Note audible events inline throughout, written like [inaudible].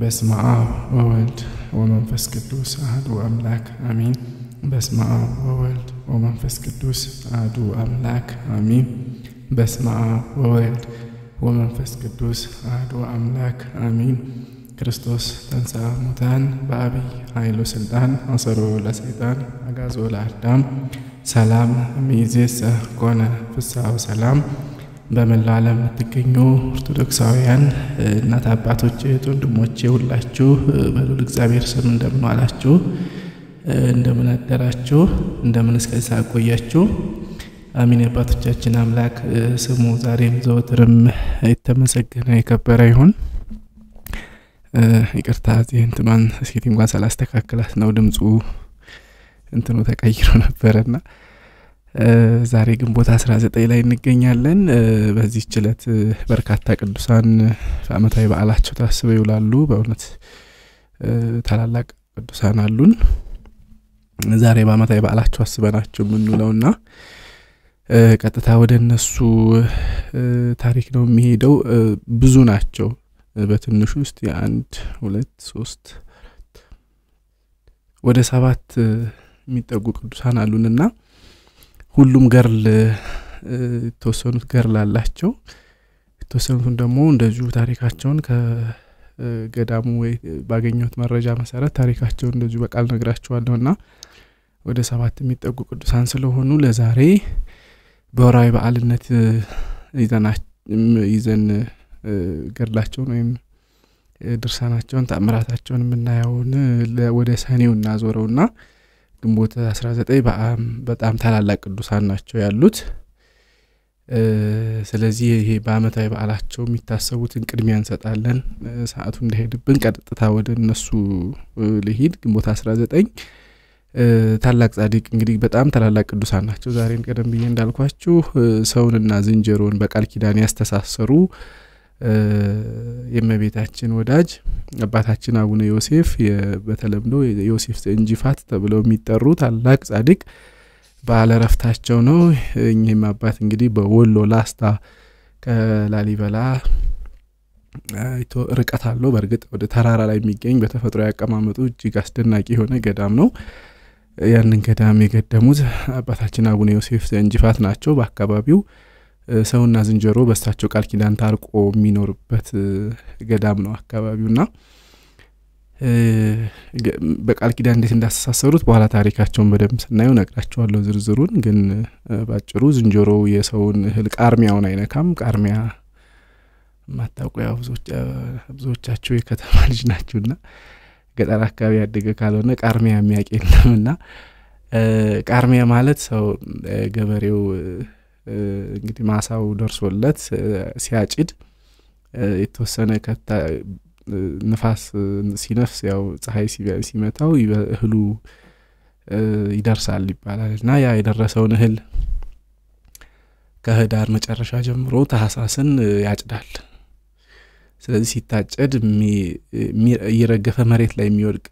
በስመ አብ ወወልድ ወመንፈስ ቅዱስ አህዱ አምላክ አሚን። በስመ አብ ወወልድ ወመንፈስ ቅዱስ አህዱ አምላክ አሚን። በስመ አብ ወወልድ ወመንፈስ ቅዱስ አህዱ አምላክ አሚን። ክርስቶስ ተንሥአ እሙታን በአቢይ ኃይሉ ስልጣን አሰሮ ለሰይጣን አጋዞ ለአዳም ሰላም እምይእዜሰ ኮነ ፍስሐ ወሰላም በመላ ዓለም የምትገኙ ኦርቶዶክሳውያን እናት አባቶች፣ እህት ወንድሞቼ ሁላችሁ በሉል እግዚአብሔር ስም እንደምን አላችሁ? እንደምን አደራችሁ፣ እንደምን እስከ ሰዓት ቆያችሁ። አሚን። የአባቶቻችን አምላክ ስሙ ዛሬም ዘወትርም የተመሰገነ የከበረ ይሁን። ይቅርታ ዚህን ትማን እስኪ እንኳን ሳላስተካክላት ነው ድምፁ እንትኑ ተቀይሮ ነበረና ዛሬ ግንቦት 19 ላይ እንገኛለን። በዚህ ችለት በርካታ ቅዱሳን በአመታዊ በዓላቸው ታስበው ይውላሉ። በእውነት ታላላቅ ቅዱሳን አሉን። ዛሬ በአመታዊ በዓላቸው አስበናቸው ና ቀጥታ ወደ እነሱ ታሪክ ነው የሚሄደው። ብዙ ናቸው። በትንሹ ውስጥ የአንድ ሁለት ሶስት ወደ ሰባት የሚጠጉ ቅዱሳን አሉንና ሁሉም ገርል የተወሰኑት ገርል አላቸው የተወሰኑትን ደግሞ እንደዚሁ ታሪካቸውን ከገዳሙ ወይ ባገኘት መረጃ መሰረት ታሪካቸውን እንደዚሁ በቃል ነግራቸዋለሁ እና ወደ ሰባት የሚጠጉ ቅዱሳን ስለሆኑ ለዛሬ በወራዊ በአልነት ይዘን ገድላቸውን ወይም ድርሳናቸውን ተአምራታቸውን የምናየውን ወደ ሰኔው እናዞረውና ግንቦት 19 በጣም ታላላቅ ቅዱሳን ናቸው ያሉት። ስለዚህ ይሄ በአመታዊ በዓላቸው የሚታሰቡትን ቅድሚያ እንሰጣለን። ሰአቱ እንዳሄድብን ቀጥታ ወደ እነሱ ልሂድ። ግንቦት 19 ታላቅ ጻዲቅ እንግዲህ በጣም ታላላቅ ቅዱሳን ናቸው። ዛሬን ቀደም ብዬ እንዳልኳችሁ ሰውንና ዝንጀሮን በቃል ኪዳን ያስተሳሰሩ የእመቤታችን ወዳጅ አባታችን አቡነ ዮሴፍ በተለምዶ ዮሴፍ እንጂፋት ተብለው የሚጠሩ ታላቅ ጻድቅ ባለ ረፍታቸው ነው። እኚህም አባት እንግዲህ በወሎ ላስታ ከላሊበላ ርቀት አለው። በእርግጥ ወደ ተራራ ላይ የሚገኝ በተፈጥሮ ያቀማመጡ እጅግ አስደናቂ የሆነ ገዳም ነው። ያንን ገዳም የገደሙት አባታችን አቡነ ዮሴፍ ዘእንጅፋት ናቸው። በአካባቢው ሰውና ዝንጀሮ በእሳቸው ቃል ኪዳን ታርቆ የሚኖርበት ገዳም ነው ና በቃል ኪዳን እንዴት እንዳስተሳሰሩት በኋላ ታሪካቸውን በደንብ ስናየው ነግራቸዋለሁ ዝርዝሩን ግን ባጭሩ ዝንጀሮ የሰውን እህል ቃርሚያውን አይነካም ቃርሚያ ማታውቁ ያው ብዙዎቻቸው የከተማ [laughs] ልጅ ና ገጠር አካባቢ ያደገ ካልሆነ ቃርሚያ የሚያቅ የለምና ቃርሚያ ማለት ሰው ገበሬው እንግዲህ ማሳው ደርሶለት ሲያጭድ የተወሰነ ከታ ንፋስ ሲነፍስ ያው ፀሐይ ሲመታው እህሉ ይደርሳል ይባላል እና ያ የደረሰውን እህል ከህዳር መጨረሻ ጀምሮ ታህሳስን ያጭዳል ስለዚህ ሲታጨድ እየረገፈ መሬት ላይ የሚወድቅ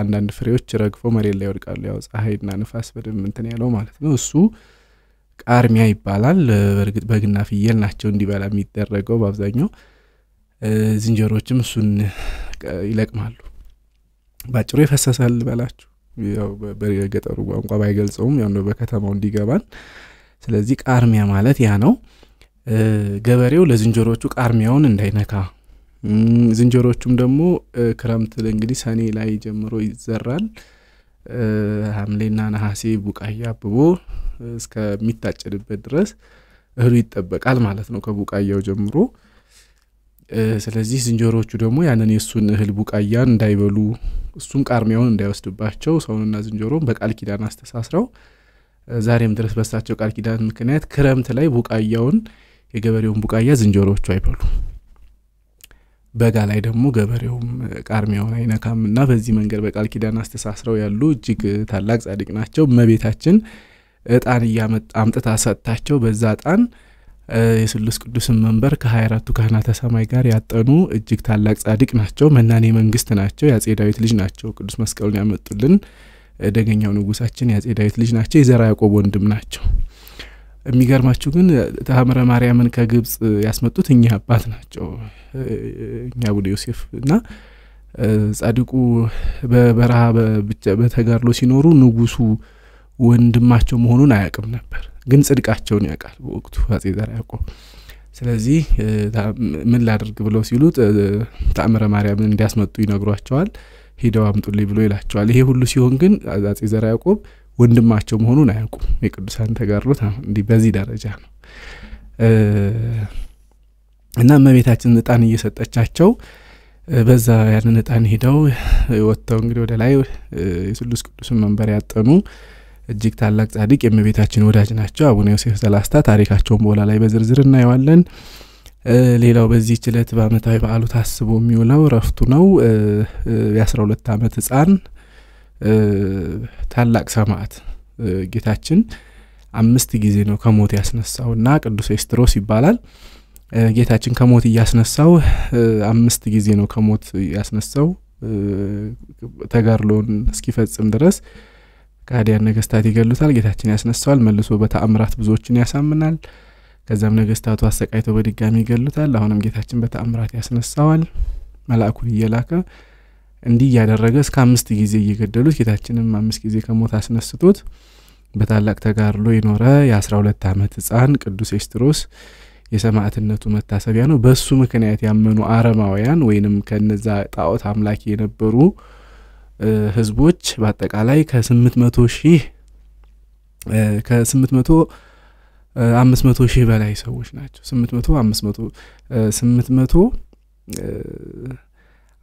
አንዳንድ ፍሬዎች ረግፎ መሬት ላይ ይወድቃሉ ያው ፀሐይና ንፋስ በደንብ እንትን ያለው ማለት ነው እሱ ቃርሚያ ይባላል። በእርግጥ በግና ፍየል ናቸው እንዲበላ የሚደረገው በአብዛኛው። ዝንጀሮዎችም እሱን ይለቅማሉ። ባጭሩ ይፈሰሳል በላችሁ በገጠሩ ቋንቋ ባይገልጸውም ያው በከተማው እንዲገባን። ስለዚህ ቃርሚያ ማለት ያ ነው። ገበሬው ለዝንጀሮቹ ቃርሚያውን እንዳይነካ፣ ዝንጀሮቹም ደግሞ ክረምት እንግዲህ ሰኔ ላይ ጀምሮ ይዘራል። ሐምሌና ነሐሴ ቡቃያ አብቦ እስከሚታጨድበት ድረስ እህሉ ይጠበቃል ማለት ነው ከቡቃያው ጀምሮ። ስለዚህ ዝንጀሮዎቹ ደግሞ ያንን የእሱን እህል ቡቃያን እንዳይበሉ እሱም ቃርሚያውን እንዳይወስድባቸው ሰውንና ዝንጀሮን በቃል ኪዳን አስተሳስረው ዛሬም ድረስ በሳቸው ቃል ኪዳን ምክንያት ክረምት ላይ ቡቃያውን የገበሬውን ቡቃያ ዝንጀሮዎቹ አይበሉ በጋ ላይ ደግሞ ገበሬውም ቃርሚያውን አይነካም እና በዚህ መንገድ በቃል ኪዳን አስተሳስረው ያሉ እጅግ ታላቅ ጻድቅ ናቸው። እመቤታችን እጣን አምጥታ ሰጥታቸው በዛ እጣን የስሉስ ቅዱስን መንበር ከሀያ አራቱ ካህናተ ሰማይ ጋር ያጠኑ እጅግ ታላቅ ጻድቅ ናቸው። መናኔ መንግስት ናቸው። የአጼ ዳዊት ልጅ ናቸው። ቅዱስ መስቀሉን ያመጡልን ደገኛው ንጉሳችን የአጼ ዳዊት ልጅ ናቸው። የዘራ ያዕቆብ ወንድም ናቸው። የሚገርማችሁ ግን ተአምረ ማርያምን ከግብፅ ያስመጡት እኚህ አባት ናቸው። እኛ አቡነ ዮሴፍ እና ጻድቁ በበረሃ ብቻ በተጋድሎ ሲኖሩ ንጉሱ ወንድማቸው መሆኑን አያውቅም ነበር፣ ግን ጽድቃቸውን ያውቃል በወቅቱ አጼ ዘር ያዕቆብ። ስለዚህ ምን ላደርግ ብለው ሲሉት ተአምረ ማርያምን እንዲያስመጡ ይነግሯቸዋል። ሂደው አምጡልኝ ብሎ ይላቸዋል። ይሄ ሁሉ ሲሆን ግን አጼ ዘር ያዕቆብ ወንድማቸው መሆኑን አያውቁም። የቅዱሳን ተጋድሎት እንዲህ በዚህ ደረጃ ነው እና እመቤታችን እጣን እየሰጠቻቸው በዛ ያንን እጣን ሄደው ወጥተው እንግዲህ ወደ ላይ የስሉስ ቅዱስን መንበር ያጠኑ እጅግ ታላቅ ጻድቅ የእመቤታችን ወዳጅ ናቸው አቡነ ዮሴፍ ዘላስታ። ታሪካቸውን በኋላ ላይ በዝርዝር እናየዋለን። ሌላው በዚህ ችለት በአመታዊ በዓሉ ታስቦ የሚውለው ረፍቱ ነው። የአስራ ሁለት ዓመት ህጻን ታላቅ ሰማዕት ጌታችን አምስት ጊዜ ነው ከሞት ያስነሳው እና ቅዱስ ኤስትሮስ ይባላል። ጌታችን ከሞት እያስነሳው አምስት ጊዜ ነው ከሞት ያስነሳው ተጋርሎን እስኪፈጽም ድረስ ከሃዲያን ነገስታት ይገሉታል፣ ጌታችን ያስነሳዋል። መልሶ በተአምራት ብዙዎችን ያሳምናል። ከዚም ነገስታቱ አሰቃይተው በድጋሚ ይገሉታል። አሁንም ጌታችን በተአምራት ያስነሳዋል መላእኩን እየላከ እንዲህ እያደረገ እስከ አምስት ጊዜ እየገደሉት ጌታችንም አምስት ጊዜ ከሞት አስነስቶት በታላቅ ተጋድሎ የኖረ የአስራ ሁለት ዓመት ህፃን ቅዱስ ኤስትሮስ የሰማዕትነቱ መታሰቢያ ነው። በሱ ምክንያት ያመኑ አረማውያን ወይንም ከነዛ ጣዖት አምላኪ የነበሩ ህዝቦች በአጠቃላይ ከስምንት መቶ ሺህ ከስምንት መቶ አምስት መቶ ሺህ በላይ ሰዎች ናቸው። ስምንት መቶ አምስት መቶ ስምንት መቶ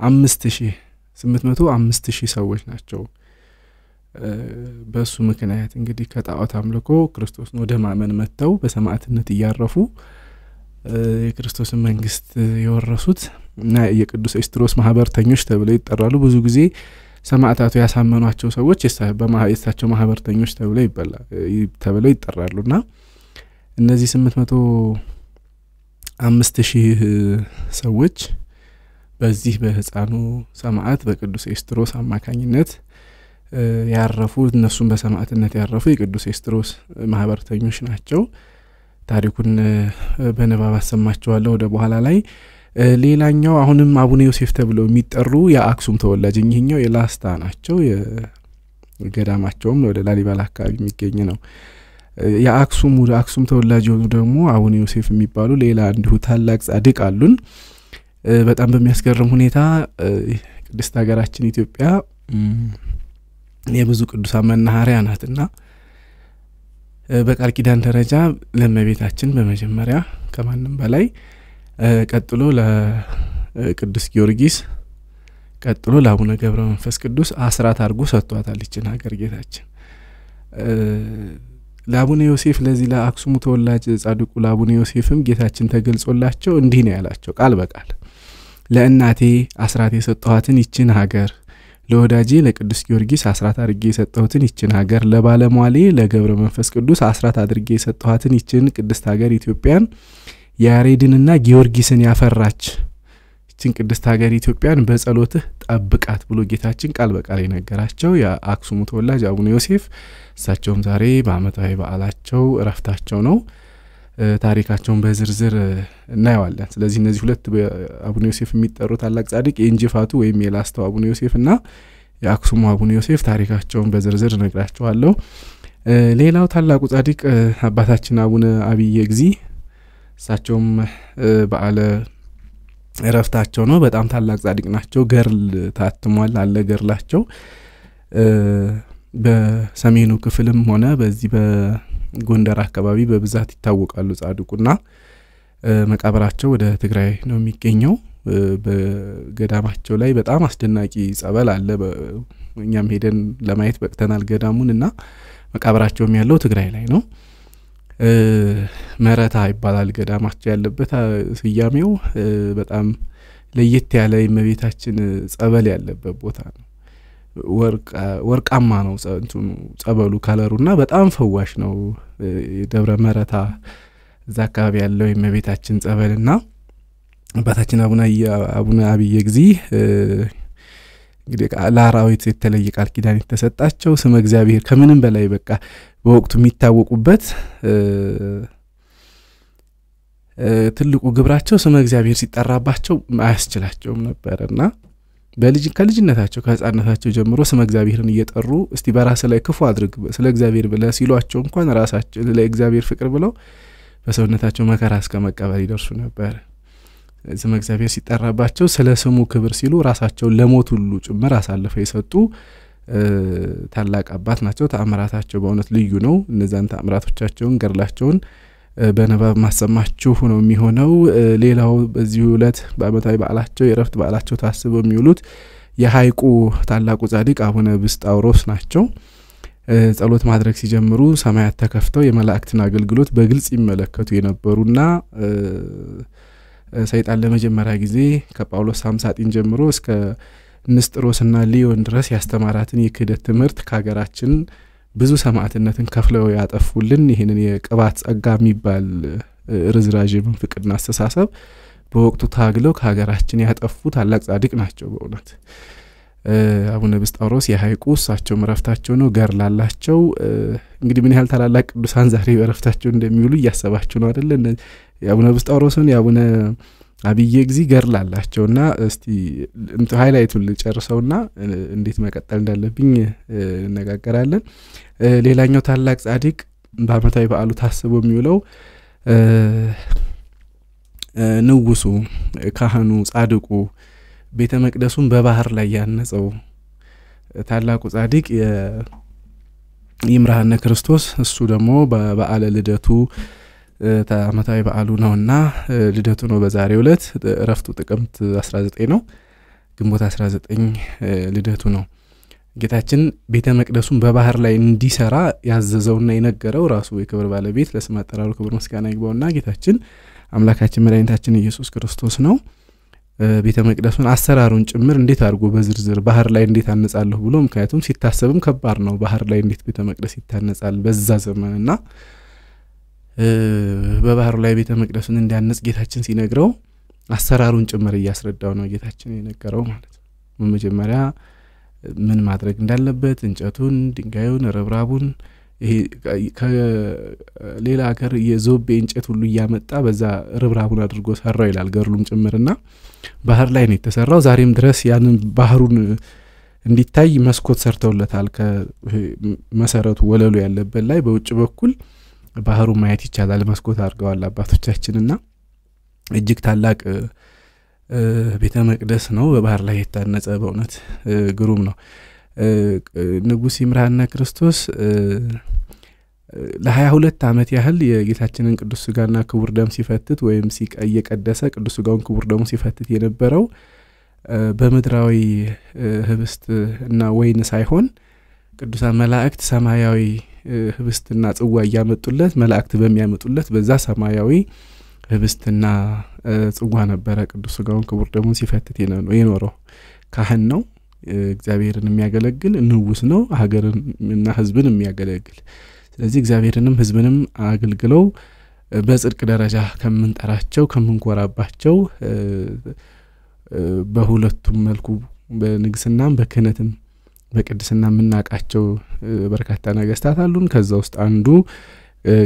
አምስት ሺህ ስምንት መቶ አምስት ሺህ ሰዎች ናቸው በእሱ ምክንያት እንግዲህ ከጣዖት አምልኮ ክርስቶስን ወደ ማመን መጥተው በሰማዕትነት እያረፉ የክርስቶስን መንግስት የወረሱት እና የቅዱስ ማህበር ማህበርተኞች ተብለው ይጠራሉ። ብዙ ጊዜ ሰማዕታቱ ያሳመኗቸው ሰዎች የእሳቸው ማህበርተኞች ተብለው ይጠራሉ እና እነዚህ ስምንት መቶ አምስት ሺህ ሰዎች በዚህ በህፃኑ ሰማዕት በቅዱስ ኤስትሮስ አማካኝነት ያረፉ እነሱም በሰማዕትነት ያረፉ የቅዱስ ኤስትሮስ ማህበርተኞች ናቸው። ታሪኩን በንባብ አሰማቸዋለሁ ወደ በኋላ ላይ። ሌላኛው አሁንም አቡነ ዮሴፍ ተብለው የሚጠሩ የአክሱም ተወላጅ እኚህኛው የላስታ ናቸው። ገዳማቸውም ወደ ላሊበላ አካባቢ የሚገኝ ነው። የአክሱም አክሱም ተወላጅ የሆኑ ደግሞ አቡነ ዮሴፍ የሚባሉ ሌላ እንዲሁ ታላቅ ጻድቅ አሉን። በጣም በሚያስገርም ሁኔታ ቅድስት ሀገራችን ኢትዮጵያ የብዙ ቅዱሳን መናኸሪያ ናትና በቃል ኪዳን ደረጃ ለመቤታችን በመጀመሪያ ከማንም በላይ ቀጥሎ ለቅዱስ ጊዮርጊስ ቀጥሎ ለአቡነ ገብረ መንፈስ ቅዱስ አስራት አድርጎ ሰጥቷታል ይችን ሀገር ጌታችን ለአቡነ ዮሴፍ ለዚህ ለአክሱሙ ተወላጅ ጻድቁ ለአቡነ ዮሴፍም ጌታችን ተገልጾላቸው እንዲህ ነው ያላቸው ቃል በቃል ለእናቴ አስራት የሰጠኋትን ይችን ሀገር ለወዳጄ ለቅዱስ ጊዮርጊስ አስራት አድርጌ የሰጠሁትን ይችን ሀገር ለባለሟሌ ለገብረ መንፈስ ቅዱስ አስራት አድርጌ የሰጠኋትን ይችን ቅድስት ሀገር ኢትዮጵያን ያሬድንና ጊዮርጊስን ያፈራች ይችን ቅድስት ሀገር ኢትዮጵያን በጸሎትህ ጠብቃት ብሎ ጌታችን ቃል በቃል የነገራቸው የአክሱሙ ተወላጅ አቡነ ዮሴፍ እሳቸውም ዛሬ በአመታዊ በዓላቸው እረፍታቸው ነው። ታሪካቸውን በዝርዝር እናየዋለን። ስለዚህ እነዚህ ሁለት በአቡነ ዮሴፍ የሚጠሩ ታላቅ ጻድቅ የእንጅፋቱ ወይም የላስተው አቡነ ዮሴፍ እና የአክሱሙ አቡነ ዮሴፍ ታሪካቸውን በዝርዝር እነግራችኋለሁ። ሌላው ታላቁ ጻድቅ አባታችን አቡነ አብየ እግዚ፣ እሳቸውም በዓለ እረፍታቸው ነው። በጣም ታላቅ ጻድቅ ናቸው። ገርል ታትሟል አለ ገርላቸው በሰሜኑ ክፍልም ሆነ በዚህ ጎንደር አካባቢ በብዛት ይታወቃሉ። ጻድቁና መቃብራቸው ወደ ትግራይ ነው የሚገኘው። በገዳማቸው ላይ በጣም አስደናቂ ጸበል አለ። እኛም ሄደን ለማየት በቅተናል ገዳሙን እና መቃብራቸውም ያለው ትግራይ ላይ ነው። መረታ ይባላል ገዳማቸው ያለበት ስያሜው። በጣም ለየት ያለ የመቤታችን ጸበል ያለበት ቦታ ነው። ወርቃማ ነው እንትኑ ጸበሉ ከለሩ እና በጣም ፈዋሽ ነው የደብረ መረታ እዛ አካባቢ ያለው የመቤታችን ጸበል ና አባታችን አቡነ አብየ ጊዜ እንግዲህ ለአራዊት የተለየ ቃል ኪዳን የተሰጣቸው ስመ እግዚአብሔር ከምንም በላይ በቃ በወቅቱ የሚታወቁበት ትልቁ ግብራቸው ስመ እግዚአብሔር ሲጠራባቸው አያስችላቸውም ነበር እና በልጅ ከልጅነታቸው ከህፃነታቸው ጀምሮ ስመ እግዚአብሔርን እየጠሩ እስቲ በራስ ላይ ክፉ አድርግ ስለ እግዚአብሔር ብለ ሲሏቸው እንኳን ራሳቸው ለእግዚአብሔር ፍቅር ብለው በሰውነታቸው መከራ እስከ መቀበል ይደርሱ ነበር። ስመ እግዚአብሔር ሲጠራባቸው ስለ ስሙ ክብር ሲሉ ራሳቸውን ለሞት ሁሉ ጭምር አሳልፈው የሰጡ ታላቅ አባት ናቸው። ተአምራታቸው በእውነት ልዩ ነው። እነዛን ተአምራቶቻቸውን ገድላቸውን በንባብ ማሰማችሁ ነው የሚሆነው። ሌላው በዚሁ ዕለት በዓመታዊ በዓላቸው የእረፍት በዓላቸው ታስበው የሚውሉት የሐይቁ ታላቁ ጻድቅ አቡነ ብስጣውሮስ ናቸው። ጸሎት ማድረግ ሲጀምሩ ሰማያት ተከፍተው የመላእክትን አገልግሎት በግልጽ ይመለከቱ የነበሩና ሰይጣን ለመጀመሪያ ጊዜ ከጳውሎስ ሳምሳጢን ጀምሮ እስከ ንስጥሮስና ሊዮን ድረስ ያስተማራትን የክህደት ትምህርት ከሀገራችን ብዙ ሰማዕትነትን ከፍለው ያጠፉልን ይህንን የቅባት ጸጋ የሚባል ርዝራዥምን ፍቅድና አስተሳሰብ በወቅቱ ታግለው ከሀገራችን ያጠፉ ታላቅ ጻድቅ ናቸው። በእውነት አቡነ ብስጣውሮስ የሀይቁ እሳቸውም እረፍታቸው ነው። ገር ላላቸው እንግዲህ ምን ያህል ታላላቅ ቅዱሳን ዛሬ እረፍታቸው እንደሚውሉ እያሰባቸው ነው አደለ? የአቡነ ብስጣውሮስን የአቡነ አብዬ ጊዜ ገር ላላቸው ና እስቲ ሃይላይቱን ልጨርሰውና እንዴት መቀጠል እንዳለብኝ እነጋገራለን። ሌላኛው ታላቅ ጻዲቅ በአመታዊ በዓሉ ታስቦ የሚውለው ንጉሱ ካህኑ ጻድቁ ቤተ መቅደሱን በባህር ላይ ያነጸው ታላቁ ጻዲቅ ይምርሃነ ክርስቶስ እሱ ደግሞ በበዓለ ልደቱ አመታዊ በዓሉ ነውና ልደቱ ነው። በዛሬ ዕለት እረፍቱ ጥቅምት 19 ነው። ግንቦት 19 ልደቱ ነው። ጌታችን ቤተ መቅደሱን በባህር ላይ እንዲሰራ ያዘዘውና የነገረው ራሱ የክብር ባለቤት ለስም አጠራሩ ክብር ምስጋና ይግባውና ጌታችን አምላካችን መድኃኒታችን ኢየሱስ ክርስቶስ ነው። ቤተ መቅደሱን አሰራሩን ጭምር እንዴት አድርጎ በዝርዝር ባህር ላይ እንዴት አነጻለሁ ብሎ ምክንያቱም ሲታሰብም ከባድ ነው። ባህር ላይ እንዴት ቤተ መቅደስ ይታነጻል በዛ ዘመንና በባህሩ ላይ ቤተ መቅደሱን እንዲያነጽ ጌታችን ሲነግረው አሰራሩን ጭምር እያስረዳው ነው ጌታችን የነገረው ማለት ነው። በመጀመሪያ ምን ማድረግ እንዳለበት እንጨቱን፣ ድንጋዩን፣ ረብራቡን ይሄ ከሌላ ሀገር የዞቤ እንጨት ሁሉ እያመጣ በዛ ርብራቡን አድርጎ ሰራው ይላል ገርሉም ጭምርና ባህር ላይ ነው የተሰራው። ዛሬም ድረስ ያንን ባህሩን እንዲታይ መስኮት ሰርተውለታል። ከመሰረቱ ወለሉ ያለበት ላይ በውጭ በኩል ባህሩን ማየት ይቻላል መስኮት አድርገዋል አባቶቻችንና እጅግ ታላቅ ቤተ መቅደስ ነው። በባህር ላይ የታነጸ በእውነት ግሩም ነው። ንጉሥ ይምርሃነ ክርስቶስ ለሀያ ሁለት ዓመት ያህል የጌታችንን ቅዱስ ስጋና ክቡር ደም ሲፈትት ወይም እየቀደሰ ቅዱስ ስጋውን ክቡር ደሙ ሲፈትት የነበረው በምድራዊ ህብስት እና ወይን ሳይሆን ቅዱሳን መላእክት ሰማያዊ ህብስትና ጽዋ እያመጡለት መላእክት በሚያመጡለት በዛ ሰማያዊ ህብስትና ጽዋ ነበረ ቅዱስ ስጋውን ክቡር ደግሞ ሲፈትት የኖረው ካህን ነው እግዚአብሔርን የሚያገለግል ንጉስ ነው ሀገርን ህዝብን የሚያገለግል ስለዚህ እግዚአብሔርንም ህዝብንም አገልግለው በጽድቅ ደረጃ ከምንጠራቸው ከምንኮራባቸው በሁለቱም መልኩ በንግስናም በክህነትም በቅድስና የምናቃቸው በርካታ ነገስታት አሉን ከዛ ውስጥ አንዱ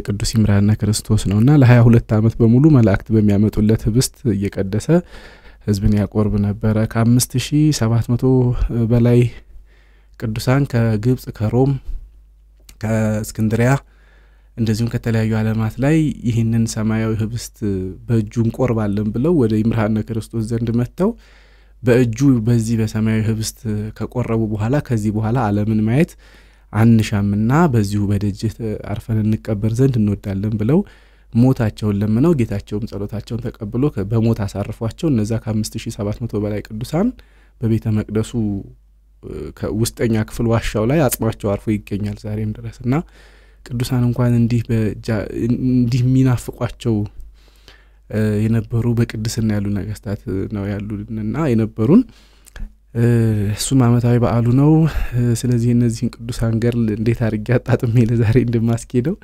ቅዱስ ይምርሃነ ክርስቶስ ነው እና ለሀያ ሁለት ዓመት በሙሉ መላእክት በሚያመጡለት ህብስት እየቀደሰ ህዝብን ያቆርብ ነበረ። ከአምስት ሺ ሰባት መቶ በላይ ቅዱሳን ከግብፅ፣ ከሮም፣ ከእስክንድሪያ እንደዚሁም ከተለያዩ ዓለማት ላይ ይህንን ሰማያዊ ህብስት በእጁ እንቆርባለን ብለው ወደ ይምርሃነ ክርስቶስ ዘንድ መጥተው በእጁ በዚህ በሰማያዊ ህብስት ከቆረቡ በኋላ ከዚህ በኋላ ዓለምን ማየት አንሻምና በዚሁ በደጅህ አርፈን እንቀበር ዘንድ እንወዳለን ብለው ሞታቸውን ለምነው ጌታቸውም ጸሎታቸውን ተቀብሎ በሞት አሳርፏቸው እነዚ ከ5700 በላይ ቅዱሳን በቤተ መቅደሱ ውስጠኛ ክፍል ዋሻው ላይ አጽማቸው አርፎ ይገኛል ዛሬም ድረስ እና ቅዱሳን እንኳን እንዲህ የሚናፍቋቸው የነበሩ በቅድስና ያሉ ነገስታት ነው ያሉና የነበሩን እሱም አመታዊ በዓሉ ነው። ስለዚህ እነዚህን ቅዱሳን ገርል እንዴት አድርጌ አጣጥሜ ለዛሬ እንደማስኬደው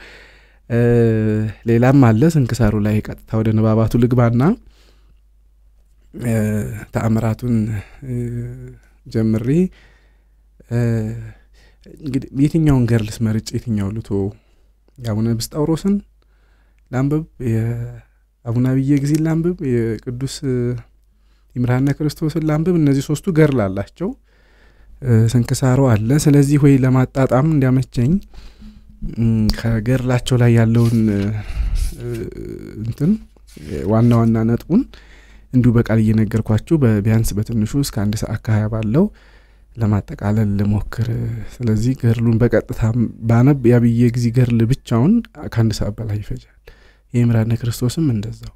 ሌላም አለ። ስንክሳሩ ላይ ቀጥታ ወደ ንባባቱ ልግባና ተአምራቱን ጀምሬ እንግዲህ የትኛውን ገርልስ መርጭ የትኛው ልቶ የአቡነ ብስጣውሮስን ላንብብ፣ የአቡነ አብየ ጊዜ ላንብብ፣ የቅዱስ ይምርሃነ ክርስቶስን ላንብብ እነዚህ ሶስቱ ገርል አላቸው ስንክሳሮ አለ ስለዚህ ወይ ለማጣጣም እንዲያመቸኝ ከገርላቸው ላይ ያለውን እንትን ዋና ዋና ነጥቡን እንዲሁ በቃል እየነገርኳችሁ ቢያንስ በትንሹ እስከ አንድ ሰዓት ካሀያ ባለው ለማጠቃለል ልሞክር ስለዚህ ገርሉን በቀጥታ ባነብ ያብዬ ጊዜ ገርል ብቻውን ከአንድ ሰዓት በላይ ይፈጃል የምራነ ክርስቶስም እንደዛው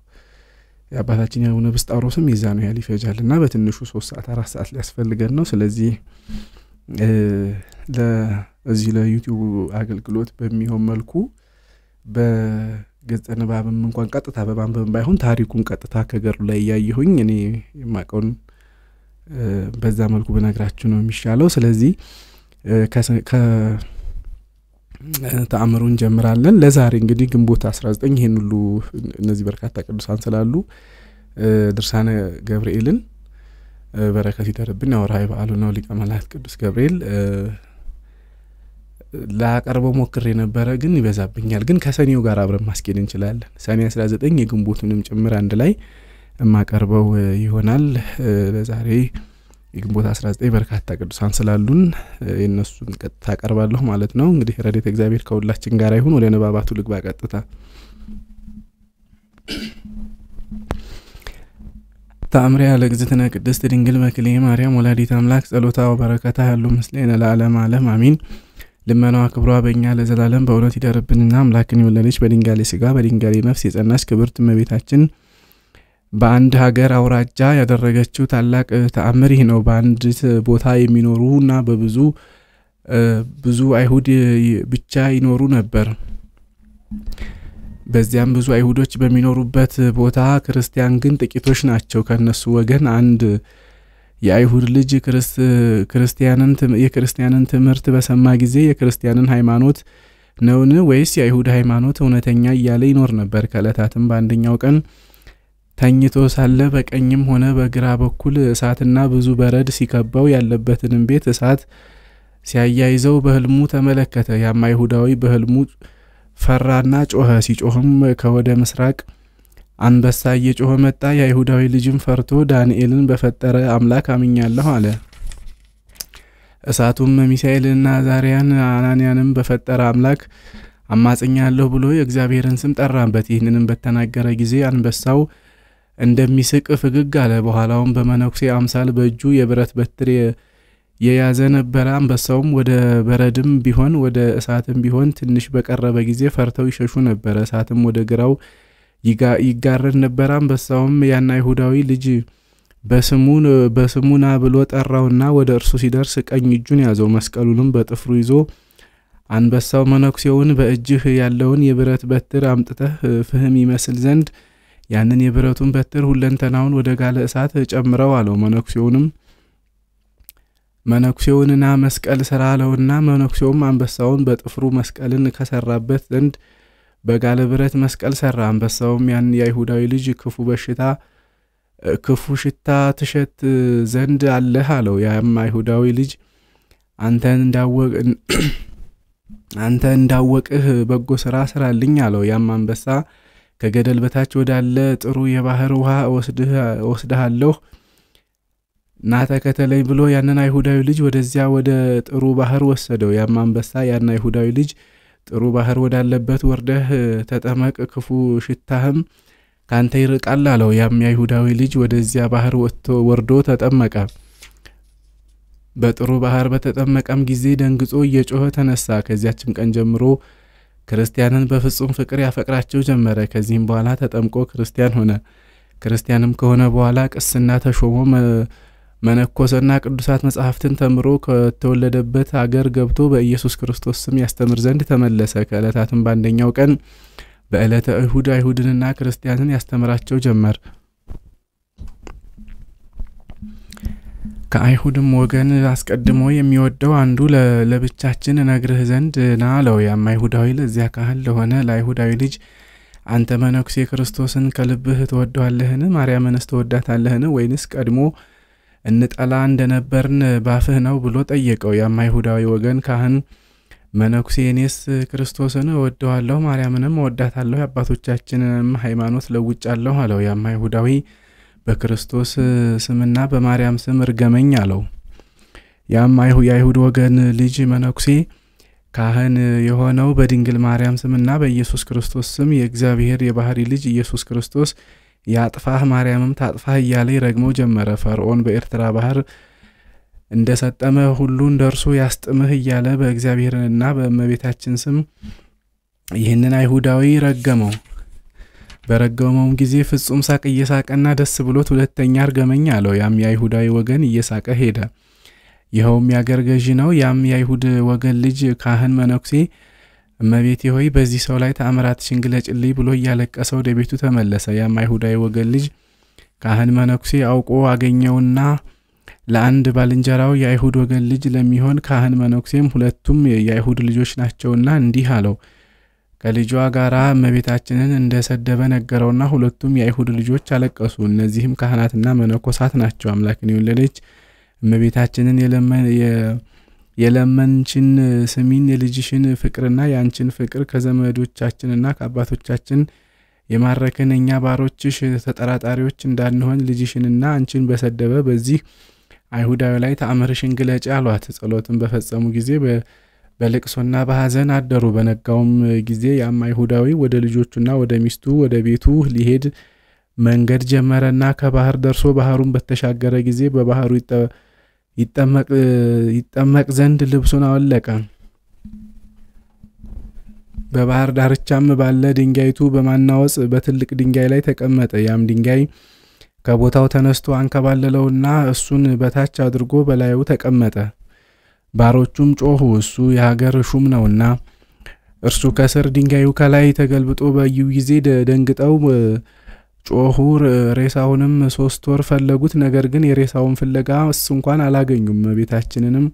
የአባታችን የአቡነ ብስጣሮስም የዛ ነው ያህል ይፈጃል እና በትንሹ ሶስት ሰዓት አራት ሰዓት ሊያስፈልገን ነው። ስለዚህ እዚህ ለዩቲዩብ አገልግሎት በሚሆን መልኩ በገጸ ንባብም እንኳን ቀጥታ በማንበብ ባይሆን ታሪኩን ቀጥታ ከገድሉ ላይ እያየሁኝ እኔ የማቀውን በዛ መልኩ ብነግራችሁ ነው የሚሻለው። ስለዚህ ተአምሮ እንጀምራለን። ለዛሬ እንግዲህ ግንቦት 19 ይሄን ሁሉ እነዚህ በርካታ ቅዱሳን ስላሉ ድርሳነ ገብርኤልን በረከት ይደርብን። ያው ወርሃዊ ነው። ሊቀ መላት ቅዱስ ገብርኤል ላቀርበው ሞክር የነበረ ግን ይበዛብኛል። ግን ከሰኔው ጋር አብረን ማስኬድ እንችላለን። ሰኔ 19 የግንቦቱንም ጭምር አንድ ላይ የማቀርበው ይሆናል ለዛሬ የግንቦት 19 በርካታ ቅዱሳን ስላሉን የእነሱን ቀጥታ አቀርባለሁ ማለት ነው። እንግዲህ ረዴት እግዚአብሔር ከሁላችን ጋር ይሁን። ወደ ንባባቱ ልግባ ቀጥታ ታምሪያ ለእግዝእትነ ቅድስት ድንግል መክሌ ማርያም ወላዲት አምላክ ጸሎታ ወበረከታ ያሉ ምስሌነ ለዓለም ዓለም አሚን። ልመናዋ ክብሯ በእኛ ለዘላለም በእውነት ይደርብንና አምላክን የወለደች በድንጋሌ ስጋ በድንጋሌ ነፍስ የጸናች ክብርት እመቤታችን በአንድ ሀገር አውራጃ ያደረገችው ታላቅ ተአምር ይህ ነው። በአንድ ቦታ የሚኖሩ እና በብዙ ብዙ አይሁድ ብቻ ይኖሩ ነበር። በዚያም ብዙ አይሁዶች በሚኖሩበት ቦታ ክርስቲያን ግን ጥቂቶች ናቸው። ከነሱ ወገን አንድ የአይሁድ ልጅ የክርስቲያንን ትምህርት በሰማ ጊዜ የክርስቲያንን ሃይማኖት ነውን ወይስ የአይሁድ ሃይማኖት እውነተኛ እያለ ይኖር ነበር። ከእለታትም በአንደኛው ቀን ተኝቶ ሳለ በቀኝም ሆነ በግራ በኩል እሳትና ብዙ በረድ ሲከባው ያለበትንም ቤት እሳት ሲያያይዘው በህልሙ ተመለከተ። ያም አይሁዳዊ በህልሙ ፈራና ጮኸ። ሲጮህም ከወደ ምስራቅ አንበሳ እየጮኸ መጣ። የአይሁዳዊ ልጅም ፈርቶ ዳንኤልን በፈጠረ አምላክ አምኛለሁ አለ። እሳቱም ሚሳኤልና ዛርያን አናንያንም በፈጠረ አምላክ አማጽኛለሁ ብሎ የእግዚአብሔርን ስም ጠራበት። ይህንንም በተናገረ ጊዜ አንበሳው እንደሚስቅ ፈገግ አለ። በኋላውም በመነኩሴ አምሳል በእጁ የብረት በትር የያዘ ነበረ። አንበሳውም ወደ በረድም ቢሆን ወደ እሳትም ቢሆን ትንሽ በቀረበ ጊዜ ፈርተው ይሸሹ ነበረ። እሳትም ወደ ግራው ይጋረድ ነበረ። አንበሳውም ያና ይሁዳዊ ልጅ በስሙ ና ብሎ ጠራውና ወደ እርሱ ሲደርስ ቀኝ እጁን ያዘው፣ መስቀሉንም በጥፍሩ ይዞ አንበሳው መነኩሴውን በእጅህ ያለውን የብረት በትር አምጥተህ ፍህም ይመስል ዘንድ ያንን የብረቱን በትር ሁለንተናውን ወደ ጋለ እሳት ጨምረው አለው። መነኩሴውንም መነኩሴውንና መስቀል ስራ አለውና መነኩሴውም አንበሳውን በጥፍሩ መስቀልን ከሰራበት ዘንድ በጋለ ብረት መስቀል ሰራ። አንበሳውም ያን የአይሁዳዊ ልጅ ክፉ በሽታ ክፉ ሽታ ትሸት ዘንድ አለህ አለው። ያም አይሁዳዊ ልጅ አንተ እንዳወቅህ በጎ ስራ ስራልኝ አለው። ያም አንበሳ ከገደል በታች ወዳለ ጥሩ የባህር ውሃ ወስድሃለሁ ና ተከተለኝ ብሎ ያንን አይሁዳዊ ልጅ ወደዚያ ወደ ጥሩ ባህር ወሰደው። ያም አንበሳ ያን አይሁዳዊ ልጅ ጥሩ ባህር ወዳለበት ወርደህ ተጠመቅ፣ ክፉ ሽታህም ካንተ ይርቃል አለው። ያም የአይሁዳዊ ልጅ ወደዚያ ባህር ወርዶ ተጠመቀ። በጥሩ ባህር በተጠመቀም ጊዜ ደንግጾ እየጮኸ ተነሳ። ከዚያችም ቀን ጀምሮ ክርስቲያንን በፍጹም ፍቅር ያፈቅራቸው ጀመረ። ከዚህም በኋላ ተጠምቆ ክርስቲያን ሆነ። ክርስቲያንም ከሆነ በኋላ ቅስና ተሾሞ መነኮሰና ቅዱሳት መጻሕፍትን ተምሮ ከተወለደበት አገር ገብቶ በኢየሱስ ክርስቶስ ስም ያስተምር ዘንድ ተመለሰ። ከዕለታትም በአንደኛው ቀን በዕለተ እሁድ አይሁድንና ክርስቲያንን ያስተምራቸው ጀመር። ከአይሁድም ወገን አስቀድሞ የሚወደው አንዱ ለብቻችን እነግርህ ዘንድ ና አለው። ያም አይሁዳዊ ለዚያ ካህን ለሆነ ለአይሁዳዊ ልጅ አንተ መነኩሴ ክርስቶስን ከልብህ ትወደዋለህን? ማርያምንስ ትወዳታለህን? ወይንስ ቀድሞ እንጠላ እንደነበርን ባፍህ ነው ብሎ ጠየቀው። ያም አይሁዳዊ ወገን ካህን መነኩሴ እኔስ ክርስቶስን እወደዋለሁ፣ ማርያምንም እወዳታለሁ፣ የአባቶቻችንንም ሃይማኖት ለውጫለሁ አለው። ያም አይሁዳዊ በክርስቶስ ስምና በማርያም ስም እርገመኝ አለው። ያም የአይሁድ ወገን ልጅ መነኩሴ ካህን የሆነው በድንግል ማርያም ስምና በኢየሱስ ክርስቶስ ስም የእግዚአብሔር የባህሪ ልጅ ኢየሱስ ክርስቶስ ያጥፋህ ማርያምም ታጥፋህ እያለ ይረግመው ጀመረ። ፈርዖን በኤርትራ ባህር እንደሰጠመ ሁሉ እንደ ያስጥምህ እያለ በእግዚአብሔርንና በእመቤታችን ስም ይህንን አይሁዳዊ ረገመው። በረገመውም ጊዜ ፍጹም ሳቅ እየሳቀና ደስ ብሎት ሁለተኛ እርገመኝ አለው። ያም የአይሁዳዊ ወገን እየሳቀ ሄደ። ይኸውም የአገር ገዢ ነው። ያም የአይሁድ ወገን ልጅ ካህን መነኩሴ እመቤቴ ሆይ በዚህ ሰው ላይ ተአምራትሽን ግለጭልኝ ብሎ እያለቀሰ ወደ ቤቱ ተመለሰ። ያም አይሁዳዊ ወገን ልጅ ካህን መነኩሴ አውቆ አገኘውና ለአንድ ባልንጀራው የአይሁድ ወገን ልጅ ለሚሆን ካህን መነኩሴም ሁለቱም የአይሁድ ልጆች ናቸውና እንዲህ አለው፣ ከልጇ ጋር እመቤታችንን እንደሰደበ ነገረውና ሁለቱም የአይሁድ ልጆች አለቀሱ። እነዚህም ካህናትና መነኮሳት ናቸው። አምላክን የወለደች እመቤታችንን የለመንችን ስሚን፣ የልጅሽን ፍቅርና የአንችን ፍቅር ከዘመዶቻችንና ከአባቶቻችን የማረክን እኛ ባሮችሽ ተጠራጣሪዎች እንዳንሆን ልጅሽንና አንቺን በሰደበ በዚህ አይሁዳዊ ላይ ተአምርሽን ግለጪ አሏት። ጸሎትን በፈጸሙ ጊዜ በልቅሶና በሐዘን አደሩ። በነጋውም ጊዜ ያማ አይሁዳዊ ወደ ልጆቹና ወደ ሚስቱ ወደ ቤቱ ሊሄድ መንገድ ጀመረና ከባህር ደርሶ ባህሩን በተሻገረ ጊዜ በባህሩ ይጠመቅ ዘንድ ልብሱን አወለቀ። በባህር ዳርቻም ባለ ድንጋይቱ በማናወጽ በትልቅ ድንጋይ ላይ ተቀመጠ። ያም ድንጋይ ከቦታው ተነስቶ አንከባለለውና እሱን በታች አድርጎ በላዩ ተቀመጠ። ባሮቹም ጮኹ፣ እሱ የሀገር ሹም ነውና። እርሱ ከስር ድንጋዩ ከላይ ተገልብጦ በዩ ጊዜ ደንግጠው ጮኹ። ሬሳውንም ሶስት ወር ፈለጉት፣ ነገር ግን የሬሳውን ፍለጋስ እንኳን አላገኙም። ቤታችንንም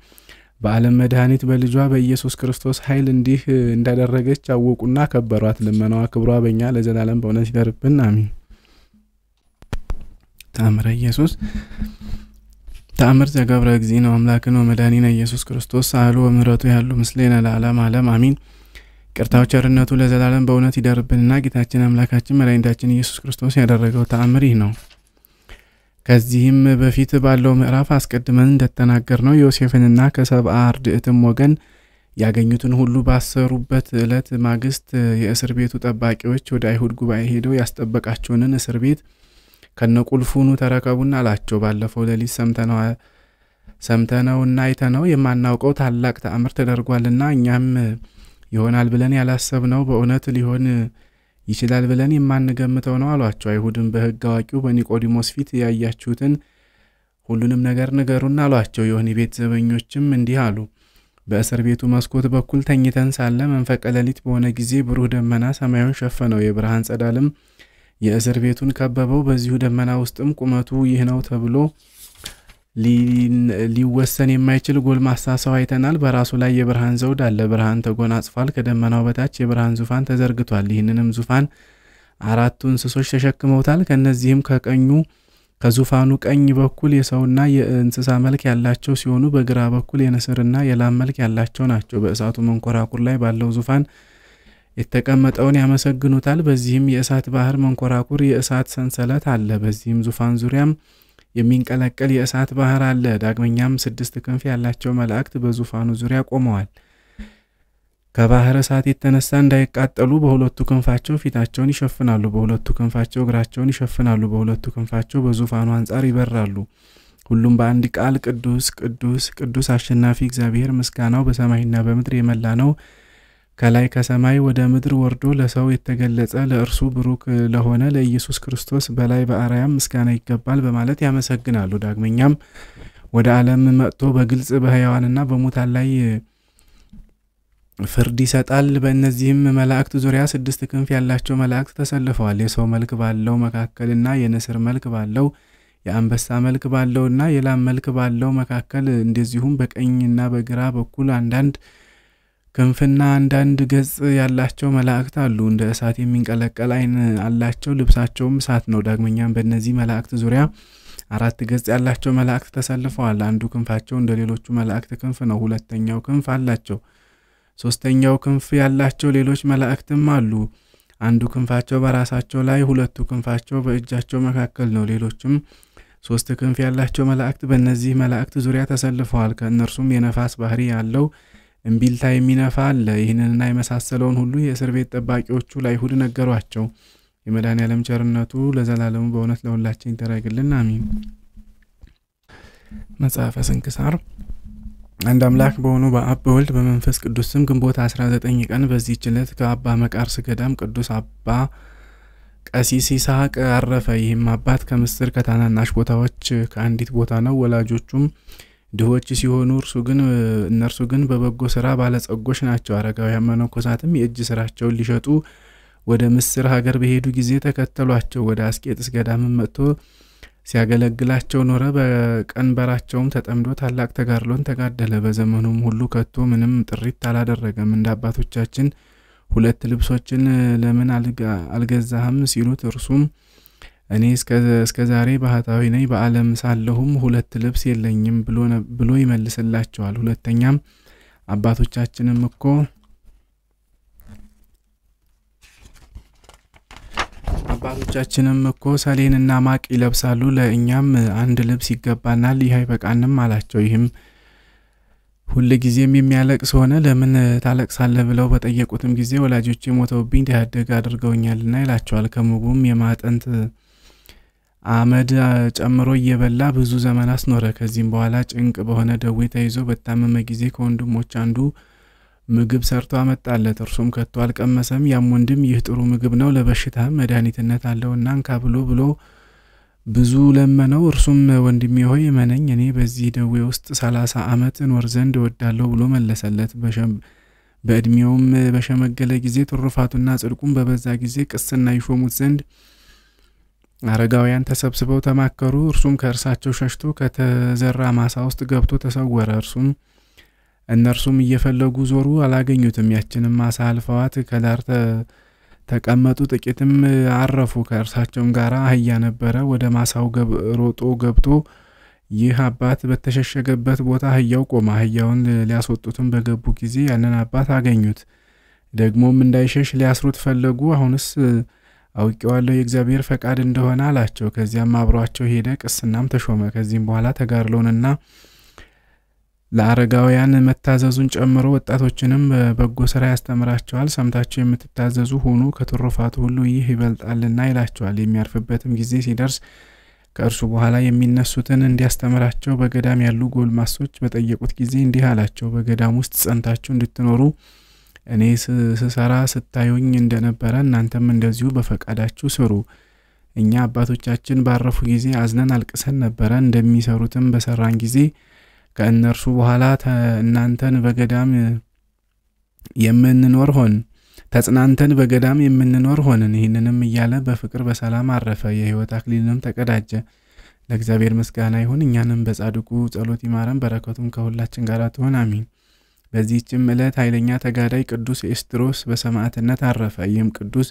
በዓለም መድኃኒት በልጇ በኢየሱስ ክርስቶስ ኃይል እንዲህ እንዳደረገች አወቁና ከበሯት። ልመናዋ ክብሯ በእኛ ለዘላለም በእውነት ይደርብን፣ አሚን። ታምረ ኢየሱስ ተአምር ዘገብረ እግዚእነ አምላክነ ወመድኃኒነ ኢየሱስ ክርስቶስ ሳህሉ ወምህረቱ ያሉ ምስሌነ ለዓለም አለም አሚን። ቅርታው ቸርነቱ ለዘላለም በእውነት ይደርብንና ጌታችን አምላካችን መድኃኒታችን ኢየሱስ ክርስቶስ ያደረገው ተአምር ይህ ነው። ከዚህም በፊት ባለው ምዕራፍ አስቀድመን እንደተናገር ነው ዮሴፍንና ከሰብአ አርድእትም ወገን ያገኙትን ሁሉ ባሰሩበት ዕለት ማግስት የእስር ቤቱ ጠባቂዎች ወደ አይሁድ ጉባኤ ሄደው ያስጠበቃቸውንን እስር ቤት ከነቁልፉኑ ተረከቡና አላቸው። ባለፈው ሌሊት ሰምተነውና አይተነው የማናውቀው ታላቅ ተአምር ተደርጓልና እኛም ይሆናል ብለን ያላሰብነው በእውነት ሊሆን ይችላል ብለን የማንገምተው ነው አሏቸው። አይሁድም በሕግ አዋቂው በኒቆዲሞስ ፊት ያያችሁትን ሁሉንም ነገር ንገሩና አሏቸው። የወህኒ ቤት ዘበኞችም እንዲህ አሉ። በእስር ቤቱ መስኮት በኩል ተኝተን ሳለ መንፈቀ ሌሊት በሆነ ጊዜ ብሩህ ደመና ሰማዩን ሸፈነው፣ የብርሃን ጸዳልም የእስር ቤቱን ከበበው። በዚሁ ደመና ውስጥም ቁመቱ ይህ ነው ተብሎ ሊወሰን የማይችል ጎልማሳ ሰው አይተናል። በራሱ ላይ የብርሃን ዘውድ አለ። ብርሃን ተጎናጽፏል። ከደመናው በታች የብርሃን ዙፋን ተዘርግቷል። ይህንንም ዙፋን አራቱ እንስሶች ተሸክመውታል። ከእነዚህም ከቀኙ ከዙፋኑ ቀኝ በኩል የሰውና የእንስሳ መልክ ያላቸው ሲሆኑ በግራ በኩል የንስርና የላም መልክ ያላቸው ናቸው። በእሳቱ መንኮራኩር ላይ ባለው ዙፋን የተቀመጠውን ያመሰግኑታል። በዚህም የእሳት ባህር መንኮራኩር የእሳት ሰንሰለት አለ። በዚህም ዙፋን ዙሪያም የሚንቀለቀል የእሳት ባህር አለ። ዳግመኛም ስድስት ክንፍ ያላቸው መላእክት በዙፋኑ ዙሪያ ቆመዋል። ከባህር እሳት የተነሳ እንዳይቃጠሉ በሁለቱ ክንፋቸው ፊታቸውን ይሸፍናሉ፣ በሁለቱ ክንፋቸው እግራቸውን ይሸፍናሉ፣ በሁለቱ ክንፋቸው በዙፋኑ አንጻር ይበራሉ። ሁሉም በአንድ ቃል ቅዱስ ቅዱስ ቅዱስ አሸናፊ እግዚአብሔር ምስጋናው በሰማይና በምድር የመላ ነው። ከላይ ከሰማይ ወደ ምድር ወርዶ ለሰው የተገለጸ ለእርሱ ብሩክ ለሆነ ለኢየሱስ ክርስቶስ በላይ በአርያም ምስጋና ይገባል በማለት ያመሰግናሉ። ዳግመኛም ወደ ዓለም መጥቶ በግልጽ በሕያዋንና በሙታን ላይ ፍርድ ይሰጣል። በእነዚህም መላእክት ዙሪያ ስድስት ክንፍ ያላቸው መላእክት ተሰልፈዋል። የሰው መልክ ባለው መካከልና የንስር መልክ ባለው የአንበሳ መልክ ባለውና የላም መልክ ባለው መካከል እንደዚሁም በቀኝና በግራ በኩል አንዳንድ ክንፍና አንዳንድ ገጽ ያላቸው መላእክት አሉ። እንደ እሳት የሚንቀለቀል አይን አላቸው፣ ልብሳቸውም እሳት ነው። ዳግመኛም በእነዚህ መላእክት ዙሪያ አራት ገጽ ያላቸው መላእክት ተሰልፈዋል። አንዱ ክንፋቸው እንደ ሌሎቹ መላእክት ክንፍ ነው። ሁለተኛው ክንፍ አላቸው። ሶስተኛው ክንፍ ያላቸው ሌሎች መላእክትም አሉ። አንዱ ክንፋቸው በራሳቸው ላይ፣ ሁለቱ ክንፋቸው በእጃቸው መካከል ነው። ሌሎችም ሶስት ክንፍ ያላቸው መላእክት በእነዚህ መላእክት ዙሪያ ተሰልፈዋል። ከእነርሱም የነፋስ ባህሪ ያለው እምቢልታ የሚነፋ አለ። ይህንንና የመሳሰለውን ሁሉ የእስር ቤት ጠባቂዎቹ ለአይሁድ ነገሯቸው። የመድኃኔዓለም ቸርነቱ ለዘላለሙ በእውነት ለሁላችን ይደረግልን፣ አሚን። መጽሐፈ ስንክሳር አንድ አምላክ በሆኑ በአብ በወልድ በመንፈስ ቅዱስ ስም ግንቦት 19 ቀን በዚህች ዕለት ከአባ መቃርስ ገዳም ቅዱስ አባ ቀሲስ ይስሐቅ አረፈ። ይህም አባት ከምስር ከታናናሽ ቦታዎች ከአንዲት ቦታ ነው። ወላጆቹም ድሆች ሲሆኑ እርሱ ግን እነርሱ ግን በበጎ ስራ ባለጸጎች ናቸው። አረጋውያን መነኮሳትም የእጅ ስራቸውን ሊሸጡ ወደ ምስር ሀገር በሄዱ ጊዜ ተከተሏቸው። ወደ አስቄጥስ ገዳምን መጥቶ ሲያገለግላቸው ኖረ። በቀንበራቸውም ተጠምዶ ታላቅ ተጋድሎን ተጋደለ። በዘመኑም ሁሉ ከቶ ምንም ጥሪት አላደረገም። እንደ አባቶቻችን ሁለት ልብሶችን ለምን አልገዛህም ሲሉት እርሱም እኔ እስከ ዛሬ ባህታዊ ነኝ በዓለም ሳለሁም ሁለት ልብስ የለኝም ብሎ ይመልስላቸዋል። ሁለተኛም አባቶቻችንም እኮ አባቶቻችንም እኮ ሰሌንና ማቅ ይለብሳሉ፣ ለእኛም አንድ ልብስ ይገባናል፣ ይህ አይበቃንም አላቸው። ይህም ሁል ጊዜም የሚያለቅስ ሆነ። ለምን ታለቅሳለህ ብለው በጠየቁትም ጊዜ ወላጆቼ ሞተውብኝ ዳያደግ አድርገውኛልና ይላቸዋል። ከምግቡም የማጠንት አመድ ጨምሮ እየበላ ብዙ ዘመን አስኖረ። ከዚህም በኋላ ጭንቅ በሆነ ደዌ ተይዞ በታመመ ጊዜ ከወንድሞች አንዱ ምግብ ሰርቶ አመጣለት። እርሱም ከቶ አልቀመሰም። ያም ወንድም ይህ ጥሩ ምግብ ነው፣ ለበሽታ መድኃኒትነት እና እንካ ብሎ ብሎ ብዙ ለመነው። እርሱም ወንድሜ ሆይ እመነኝ፣ እኔ በዚህ ደዌ ውስጥ ሰላሳ ዓመት እኖር ዘንድ እወዳለሁ ብሎ መለሰለት። በእድሜውም በሸመገለ ጊዜ ትሩፋቱና ጽድቁም በበዛ ጊዜ ቅስና ይሾሙት ዘንድ አረጋውያን ተሰብስበው ተማከሩ። እርሱም ከእርሳቸው ሸሽቶ ከተዘራ ማሳ ውስጥ ገብቶ ተሰወረ። እርሱም እነርሱም እየፈለጉ ዞሩ፣ አላገኙትም። ያችንም ማሳ አልፈዋት ከዳር ተቀመጡ። ጥቂትም አረፉ። ከእርሳቸውም ጋር አህያ ነበረ። ወደ ማሳው ሮጦ ገብቶ ይህ አባት በተሸሸገበት ቦታ አህያው ቆመ። አህያውን ሊያስወጡትም በገቡ ጊዜ ያንን አባት አገኙት። ደግሞም እንዳይሸሽ ሊያስሩት ፈለጉ። አሁንስ አውቄዋለሁ የእግዚአብሔር ፈቃድ እንደሆነ አላቸው። ከዚያም አብሯቸው ሄደ፣ ቅስናም ተሾመ። ከዚህም በኋላ ተጋድሎንና ለአረጋውያን መታዘዙን ጨምሮ ወጣቶችንም በበጎ ስራ ያስተምራቸዋል። ሰምታችሁ የምትታዘዙ ሁኑ፣ ከትሩፋቱ ሁሉ ይህ ይበልጣልና ይላቸዋል። የሚያርፍበትም ጊዜ ሲደርስ ከእርሱ በኋላ የሚነሱትን እንዲያስተምራቸው በገዳም ያሉ ጎልማሶች በጠየቁት ጊዜ እንዲህ አላቸው፣ በገዳም ውስጥ ጸንታችሁ እንድትኖሩ እኔ ስሰራ ስታዩኝ እንደነበረ እናንተም እንደዚሁ በፈቃዳችሁ ስሩ። እኛ አባቶቻችን ባረፉ ጊዜ አዝነን አልቅሰን ነበረ። እንደሚሰሩትም በሰራን ጊዜ ከእነርሱ በኋላ እናንተን በገዳም የምንኖር ሆን ተጽናንተን በገዳም የምንኖር ሆንን። ይህንንም እያለ በፍቅር በሰላም አረፈ። የህይወት አክሊልንም ተቀዳጀ። ለእግዚአብሔር ምስጋና ይሁን። እኛንም በጻድቁ ጸሎት ይማረን፣ በረከቱም ከሁላችን ጋር ትሆን፣ አሚን። በዚህችም ዕለት ኃይለኛ ተጋዳይ ቅዱስ ኤስትሮስ በሰማዕትነት አረፈ። ይህም ቅዱስ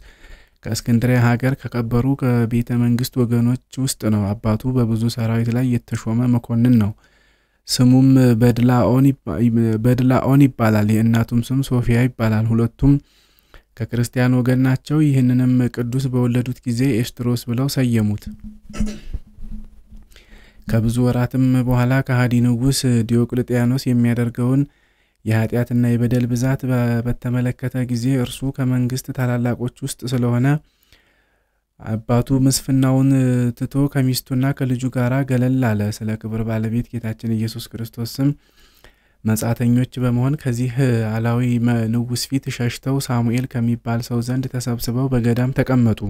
ከእስክንድሪያ ሀገር ከከበሩ ከቤተ መንግስት ወገኖች ውስጥ ነው። አባቱ በብዙ ሰራዊት ላይ የተሾመ መኮንን ነው። ስሙም በድላኦን ይባላል። የእናቱም ስም ሶፊያ ይባላል። ሁለቱም ከክርስቲያን ወገን ናቸው። ይህንንም ቅዱስ በወለዱት ጊዜ ኤስትሮስ ብለው ሰየሙት። ከብዙ ወራትም በኋላ ከሃዲ ንጉስ ዲዮቅልጥያኖስ የሚያደርገውን የኃጢአትና የበደል ብዛት በተመለከተ ጊዜ እርሱ ከመንግስት ታላላቆች ውስጥ ስለሆነ አባቱ ምስፍናውን ትቶ ከሚስቱና ከልጁ ጋር ገለል አለ። ስለ ክብር ባለቤት ጌታችን ኢየሱስ ክርስቶስም መጻተኞች በመሆን ከዚህ አላዊ ንጉስ ፊት ሸሽተው ሳሙኤል ከሚባል ሰው ዘንድ ተሰብስበው በገዳም ተቀመጡ።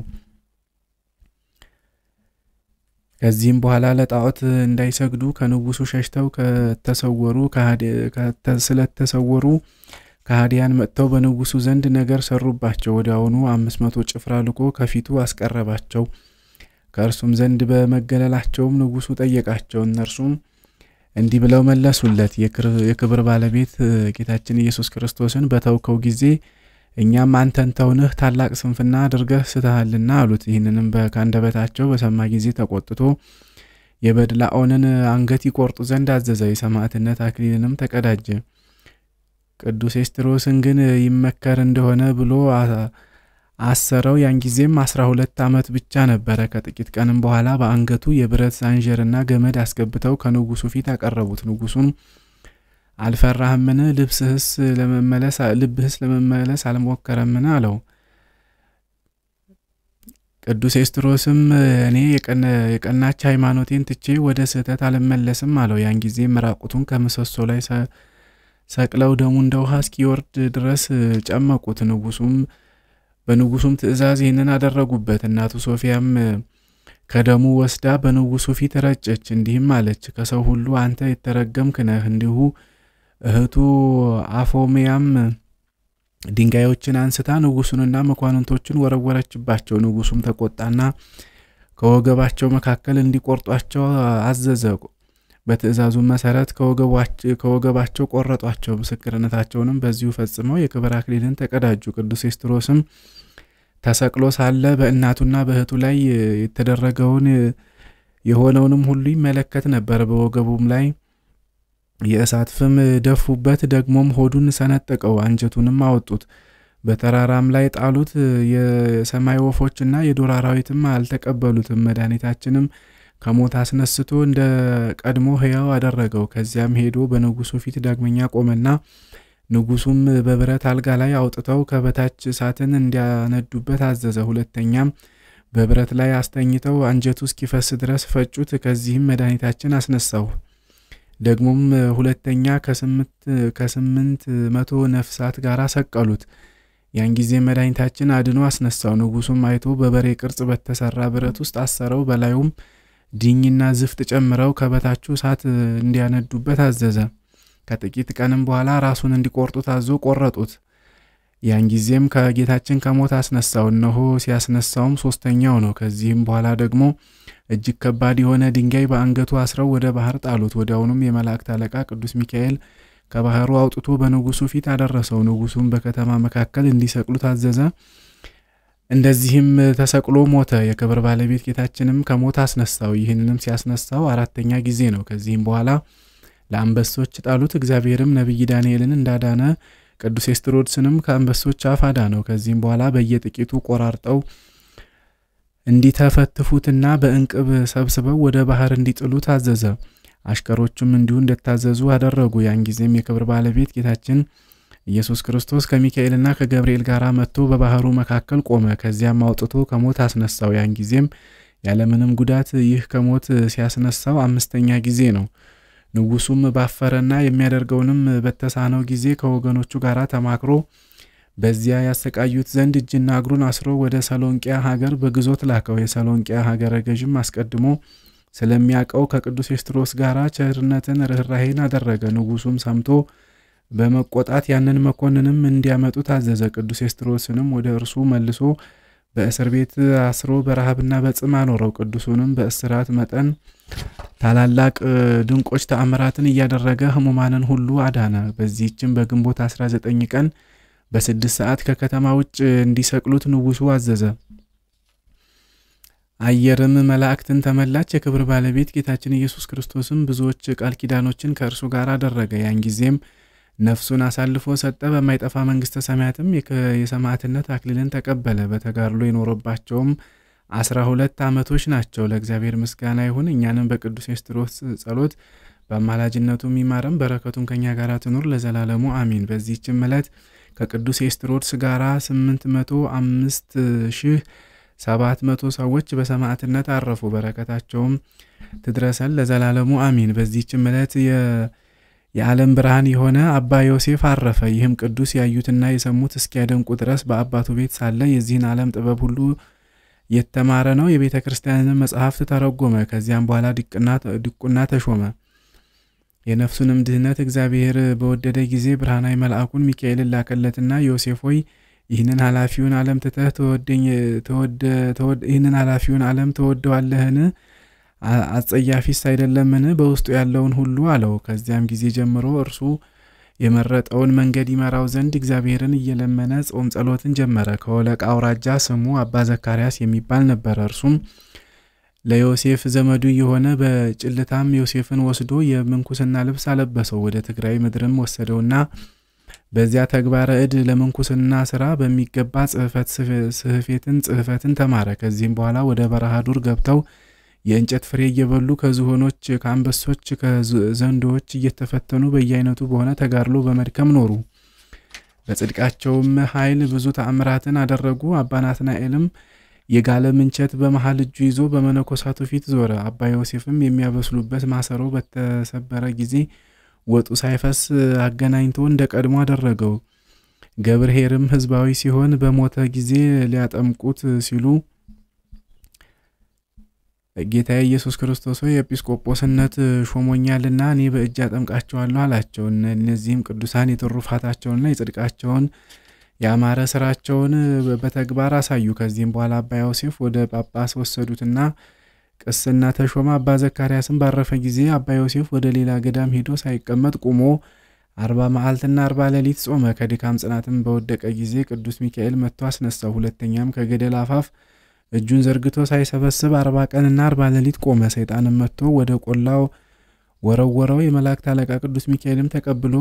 ከዚህም በኋላ ለጣዖት እንዳይሰግዱ ከንጉሱ ሸሽተው ከተሰወሩ ስለተሰወሩ ከሃዲያን መጥተው በንጉሱ ዘንድ ነገር ሰሩባቸው። ወዲያውኑ አምስት መቶ ጭፍራ ልኮ ከፊቱ አስቀረባቸው። ከእርሱም ዘንድ በመገለላቸውም ንጉሱ ጠየቃቸው። እነርሱም እንዲህ ብለው መለሱለት፣ የክብር ባለቤት ጌታችን ኢየሱስ ክርስቶስን በተውከው ጊዜ እኛም አንተን ተውንህ ታላቅ ስንፍና አድርገህ ስተሃልና አሉት። ይህንንም ከአንደበታቸው በሰማ ጊዜ ተቆጥቶ የበድላኦንን አንገት ይቆርጡ ዘንድ አዘዘ። የሰማዕትነት አክሊልንም ተቀዳጀ። ቅዱስ ኤስትሮስን ግን ይመከር እንደሆነ ብሎ አሰረው። ያን ጊዜም አስራ ሁለት ዓመት ብቻ ነበረ። ከጥቂት ቀንም በኋላ በአንገቱ የብረት ሳንጀርና ገመድ አስገብተው ከንጉሱ ፊት አቀረቡት። ንጉሱን አልፈራህምን? ልብስህስ ለመመለስ ልብህስ ለመመለስ አልሞከረምን? አለው። ቅዱስ ኤስትሮስም እኔ የቀናች ሃይማኖቴን ትቼ ወደ ስህተት አልመለስም አለው። ያን ጊዜም ምራቁቱን ከምሰሶ ላይ ሰቅለው ደሙ እንደ ውሃ እስኪወርድ ድረስ ጨመቁት። ንጉሱም በንጉሱም ትእዛዝ ይህንን አደረጉበት። እናቱ ሶፊያም ከደሙ ወስዳ በንጉሱ ፊት ረጨች፣ እንዲህም አለች፦ ከሰው ሁሉ አንተ የተረገምክ ነህ፣ እንዲሁ እህቱ አፎሚያም ድንጋዮችን አንስታ ንጉሱንና መኳንንቶችን ወረወረችባቸው። ንጉሱም ተቆጣና ከወገባቸው መካከል እንዲቆርጧቸው አዘዘ። በትእዛዙ መሰረት ከወገባቸው ቆረጧቸው። ምስክርነታቸውንም በዚሁ ፈጽመው የክብር አክሊልን ተቀዳጁ። ቅዱስ ኤስትሮስም ተሰቅሎ ሳለ በእናቱና በእህቱ ላይ የተደረገውን የሆነውንም ሁሉ ይመለከት ነበር። በወገቡም ላይ የእሳት ፍም ደፉበት፣ ደግሞም ሆዱን ሰነጠቀው፣ አንጀቱንም አወጡት፣ በተራራም ላይ ጣሉት። የሰማይ ወፎችና የዱር አራዊትም አልተቀበሉትም። መድኃኒታችንም ከሞት አስነስቶ እንደ ቀድሞ ሕያው አደረገው። ከዚያም ሄዶ በንጉሱ ፊት ዳግመኛ ቆመና ንጉሱም በብረት አልጋ ላይ አውጥተው ከበታች እሳትን እንዲያነዱበት አዘዘ። ሁለተኛም በብረት ላይ አስተኝተው አንጀቱ እስኪፈስ ድረስ ፈጩት። ከዚህም መድኃኒታችን አስነሳው። ደግሞም ሁለተኛ ከስምንት መቶ ነፍሳት ጋር ሰቀሉት። ያን ጊዜ መድኃኒታችን አድኖ አስነሳው። ንጉሱም አይቶ በበሬ ቅርጽ በተሰራ ብረት ውስጥ አሰረው። በላዩም ድኝና ዝፍት ጨምረው ከበታችሁ እሳት እንዲያነዱበት አዘዘ። ከጥቂት ቀንም በኋላ ራሱን እንዲቆርጡ ታዞ ቆረጡት። ያን ጊዜም ከጌታችን ከሞት አስነሳው። እነሆ ሲያስነሳውም ሶስተኛው ነው። ከዚህም በኋላ ደግሞ እጅግ ከባድ የሆነ ድንጋይ በአንገቱ አስረው ወደ ባህር ጣሉት። ወዲያውኑም የመላእክት አለቃ ቅዱስ ሚካኤል ከባህሩ አውጥቶ በንጉሱ ፊት አደረሰው። ንጉሱም በከተማ መካከል እንዲሰቅሉ ታዘዘ። እንደዚህም ተሰቅሎ ሞተ። የክብር ባለቤት ጌታችንም ከሞት አስነሳው። ይህንንም ሲያስነሳው አራተኛ ጊዜ ነው። ከዚህም በኋላ ለአንበሶች ጣሉት። እግዚአብሔርም ነቢይ ዳንኤልን እንዳዳነ ቅዱስ ኤስትሮድስንም ከአንበሶች አፍ አዳነው። ከዚህም በኋላ በየጥቂቱ ቆራርጠው እንዲተፈትፉትና በእንቅብ ሰብስበው ወደ ባህር እንዲጥሉ ታዘዘ። አሽከሮቹም እንዲሁ እንደታዘዙ አደረጉ። ያን ጊዜም የክብር ባለቤት ጌታችን ኢየሱስ ክርስቶስ ከሚካኤልና ከገብርኤል ጋር መጥቶ በባህሩ መካከል ቆመ። ከዚያም አውጥቶ ከሞት አስነሳው። ያን ጊዜም ያለምንም ጉዳት ይህ ከሞት ሲያስነሳው አምስተኛ ጊዜ ነው። ንጉሱም ባፈረና የሚያደርገውንም በተሳነው ጊዜ ከወገኖቹ ጋር ተማክሮ በዚያ ያሰቃዩት ዘንድ እጅና እግሩን አስሮ ወደ ሰሎንቅያ ሀገር በግዞት ላከው። የሰሎንቅያ ሀገረ ገዥም አስቀድሞ ስለሚያውቀው ከቅዱስ ኤስትሮስ ጋር ቸርነትን ርኅራሄን አደረገ። ንጉሱም ሰምቶ በመቆጣት ያንን መኮንንም እንዲያመጡ ታዘዘ። ቅዱስ ኤስትሮስንም ወደ እርሱ መልሶ በእስር ቤት አስሮ በረሃብና በጽም አኖረው። ቅዱሱንም በእስራት መጠን ታላላቅ ድንቆች ተአምራትን እያደረገ ህሙማንን ሁሉ አዳነ። በዚህችም በግንቦት 19 ቀን በስድስት ሰዓት ከከተማ ውጭ እንዲሰቅሉት ንጉሱ አዘዘ። አየርም መላእክትን ተመላች። የክብር ባለቤት ጌታችን ኢየሱስ ክርስቶስም ብዙዎች ቃል ኪዳኖችን ከእርሱ ጋር አደረገ። ያን ጊዜም ነፍሱን አሳልፎ ሰጠ። በማይጠፋ መንግሥተ ሰማያትም የሰማዕትነት አክሊልን ተቀበለ። በተጋድሎ የኖረባቸውም አስራ ሁለት ዓመቶች ናቸው። ለእግዚአብሔር ምስጋና ይሁን። እኛንም በቅዱስ ኤስድሮስ ጸሎት በአማላጅነቱ የሚማረም በረከቱም ከእኛ ጋር ትኑር ለዘላለሙ አሚን። በዚህችም ዕለት ከቅዱስ ኤስትሮድስ ጋር 805 ሰዎች በሰማዕትነት አረፉ። በረከታቸውም ትድረሰን ለዘላለሙ አሚን። በዚህችም ዕለት የዓለም ብርሃን የሆነ አባ ዮሴፍ አረፈ። ይህም ቅዱስ ያዩትና የሰሙት እስኪያደንቁ ድረስ በአባቱ ቤት ሳለ የዚህን ዓለም ጥበብ ሁሉ የተማረ ነው። የቤተ ክርስቲያንን መጽሐፍት ተረጎመ። ከዚያም በኋላ ዲቁና ተሾመ። የነፍሱንም ድህነት እግዚአብሔር በወደደ ጊዜ ብርሃናዊ መልአኩን ሚካኤልን ላከለትና ዮሴፍ ሆይ ይህንን ኃላፊውን ዓለም ትተህ ይህንን ኃላፊውን ዓለም ተወደዋለህን? አጸያፊስ አይደለምን? በውስጡ ያለውን ሁሉ አለው። ከዚያም ጊዜ ጀምሮ እርሱ የመረጠውን መንገድ ይመራው ዘንድ እግዚአብሔርን እየለመነ ጾም ጸሎትን ጀመረ። ከወለቃ አውራጃ ስሙ አባ ዘካርያስ የሚባል ነበረ። እርሱም ለዮሴፍ ዘመዱ የሆነ በጭልታም ዮሴፍን ወስዶ የምንኩስና ልብስ አለበሰው። ወደ ትግራይ ምድርም ወሰደውና በዚያ ተግባረ እድ ለምንኩስና ስራ በሚገባ ጽሕፈት ስህፌትን ጽህፈትን ተማረ። ከዚህም በኋላ ወደ በረሃ ዱር ገብተው የእንጨት ፍሬ እየበሉ ከዝሆኖች፣ ከአንበሶች፣ ከዘንዶዎች እየተፈተኑ በየአይነቱ በሆነ ተጋድሎ በመድከም ኖሩ። በጽድቃቸውም ኃይል ብዙ ተአምራትን አደረጉ። አባ ናትናኤልም የጋለ ምንቸት በመሃል እጁ ይዞ በመነኮሳቱ ፊት ዞረ። አባ ዮሴፍም የሚያበስሉበት ማሰሮ በተሰበረ ጊዜ ወጡ ሳይፈስ አገናኝቶ እንደ ቀድሞ አደረገው። ገብርሄርም ህዝባዊ ሲሆን በሞተ ጊዜ ሊያጠምቁት ሲሉ ጌታ ኢየሱስ ክርስቶስ ሆይ ኤጲስቆጶስነት ሾሞኛልና እኔ በእጅ አጠምቃቸዋለሁ አላቸው። እነዚህም ቅዱሳን የትሩፋታቸውንና የጽድቃቸውን ያማረ ስራቸውን በተግባር አሳዩ። ከዚህም በኋላ አባ ዮሴፍ ወደ ጳጳስ ወሰዱትና ቅስና ተሾመ። አባ ዘካርያስም ባረፈ ጊዜ አባ ዮሴፍ ወደ ሌላ ገዳም ሄዶ ሳይቀመጥ ቁሞ አርባ መዓልትና አርባ ሌሊት ጾመ። ከድካም ጽናትም በወደቀ ጊዜ ቅዱስ ሚካኤል መጥቶ አስነሳው። ሁለተኛም ከገደል አፋፍ እጁን ዘርግቶ ሳይሰበስብ አርባ ቀንና አርባ ሌሊት ቆመ። ሰይጣንም መጥቶ ወደ ቆላው ወረወረው። የመላእክት አለቃ ቅዱስ ሚካኤልም ተቀብሎ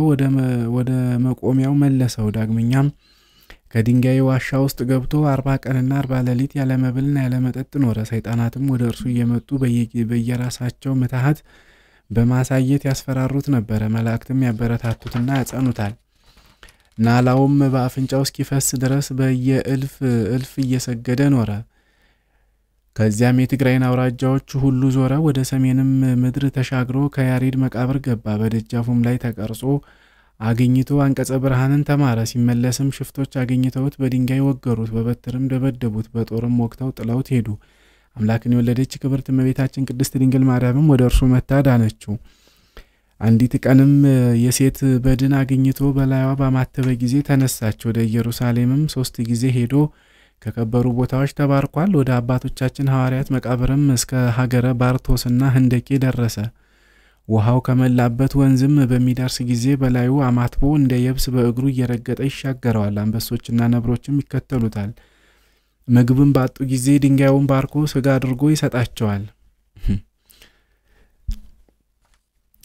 ወደ መቆሚያው መለሰው። ዳግመኛም ከድንጋይ ዋሻ ውስጥ ገብቶ አርባ ቀንና አርባ ሌሊት ያለመብልና ያለመጠጥ ኖረ። ሰይጣናትም ወደ እርሱ እየመጡ በየራሳቸው ምትሃት በማሳየት ያስፈራሩት ነበረ። መላእክትም ያበረታቱትና ያጸኑታል። ናላውም በአፍንጫው እስኪፈስ ድረስ በየእልፍ እልፍ እየሰገደ ኖረ። ከዚያም የትግራይን አውራጃዎች ሁሉ ዞረ። ወደ ሰሜንም ምድር ተሻግሮ ከያሬድ መቃብር ገባ። በደጃፉም ላይ ተቀርጾ አግኝቶ አንቀጸ ብርሃንን ተማረ። ሲመለስም ሽፍቶች አግኝተውት በድንጋይ ወገሩት፣ በበትርም ደበደቡት፣ በጦርም ወቅተው ጥለውት ሄዱ። አምላክን የወለደች ክብርት እመቤታችን ቅድስት ድንግል ማርያምም ወደ እርሱ መታ ዳነችው። አንዲት ቀንም የሴት በድን አግኝቶ በላይዋ ባማተበ ጊዜ ተነሳች። ወደ ኢየሩሳሌምም ሶስት ጊዜ ሄዶ ከከበሩ ቦታዎች ተባርኳል። ወደ አባቶቻችን ሐዋርያት መቃብርም እስከ ሀገረ ባርቶስና ህንደኬ ደረሰ። ውሃው ከመላበት ወንዝም በሚደርስ ጊዜ በላዩ አማትቦ እንደ የብስ በእግሩ እየረገጠ ይሻገረዋል። አንበሶችና ነብሮችም ይከተሉታል። ምግብም ባጡ ጊዜ ድንጋዩን ባርኮ ስጋ አድርጎ ይሰጣቸዋል። [clears throat]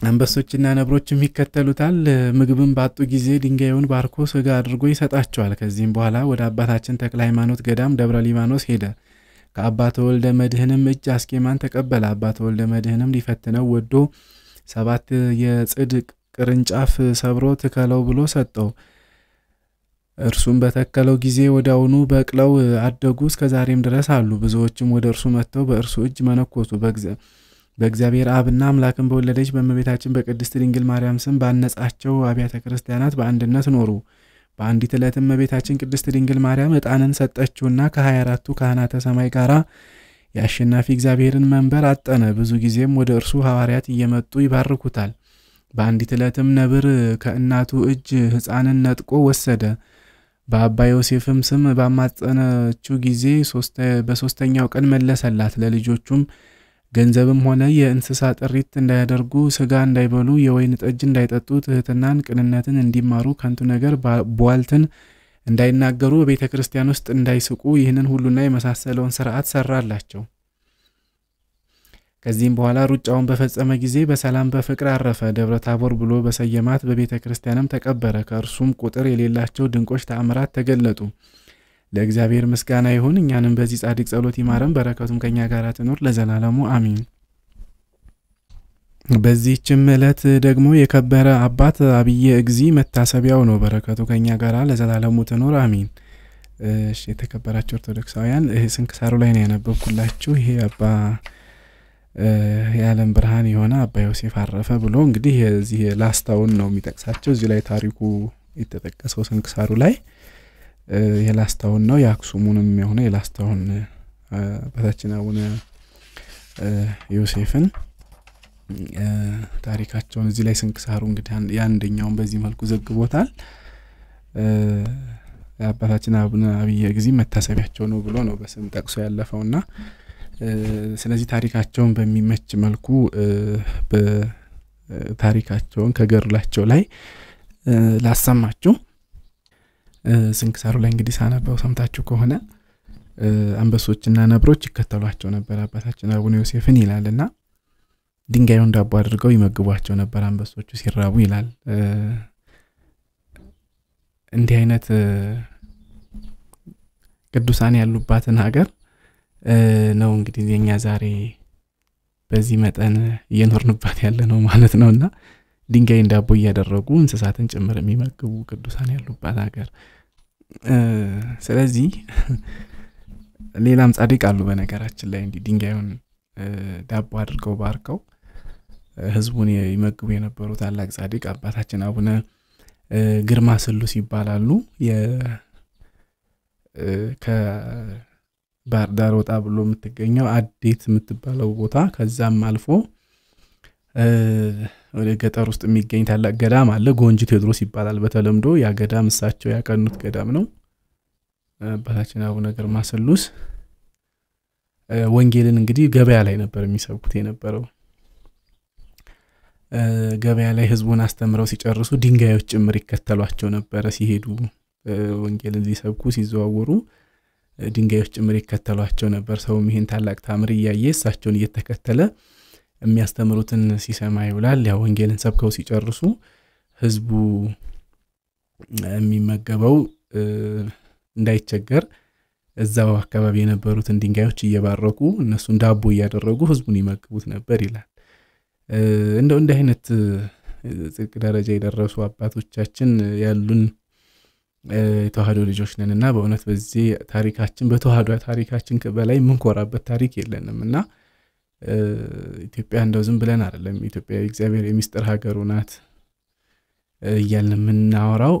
አንበሶችና ነብሮችም ይከተሉታል። ምግብም ባጡ ጊዜ ድንጋዩን ባርኮ ስጋ አድርጎ ይሰጣቸዋል። ከዚህም በኋላ ወደ አባታችን ተክለ ሃይማኖት ገዳም ደብረ ሊባኖስ ሄደ። ከአባተ ወልደ መድህንም እጅ አስኬማን ተቀበለ። አባተ ወልደ መድህንም ሊፈትነው ወዶ ሰባት የጽድ ቅርንጫፍ ሰብሮ ትከለው ብሎ ሰጠው። እርሱም በተከለው ጊዜ ወዲያውኑ በቅለው አደጉ፣ እስከ ዛሬም ድረስ አሉ። ብዙዎችም ወደ እርሱ መጥተው በእርሱ እጅ መነኮሱ። በእግዚአብሔር አብና አምላክን በወለደች በእመቤታችን በቅድስት ድንግል ማርያም ስም ባነጻቸው አብያተ ክርስቲያናት በአንድነት ኖሩ። በአንዲት ዕለትም እመቤታችን ቅድስት ድንግል ማርያም ዕጣንን ሰጠችውና ከ24ቱ ካህናተ ሰማይ ጋር የአሸናፊ እግዚአብሔርን መንበር አጠነ። ብዙ ጊዜም ወደ እርሱ ሐዋርያት እየመጡ ይባርኩታል። በአንዲት ዕለትም ነብር ከእናቱ እጅ ሕፃንን ነጥቆ ወሰደ። በአባ ዮሴፍም ስም ባማጸነችው ጊዜ በሦስተኛው ቀን መለሰላት። ለልጆቹም ገንዘብም ሆነ የእንስሳ ጥሪት እንዳያደርጉ፣ ስጋ እንዳይበሉ፣ የወይን ጠጅ እንዳይጠጡ፣ ትሕትናን፣ ቅንነትን እንዲማሩ፣ ከንቱ ነገር ቧልትን እንዳይናገሩ በቤተ ክርስቲያን ውስጥ እንዳይስቁ ይህንን ሁሉና የመሳሰለውን ስርዓት ሰራላቸው። ከዚህም በኋላ ሩጫውን በፈጸመ ጊዜ በሰላም በፍቅር አረፈ። ደብረ ታቦር ብሎ በሰየማት በቤተ ክርስቲያንም ተቀበረ። ከእርሱም ቁጥር የሌላቸው ድንቆች ተአምራት ተገለጡ። ለእግዚአብሔር ምስጋና ይሁን። እኛንም በዚህ ጻድቅ ጸሎት ይማረን፣ በረከቱም ከእኛ ጋር ትኖር ለዘላለሙ አሚን። በዚህችም ዕለት ደግሞ የከበረ አባት አብየ እግዚ መታሰቢያው ነው። በረከቱ ከኛ ጋር ለዘላለሙ ትኖር አሚን። እሺ የተከበራቸው ኦርቶዶክሳውያን ስንክሳሩ ላይ ነው ያነበብኩላችሁ። ይሄ አባ የዓለም ብርሃን የሆነ አባ ዮሴፍ አረፈ ብሎ እንግዲህ የዚህ ላስታውን ነው የሚጠቅሳቸው። እዚህ ላይ ታሪኩ የተጠቀሰው ስንክሳሩ ላይ የላስታውን ነው። የአክሱሙንም የሆነ የላስታውን አባታችን አቡነ ዮሴፍን ታሪካቸውን እዚህ ላይ ስንክሳሩ እንግዲህ የአንደኛውን በዚህ መልኩ ዘግቦታል። አባታችን አቡነ አብየ ጊዜ መታሰቢያቸው ነው ብሎ ነው በስም ጠቅሶ ያለፈው እና ስለዚህ ታሪካቸውን በሚመች መልኩ ታሪካቸውን ከገሩላቸው ላይ ላሰማችሁ። ስንክሳሩ ላይ እንግዲህ ሳነበው ሰምታችሁ ከሆነ አንበሶችና ነብሮች ይከተሏቸው ነበር አባታችን አቡነ ዮሴፍን ይላልና ድንጋዩን ዳቦ አድርገው ይመግቧቸው ነበር አንበሶቹ ሲራቡ ይላል። እንዲህ አይነት ቅዱሳን ያሉባትን ሀገር ነው እንግዲህ የኛ ዛሬ በዚህ መጠን እየኖርንባት ያለ ነው ማለት ነው እና ድንጋይን ዳቦ እያደረጉ እንስሳትን ጭምር የሚመግቡ ቅዱሳን ያሉባት ሀገር። ስለዚህ ሌላም ጻድቅ አሉ በነገራችን ላይ እንዲህ ድንጋዩን ዳቦ አድርገው ባርከው ህዝቡን ይመግቡ የነበሩ ታላቅ ጻድቅ አባታችን አቡነ ግርማ ስሉስ ይባላሉ። ከባህር ዳር ወጣ ብሎ የምትገኘው አዴት የምትባለው ቦታ ከዛም አልፎ ወደ ገጠር ውስጥ የሚገኝ ታላቅ ገዳም አለ። ጎንጂ ቴዎድሮስ ይባላል በተለምዶ። ያ ገዳም እሳቸው ያቀኑት ገዳም ነው። አባታችን አቡነ ግርማ ስሉስ ወንጌልን እንግዲህ ገበያ ላይ ነበር የሚሰብኩት የነበረው። ገበያ ላይ ህዝቡን አስተምረው ሲጨርሱ ድንጋዮች ጭምር ይከተሏቸው ነበረ ሲሄዱ ወንጌልን ሊሰብኩ ሲዘዋወሩ ድንጋዮች ጭምር ይከተሏቸው ነበር ሰውም ይህን ታላቅ ታምር እያየ እሳቸውን እየተከተለ የሚያስተምሩትን ሲሰማ ይውላል ያ ወንጌልን ሰብከው ሲጨርሱ ህዝቡ የሚመገበው እንዳይቸገር እዛው አካባቢ የነበሩትን ድንጋዮች እየባረኩ እነሱን ዳቦ እያደረጉ ህዝቡን ይመግቡት ነበር ይላል እንደው እንዲህ አይነት ጽድቅ ደረጃ የደረሱ አባቶቻችን ያሉን የተዋህዶ ልጆች ነን እና በእውነት በዚህ ታሪካችን በተዋህዶ ታሪካችን በላይ የምንኮራበት ታሪክ የለንም እና ኢትዮጵያ እንደው ዝም ብለን አይደለም ኢትዮጵያ እግዚአብሔር የሚስጥር ሀገሩ ናት እያልን የምናወራው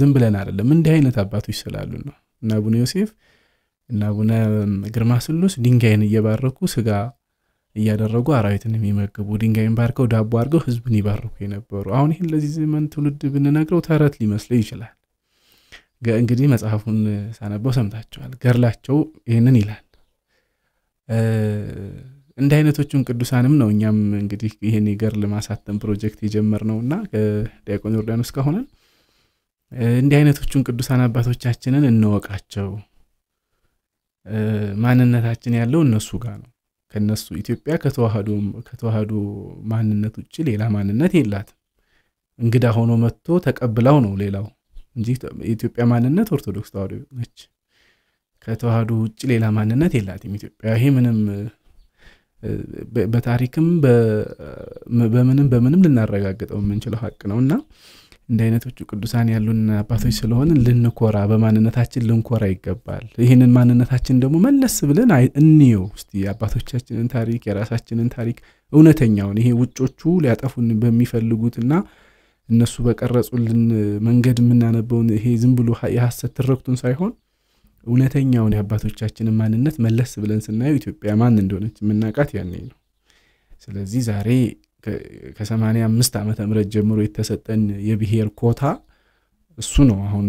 ዝም ብለን አይደለም እንዲህ አይነት አባቶች ስላሉ ነው እና አቡነ ዮሴፍ እና አቡነ ግርማ ስሉስ ድንጋይን እየባረኩ ስጋ እያደረጉ አራዊትን የሚመግቡ ድንጋይን ባርከው ዳቦ አድርገው ህዝብን ይባርኩ የነበሩ። አሁን ይህን ለዚህ ዘመን ትውልድ ብንነግረው ተረት ሊመስለው ይችላል። እንግዲህ መጽሐፉን ሳነበው ሰምታችኋል። ገድላቸው ይህንን ይላል። እንደ አይነቶቹን ቅዱሳንም ነው እኛም እንግዲህ ይህን የገድል ማሳተም ፕሮጀክት የጀመርነው እና ከዲያቆን ዮርዳኖስ ከሆነን እንዲህ አይነቶቹን ቅዱሳን አባቶቻችንን እንወቃቸው። ማንነታችን ያለው እነሱ ጋር ነው። ከነሱ ኢትዮጵያ ከተዋህዶ ማንነት ውጭ ሌላ ማንነት የላትም። እንግዳ ሆኖ መጥቶ ተቀብላው ነው ሌላው እንጂ የኢትዮጵያ ማንነት ኦርቶዶክስ ተዋህዶ ነች። ከተዋህዶ ውጭ ሌላ ማንነት የላትም ኢትዮጵያ። ይሄ ምንም በታሪክም በምንም በምንም ልናረጋግጠው የምንችለው ሀቅ ነው እና እንደ አይነቶቹ ቅዱሳን ያሉን አባቶች ስለሆን ልንኮራ በማንነታችን ልንኮራ ይገባል። ይህንን ማንነታችን ደግሞ መለስ ብለን እንየው ስ የአባቶቻችንን ታሪክ የራሳችንን ታሪክ እውነተኛውን ይሄ ውጮቹ ሊያጠፉን በሚፈልጉትና እነሱ በቀረጹልን መንገድ የምናነበውን ይሄ ዝም ብሎ የሀሰት ትረክቱን ሳይሆን እውነተኛውን የአባቶቻችንን ማንነት መለስ ብለን ስናየው ኢትዮጵያ ማን እንደሆነች የምናውቃት ያኔ ነው። ስለዚህ ዛሬ ከ85 ዓመተ ምህረት ጀምሮ የተሰጠን የብሔር ኮታ እሱ ነው አሁን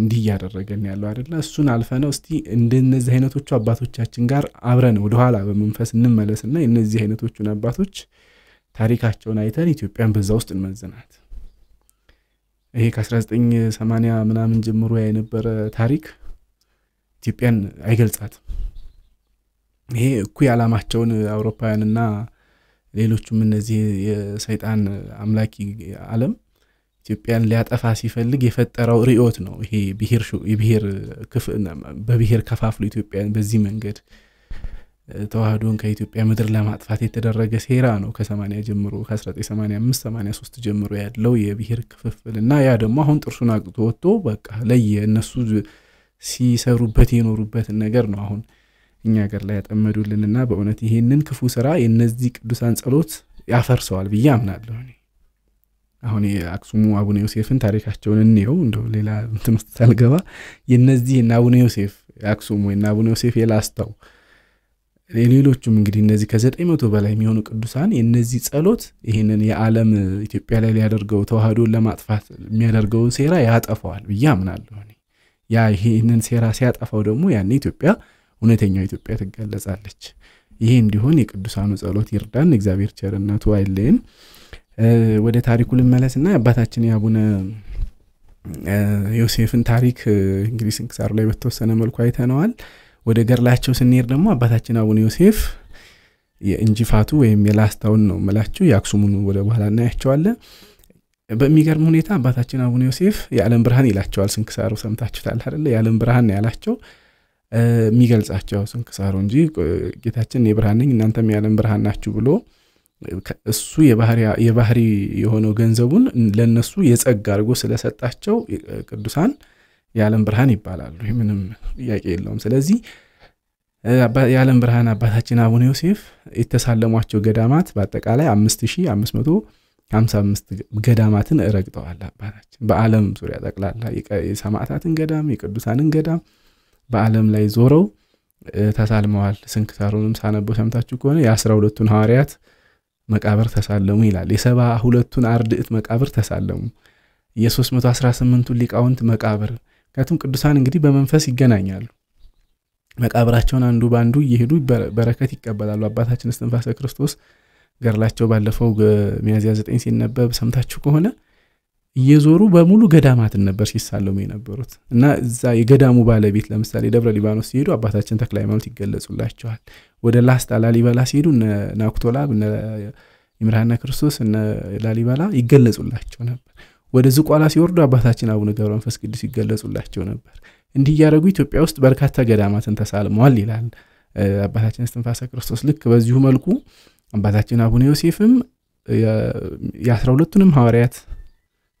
እንዲህ እያደረገን ያለው አይደለ? እሱን አልፈነው እስቲ እንደነዚህ አይነቶቹ አባቶቻችን ጋር አብረን ወደኋላ በመንፈስ እንመለስና የነዚህ አይነቶቹን አባቶች ታሪካቸውን አይተን ኢትዮጵያን በዛ ውስጥ እንመዝናት። ይሄ ከ1980 ምናምን ጀምሮ የነበረ ታሪክ ኢትዮጵያን አይገልጻትም። ይሄ እኩ የዓላማቸውን አውሮፓውያንና ሌሎቹም እነዚህ የሰይጣን አምላኪ አለም ኢትዮጵያን ሊያጠፋ ሲፈልግ የፈጠረው ርዕዮት ነው። ይሄ ብሔር በብሔር ከፋፍሎ ኢትዮጵያን በዚህ መንገድ ተዋህዶን ከኢትዮጵያ ምድር ለማጥፋት የተደረገ ሴራ ነው። ከ ጀምሮ ከ1985 83 ጀምሮ ያለው የብሔር ክፍፍል እና ያ ደግሞ አሁን ጥርሱን አቅቶ ወጥቶ በቃ ለየ እነሱ ሲሰሩበት የኖሩበትን ነገር ነው አሁን እኛ ሀገር ላይ ያጠመዱልንና በእውነት ይሄንን ክፉ ስራ የነዚህ ቅዱሳን ጸሎት ያፈርሰዋል ብዬ አምናለሁ። አሁን የአክሱሙ አቡነ ዮሴፍን ታሪካቸውን እንየው። እንደ ሌላ ትምህርት ሳልገባ የነዚህ እና አቡነ ዮሴፍ የአክሱሙ እና አቡነ ዮሴፍ የላስተው ሌሎቹም እንግዲህ እነዚህ ከዘጠኝ መቶ በላይ የሚሆኑ ቅዱሳን የነዚህ ጸሎት ይህንን የዓለም ኢትዮጵያ ላይ ሊያደርገው ተዋህዶን ለማጥፋት የሚያደርገውን ሴራ ያጠፈዋል ብዬ አምናለሁ። ያ ይህንን ሴራ ሲያጠፋው ደግሞ ያን ኢትዮጵያ እውነተኛው ኢትዮጵያ ትገለጻለች። ይሄ እንዲሆን የቅዱሳኑ ጸሎት ይርዳን፣ እግዚአብሔር ቸርነቱ አይለየን። ወደ ታሪኩ ልመለስና የአባታችን የአቡነ ዮሴፍን ታሪክ እንግዲህ ስንክሳሩ ላይ በተወሰነ መልኩ አይተነዋል። ወደ ገድላቸው ስንሄድ ደግሞ አባታችን አቡነ ዮሴፍ የእንጅፋቱ ወይም የላስታውን ነው ምላችሁ፣ የአክሱሙን ወደ በኋላ እናያቸዋለን። በሚገርም ሁኔታ አባታችን አቡነ ዮሴፍ የዓለም ብርሃን ይላቸዋል። ስንክሳሩ ሰምታችሁታል አይደለ? የዓለም ብርሃን ያላቸው። የሚገልጻቸው ስንክሳሩ እንጂ ጌታችን የብርሃን ነኝ እናንተም የዓለም ብርሃን ናችሁ ብሎ እሱ የባህሪ የሆነው ገንዘቡን ለነሱ የጸጋ አድርጎ ስለሰጣቸው ቅዱሳን የዓለም ብርሃን ይባላሉ። ምንም ጥያቄ የለውም። ስለዚህ የዓለም ብርሃን አባታችን አቡነ ዮሴፍ የተሳለሟቸው ገዳማት በአጠቃላይ 5555 ገዳማትን ረግጠዋል። አባታችን በዓለም ዙሪያ ጠቅላላ የሰማዕታትን ገዳም፣ የቅዱሳንን ገዳም በዓለም ላይ ዞረው ተሳልመዋል። ስንክሳሩንም ሳነበው ሰምታችሁ ከሆነ የአስራ ሁለቱን ሐዋርያት መቃብር ተሳለሙ ይላል። የሰባ ሁለቱን አርድዕት መቃብር ተሳለሙ። የ318ቱን ሊቃውንት መቃብር ምክንያቱም ቅዱሳን እንግዲህ በመንፈስ ይገናኛሉ። መቃብራቸውን አንዱ በአንዱ እየሄዱ በረከት ይቀበላሉ። አባታችን እስትንፋሰ ክርስቶስ ገርላቸው ባለፈው ሚያዝያ ዘጠኝ ሲነበብ ሰምታችሁ ከሆነ እየዞሩ በሙሉ ገዳማትን ነበር ሲሳለሙ የነበሩት እና እዛ የገዳሙ ባለቤት ለምሳሌ ደብረ ሊባኖስ ሲሄዱ አባታችን ተክለ ሃይማኖት ይገለጹላቸዋል። ወደ ላስታ ላሊበላ ሲሄዱ እነ ናኩቶላብ ይምርሃነ ክርስቶስ ላሊበላ ይገለጹላቸው ነበር። ወደ ዝቋላ ሲወርዱ አባታችን አቡነ ገብረ መንፈስ ቅዱስ ይገለጹላቸው ነበር። እንዲህ እያደረጉ ኢትዮጵያ ውስጥ በርካታ ገዳማትን ተሳልመዋል ይላል አባታችን ስትንፋሰ ክርስቶስ። ልክ በዚሁ መልኩ አባታችን አቡነ ዮሴፍም የአስራ ሁለቱንም ሐዋርያት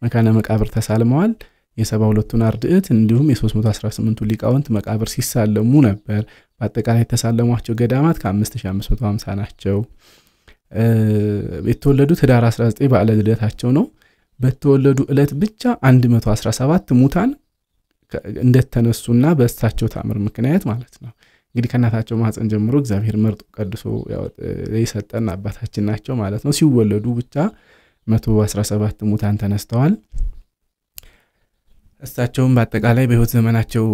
መካነ መቃብር ተሳልመዋል። የሰባ ሁለቱን አርድዕት እንዲሁም የ 318 ሊቃውንት መቃብር ሲሳለሙ ነበር። በአጠቃላይ የተሳለሟቸው ገዳማት ከ5550 ናቸው። የተወለዱት ህዳር 19 በዓለ ልደታቸው ነው። በተወለዱ ዕለት ብቻ 117 ሙታን እንደተነሱና በእሳቸው ታምር ምክንያት ማለት ነው። እንግዲህ ከእናታቸው ማህፀን ጀምሮ እግዚአብሔር መርጦ ቀድሶ የሰጠን አባታችን ናቸው ማለት ነው። ሲወለዱ ብቻ 117 ሙታን ተነስተዋል። እሳቸውም በአጠቃላይ በህይወት ዘመናቸው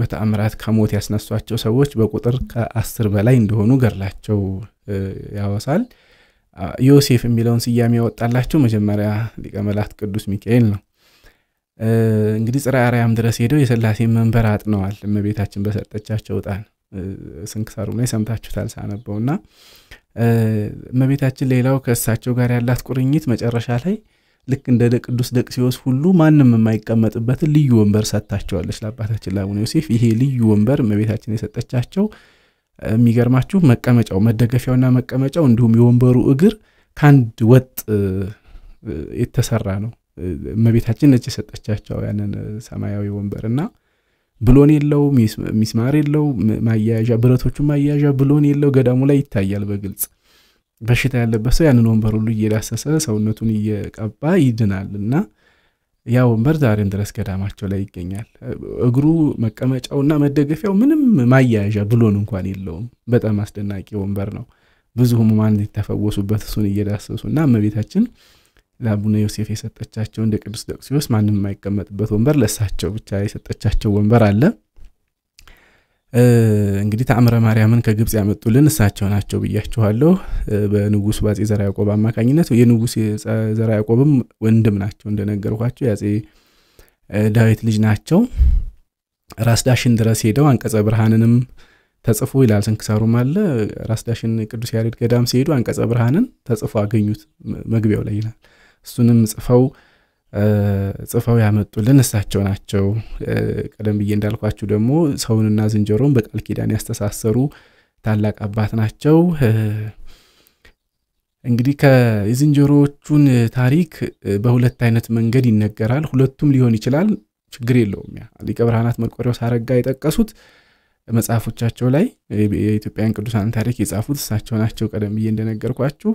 በተአምራት ከሞት ያስነሷቸው ሰዎች በቁጥር ከአስር በላይ እንደሆኑ ገድላቸው ያወሳል። ዮሴፍ የሚለውን ስያሜ ያወጣላቸው መጀመሪያ ሊቀ መላእክት ቅዱስ ሚካኤል ነው። እንግዲህ ጽርሐ አርያም ድረስ ሄደው የስላሴን መንበር አጥነዋል። እመቤታችን በሰጠቻቸው ዕጣን ስንክሳሩ ላይ ሰምታችሁታል ሳነበውና እመቤታችን ሌላው ከእሳቸው ጋር ያላት ቁርኝት መጨረሻ ላይ ልክ እንደ ቅዱስ ደቅሲዮስ ሁሉ ማንም የማይቀመጥበትን ልዩ ወንበር ሰጥታቸዋለች ለአባታችን ለአቡነ ዮሴፍ። ይሄ ልዩ ወንበር እመቤታችን የሰጠቻቸው የሚገርማችሁ መቀመጫው መደገፊያውና መቀመጫው እንዲሁም የወንበሩ እግር ከአንድ ወጥ የተሰራ ነው። እመቤታችን ነች የሰጠቻቸው ያንን ሰማያዊ ወንበር እና ብሎን የለው፣ ሚስማር የለው፣ ማያያዣ ብረቶቹ ማያያዣ ብሎን የለው። ገዳሙ ላይ ይታያል በግልጽ በሽታ ያለበት ሰው ያንን ወንበር ሁሉ እየዳሰሰ ሰውነቱን እየቀባ ይድናል እና ያ ወንበር ዛሬም ድረስ ገዳማቸው ላይ ይገኛል። እግሩ መቀመጫውና መደገፊያው ምንም ማያያዣ ብሎን እንኳን የለውም። በጣም አስደናቂ ወንበር ነው። ብዙ ህሙማን የተፈወሱበት እሱን እየዳሰሱ እና እመቤታችን ለአቡነ ዮሴፍ የሰጠቻቸው እንደ ቅዱስ ደቅሲዮስ ማንም የማይቀመጥበት ወንበር ለሳቸው ብቻ የሰጠቻቸው ወንበር አለ። እንግዲህ ተአምረ ማርያምን ከግብፅ ያመጡልን እሳቸው ናቸው ብያችኋለሁ። በንጉስ በአጼ ዘራ ያቆብ አማካኝነት የንጉስ ዘራ ያቆብም ወንድም ናቸው እንደነገርኳቸው የአጼ ዳዊት ልጅ ናቸው። ራስ ዳሽን ድረስ ሄደው አንቀጸ ብርሃንንም ተጽፎ ይላል ስንክሳሩም አለ። ራስ ዳሽን ቅዱስ ያሬድ ገዳም ሲሄዱ አንቀጸ ብርሃንን ተጽፎ አገኙት መግቢያው ላይ ይላል። እሱንም ጽፈው ጽፈው ያመጡልን እሳቸው ናቸው። ቀደም ብዬ እንዳልኳችሁ ደግሞ ሰውንና ዝንጀሮን በቃል ኪዳን ያስተሳሰሩ ታላቅ አባት ናቸው። እንግዲህ የዝንጀሮዎቹን ታሪክ በሁለት አይነት መንገድ ይነገራል። ሁለቱም ሊሆን ይችላል፣ ችግር የለውም። ያ ሊቀ ብርሃናት መርቆሬዎስ አረጋ የጠቀሱት መጽሐፎቻቸው ላይ የኢትዮጵያን ቅዱሳን ታሪክ የጻፉት እሳቸው ናቸው። ቀደም ብዬ እንደነገርኳችሁ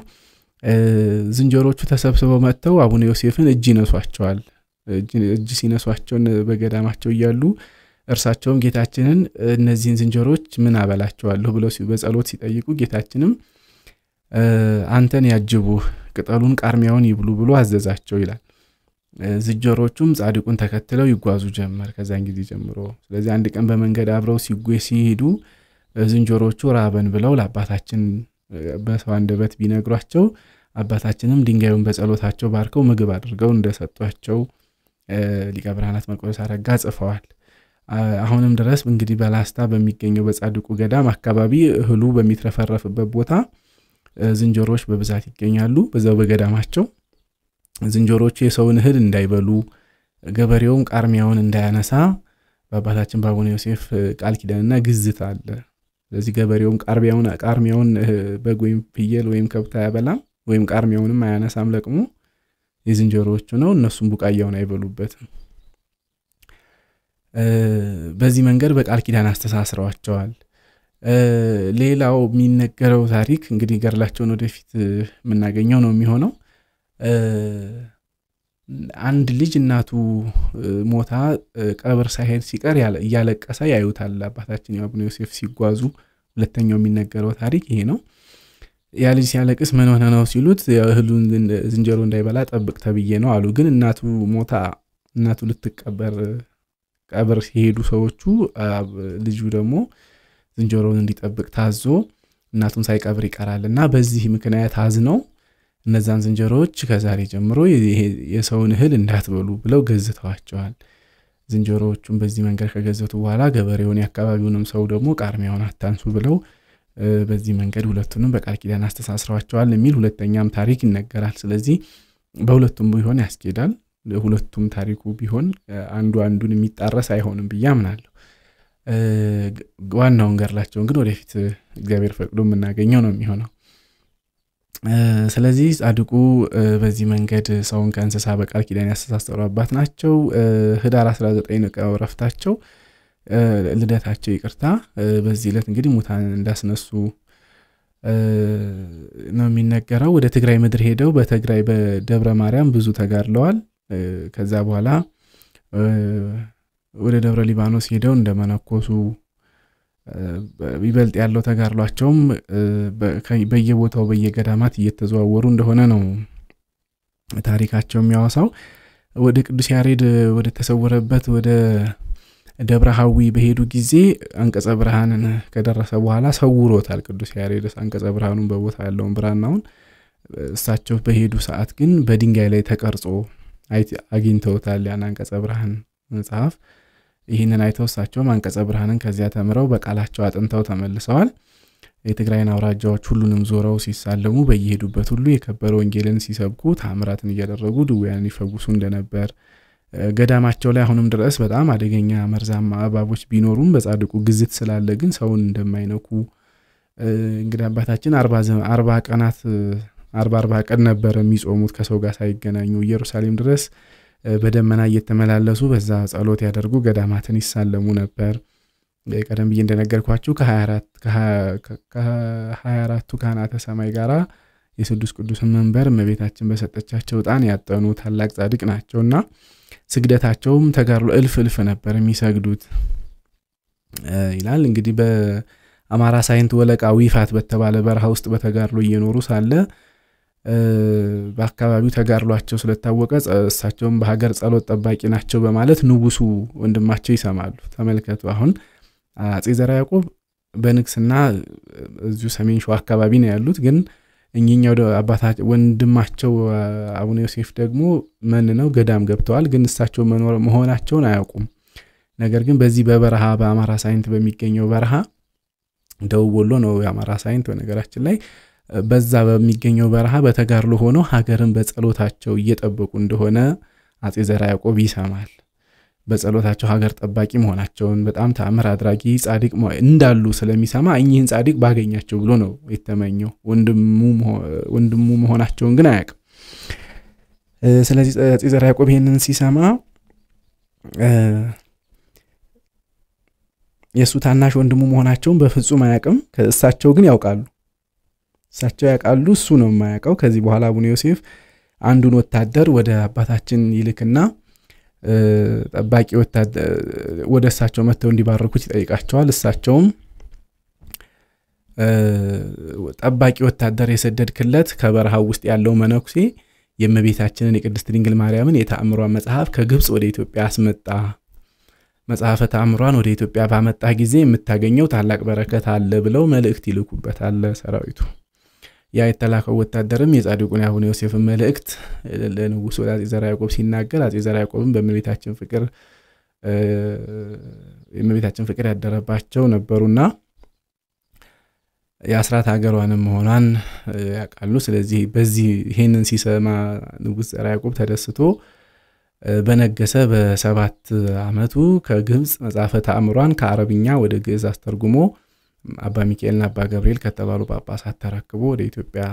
ዝንጀሮቹ ተሰብስበው መጥተው አቡነ ዮሴፍን እጅ ይነሷቸዋል። እጅ ሲነሷቸውን በገዳማቸው እያሉ እርሳቸውም ጌታችንን እነዚህን ዝንጀሮች ምን አበላቸዋለሁ ብለው በጸሎት ሲጠይቁ ጌታችንም አንተን ያጅቡ ቅጠሉን ቃርሚያውን ይብሉ ብሎ አዘዛቸው ይላል። ዝንጀሮቹም ጻድቁን ተከትለው ይጓዙ ጀመር ከዛን ጊዜ ጀምሮ። ስለዚህ አንድ ቀን በመንገድ አብረው ሲሄዱ ዝንጀሮቹ ራበን ብለው ለአባታችን በሰው አንደበት ቢነግሯቸው አባታችንም ድንጋዩን በጸሎታቸው ባርከው ምግብ አድርገው እንደሰጧቸው ሊቀ ብርሃናት መርቆሬዎስ አረጋ ጽፈዋል። አሁንም ድረስ እንግዲህ በላስታ በሚገኘው በጻድቁ ገዳም አካባቢ እህሉ በሚትረፈረፍበት ቦታ ዝንጀሮዎች በብዛት ይገኛሉ። በዛው በገዳማቸው ዝንጀሮቹ የሰውን እህል እንዳይበሉ፣ ገበሬውም ቃርሚያውን እንዳያነሳ በአባታችን በአቡነ ዮሴፍ ቃል ኪዳንና ግዝት አለ። ስለዚህ ገበሬውም ቃርሚያውን ቃርሚያውን በግ ወይም ፍየል ወይም ከብት አያበላም ወይም ቃርሚያውንም አያነሳም ለቅሞ የዝንጀሮዎቹ ነው እነሱም ቡቃያውን አይበሉበትም በዚህ መንገድ በቃል ኪዳን አስተሳስረዋቸዋል ሌላው የሚነገረው ታሪክ እንግዲህ ገርላቸውን ወደፊት የምናገኘው ነው የሚሆነው አንድ ልጅ እናቱ ሞታ ቀብር ሳይሄድ ሲቀር እያለቀሰ ያዩታል አባታችን አቡነ ዮሴፍ ሲጓዙ። ሁለተኛው የሚነገረው ታሪክ ይሄ ነው። ያ ልጅ ሲያለቅስ ምን ሆነ ነው ሲሉት እህሉን ዝንጀሮ እንዳይበላ ጠብቅ ተብዬ ነው አሉ። ግን እናቱ ሞታ እናቱ ልትቀበር ቀብር ሲሄዱ ሰዎቹ ልጁ ደግሞ ዝንጀሮውን እንዲጠብቅ ታዞ እናቱን ሳይቀብር ይቀራል እና በዚህ ምክንያት አዝነው እነዛን ዝንጀሮዎች ከዛሬ ጀምሮ የሰውን እህል እንዳትበሉ ብለው ገዝተዋቸዋል። ዝንጀሮዎቹን በዚህ መንገድ ከገዘቱ በኋላ ገበሬውን የአካባቢውንም ሰው ደግሞ ቃርሚያውን አታንሱ ብለው በዚህ መንገድ ሁለቱንም በቃል ኪዳን አስተሳስረዋቸዋል የሚል ሁለተኛም ታሪክ ይነገራል። ስለዚህ በሁለቱም ቢሆን ያስኬዳል። ሁለቱም ታሪኩ ቢሆን አንዱ አንዱን የሚጣረስ አይሆንም ብዬ አምናለሁ። ዋናውን ገድላቸውን ግን ወደፊት እግዚአብሔር ፈቅዶ የምናገኘው ነው የሚሆነው። ስለዚህ ጻድቁ በዚህ መንገድ ሰውን ከእንስሳ በቃል ኪዳን ያስተሳሰሩ አባት ናቸው። ህዳር 19 ቀን እረፍታቸው፣ ልደታቸው ይቅርታ። በዚህ ዕለት እንግዲህ ሙታን እንዳስነሱ ነው የሚነገረው። ወደ ትግራይ ምድር ሄደው በትግራይ በደብረ ማርያም ብዙ ተጋድለዋል። ከዛ በኋላ ወደ ደብረ ሊባኖስ ሄደው እንደመነኮሱ ይበልጥ ያለው ተጋድሏቸውም በየቦታው በየገዳማት እየተዘዋወሩ እንደሆነ ነው ታሪካቸው የሚያወሳው። ወደ ቅዱስ ያሬድ ወደ ተሰወረበት ወደ ደብረ ሐዊ በሄዱ ጊዜ አንቀጸ ብርሃንን ከደረሰ በኋላ ሰውሮታል ቅዱስ ያሬድ አንቀጸ ብርሃኑን በቦታ ያለውን ብራናውን። እሳቸው በሄዱ ሰዓት ግን በድንጋይ ላይ ተቀርጾ አግኝተውታል ያን አንቀጸ ብርሃን መጽሐፍ። ይህንን አይተው እሳቸውም አንቀጸ ብርሃንን ከዚያ ተምረው በቃላቸው አጥንተው ተመልሰዋል። የትግራይን አውራጃዎች ሁሉንም ዞረው ሲሳለሙ በየሄዱበት ሁሉ የከበረ ወንጌልን ሲሰብኩ ታምራትን እያደረጉ ድውያንን ይፈውሱ እንደነበር ገዳማቸው ላይ አሁንም ድረስ በጣም አደገኛ መርዛማ እባቦች ቢኖሩም በጻድቁ ግዝት ስላለ ግን ሰውን እንደማይነኩ እንግዲህ አባታችን አርባ ቀናት አርባ አርባ ቀን ነበር የሚጾሙት ከሰው ጋር ሳይገናኙ ኢየሩሳሌም ድረስ በደመና እየተመላለሱ በዛ ጸሎት ያደርጉ ገዳማትን ይሳለሙ ነበር። ቀደም ብዬ እንደነገርኳችሁ ከሀያ አራቱ ካህናተ ሰማይ ጋራ የስዱስ ቅዱስን መንበር እመቤታችን በሰጠቻቸው ዕጣን ያጠኑ ታላቅ ጻድቅ ናቸውና ስግደታቸውም ተጋድሎ እልፍ እልፍ ነበር የሚሰግዱት ይላል። እንግዲህ በአማራ ሳይንት ወለቃ ዊፋት በተባለ በረሃ ውስጥ በተጋድሎ እየኖሩ ሳለ በአካባቢው ተጋድሏቸው ስለታወቀ እሳቸውም በሀገር ጸሎት ጠባቂ ናቸው በማለት ንጉሱ ወንድማቸው ይሰማሉ። ተመልከቱ። አሁን አጼ ዘርዓ ያዕቆብ በንግስና እዚሁ ሰሜን ሸዋ አካባቢ ነው ያሉት። ግን እኚኛው አባታቸው ወንድማቸው አቡነ ዮሴፍ ደግሞ መን ነው ገዳም ገብተዋል። ግን እሳቸው መሆናቸውን አያውቁም። ነገር ግን በዚህ በበረሃ በአማራ ሳይንት በሚገኘው በረሃ ደቡብ ወሎ ነው የአማራ ሳይንት በነገራችን ላይ በዛ በሚገኘው በረሃ በተጋድሎ ሆኖ ሀገርን በጸሎታቸው እየጠበቁ እንደሆነ አጼ ዘርዓ ያዕቆብ ይሰማል። በጸሎታቸው ሀገር ጠባቂ መሆናቸውን በጣም ተአምር አድራጊ ጻድቅ እንዳሉ ስለሚሰማ እኚህን ጻድቅ ባገኛቸው ብሎ ነው የተመኘው። ወንድሙ መሆናቸውን ግን አያውቅም። ስለዚህ አጼ ዘርዓ ያዕቆብ ይህንን ሲሰማ የእሱ ታናሽ ወንድሙ መሆናቸውን በፍጹም አያውቅም። እሳቸው ግን ያውቃሉ። እሳቸው ያውቃሉ፣ እሱ ነው የማያውቀው። ከዚህ በኋላ አቡነ ዮሴፍ አንዱን ወታደር ወደ አባታችን ይልክና ጠባቂ ወደ እሳቸው መጥተው እንዲባርኩት ይጠይቃቸዋል። እሳቸውም ጠባቂ ወታደር የሰደድክለት ከበረሃው ውስጥ ያለው መነኩሴ የእመቤታችንን የቅድስት ድንግል ማርያምን የተአምሯን መጽሐፍ ከግብፅ ወደ ኢትዮጵያ አስመጣ። መጽሐፈ ተአምሯን ወደ ኢትዮጵያ ባመጣ ጊዜ የምታገኘው ታላቅ በረከት አለ ብለው መልእክት ይልኩበታል ሰራዊቱ። ያ የተላከው ወታደርም የጻድቁን አቡነ ዮሴፍን መልእክት ለንጉሱ አጼ ዘርዓ ያዕቆብ ሲናገር አጼ ዘርዓ ያዕቆብም በእመቤታችን ፍቅር የእመቤታችን ፍቅር ያደረባቸው ነበሩና የአስራት ሀገሯንም መሆኗን ያውቃሉ። ስለዚህ በዚህ ይሄንን ሲሰማ ንጉሥ ዘርዓ ያዕቆብ ተደስቶ በነገሰ በሰባት ዓመቱ ከግብፅ መጽሐፈ ተአምሯን ከአረብኛ ወደ ግዕዝ አስተርጉሞ አባ ሚካኤልና አባ ገብርኤል ከተባሉ ጳጳሳት ተረክቦ ወደ ኢትዮጵያ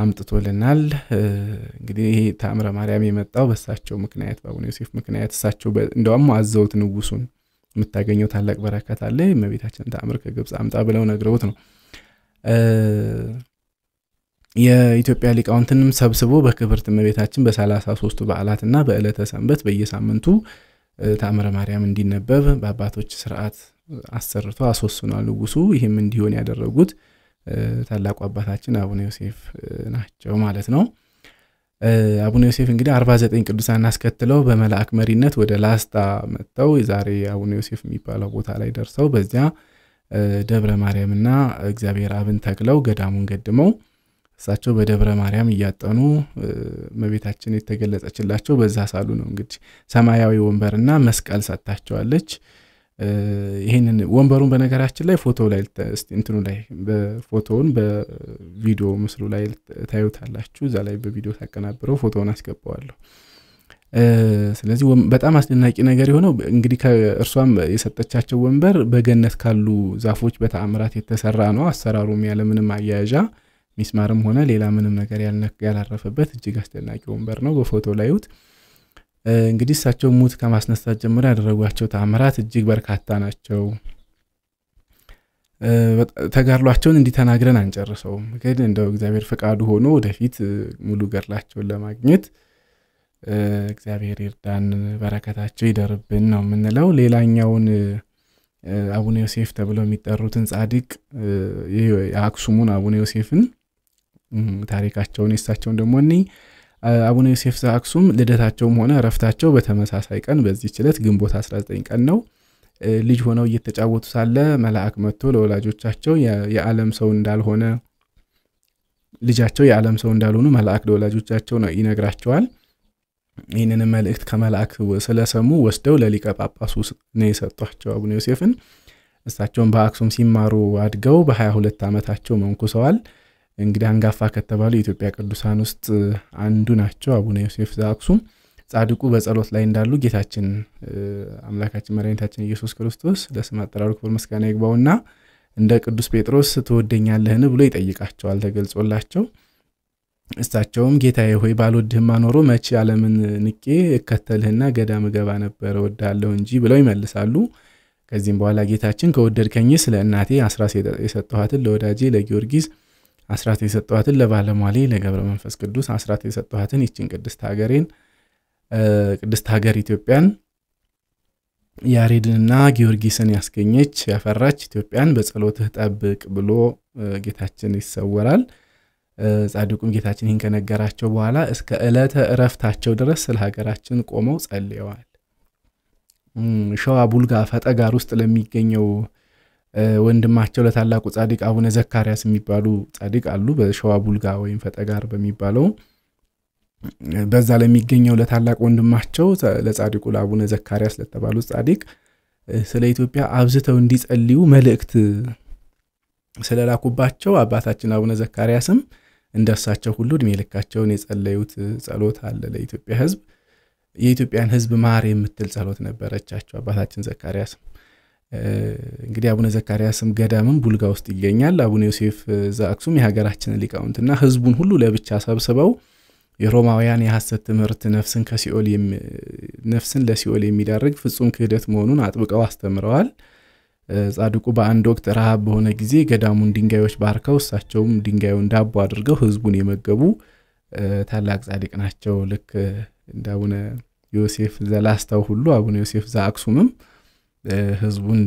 አምጥቶልናል። እንግዲህ ይሄ ታምረ ማርያም የመጣው በእሳቸው ምክንያት በአቡነ ዮሴፍ ምክንያት እሳቸው እንደውም አዘውት ንጉሱን የምታገኘው ታላቅ በረከት አለ እመቤታችንን ተአምር ከግብፅ አምጣ ብለው ነግረውት ነው። የኢትዮጵያ ሊቃውንትንም ሰብስቦ በክብርት እመቤታችን በሰላሳ ሶስቱ በዓላትና በዕለተ ሰንበት በየሳምንቱ ታምረ ማርያም እንዲነበብ በአባቶች ስርዓት አሰርተው አስወስኗል ንጉሱ። ይህም እንዲሆን ያደረጉት ታላቁ አባታችን አቡነ ዮሴፍ ናቸው ማለት ነው። አቡነ ዮሴፍ እንግዲህ 49 ቅዱሳን አስከትለው በመልአክ መሪነት ወደ ላስታ መጥተው ዛሬ አቡነ ዮሴፍ የሚባለው ቦታ ላይ ደርሰው በዚያ ደብረ ማርያምና እግዚአብሔር አብን ተክለው ገዳሙን ገድመው እሳቸው በደብረ ማርያም እያጠኑ እመቤታችን የተገለጸችላቸው በዛ ሳሉ ነው። እንግዲህ ሰማያዊ ወንበርና መስቀል ሰጥታቸዋለች። ይህንን ወንበሩን በነገራችን ላይ ፎቶ ላይ እንትኑ ላይ በፎቶውን በቪዲዮ ምስሉ ላይ ታዩታላችሁ እዛ ላይ በቪዲዮ ታቀናብረው ፎቶውን አስገባዋለሁ ስለዚህ በጣም አስደናቂ ነገር የሆነው እንግዲህ ከእርሷም የሰጠቻቸው ወንበር በገነት ካሉ ዛፎች በተአምራት የተሰራ ነው አሰራሩም ምንም አያያዣ ሚስማርም ሆነ ሌላ ምንም ነገር ያላረፈበት እጅግ አስደናቂ ወንበር ነው በፎቶ ላዩት እንግዲህ እሳቸው ሙት ከማስነሳት ጀምሮ ያደረጓቸው ታምራት እጅግ በርካታ ናቸው። ተጋድሏቸውን እንዲህ ተናግረን አንጨርሰውም፣ ግን እንደው እግዚአብሔር ፈቃዱ ሆኖ ወደፊት ሙሉ ገድላቸውን ለማግኘት እግዚአብሔር ይርዳን፣ በረከታቸው ይደርብን ነው የምንለው። ሌላኛውን አቡነ ዮሴፍ ተብለው የሚጠሩትን ጻድቅ የአክሱሙን አቡነ ዮሴፍን ታሪካቸውን የእሳቸውን ደግሞ እኔ አቡነ ዮሴፍ ዘአክሱም ልደታቸውም ሆነ እረፍታቸው በተመሳሳይ ቀን በዚህ ችለት ግንቦት 19 ቀን ነው። ልጅ ሆነው እየተጫወቱ ሳለ መልአክ መጥቶ ለወላጆቻቸው የዓለም ሰው እንዳልሆነ ልጃቸው የዓለም ሰው እንዳልሆኑ መልአክ ለወላጆቻቸው ነው ይነግራቸዋል። ይህንን መልእክት ከመልአክ ስለሰሙ ወስደው ለሊቀ ጳጳሱ ነው የሰጧቸው አቡነ ዮሴፍን። እሳቸውን በአክሱም ሲማሩ አድገው በ22 ዓመታቸው መንኩሰዋል። እንግዲህ አንጋፋ ከተባሉ የኢትዮጵያ ቅዱሳን ውስጥ አንዱ ናቸው አቡነ ዮሴፍ ዘአክሱም። ጻድቁ በጸሎት ላይ እንዳሉ ጌታችን አምላካችን መድኃኒታችን ኢየሱስ ክርስቶስ ለስም አጠራሩ ክብር ምስጋና ይግባውና እንደ ቅዱስ ጴጥሮስ ትወደኛለህን ብሎ ይጠይቃቸዋል ተገልጾላቸው እሳቸውም ጌታዬ ሆይ ባልወድህም አኖሮ መቼ ዓለምን ንቄ እከተልህና ገዳም እገባ ነበር እወድሃለሁ እንጂ ብለው ይመልሳሉ። ከዚህም በኋላ ጌታችን ከወደድከኝ ስለ እናቴ አስራት የሰጠኋትን ለወዳጄ ለጊዮርጊስ አስራት የሰጠኋትን ለባለሟሌ ለገብረ መንፈስ ቅዱስ አስራት የሰጠኋትን ይችን ቅድስት ሀገሬን ቅድስት ሀገር ኢትዮጵያን ያሬድንና ጊዮርጊስን ያስገኘች ያፈራች ኢትዮጵያን በጸሎትህ ጠብቅ ብሎ ጌታችን ይሰወራል። ጻድቁም ጌታችን ይህን ከነገራቸው በኋላ እስከ ዕለተ እረፍታቸው ድረስ ስለ ሀገራችን ቆመው ጸልየዋል። ሸዋ ቡልጋ ፈጠጋር ውስጥ ለሚገኘው ወንድማቸው ለታላቁ ጻድቅ አቡነ ዘካርያስ የሚባሉ ጻድቅ አሉ። በሸዋ ቡልጋ ወይም ፈጠጋር በሚባለው በዛ ለሚገኘው ለታላቅ ወንድማቸው ለጻድቁ ለአቡነ ዘካርያስ ለተባሉት ጻድቅ ስለ ኢትዮጵያ አብዝተው እንዲጸልዩ መልእክት ስለላኩባቸው አባታችን አቡነ ዘካርያስም እንደሳቸው ሁሉ እድሜ ልካቸውን የጸለዩት ጸሎት አለ ለኢትዮጵያ ሕዝብ የኢትዮጵያን ሕዝብ ማር የምትል ጸሎት ነበረቻቸው አባታችን ዘካርያስም። እንግዲህ አቡነ ዘካርያስም ገዳምም ቡልጋ ውስጥ ይገኛል። አቡነ ዮሴፍ ዘአክሱም የሀገራችንን ሊቃውንትና ህዝቡን ሁሉ ለብቻ ሰብስበው የሮማውያን የሐሰት ትምህርት ነፍስን ከሲኦል ነፍስን ለሲኦል የሚዳርግ ፍጹም ክህደት መሆኑን አጥብቀው አስተምረዋል። ጻድቁ በአንድ ወቅት ረሃብ በሆነ ጊዜ ገዳሙን ድንጋዮች ባርከው እሳቸውም ድንጋዩን ዳቦ አድርገው ህዝቡን የመገቡ ታላቅ ጻድቅ ናቸው። ልክ እንደ አቡነ ዮሴፍ ዘላስታው ሁሉ አቡነ ዮሴፍ ዘአክሱምም ህዝቡን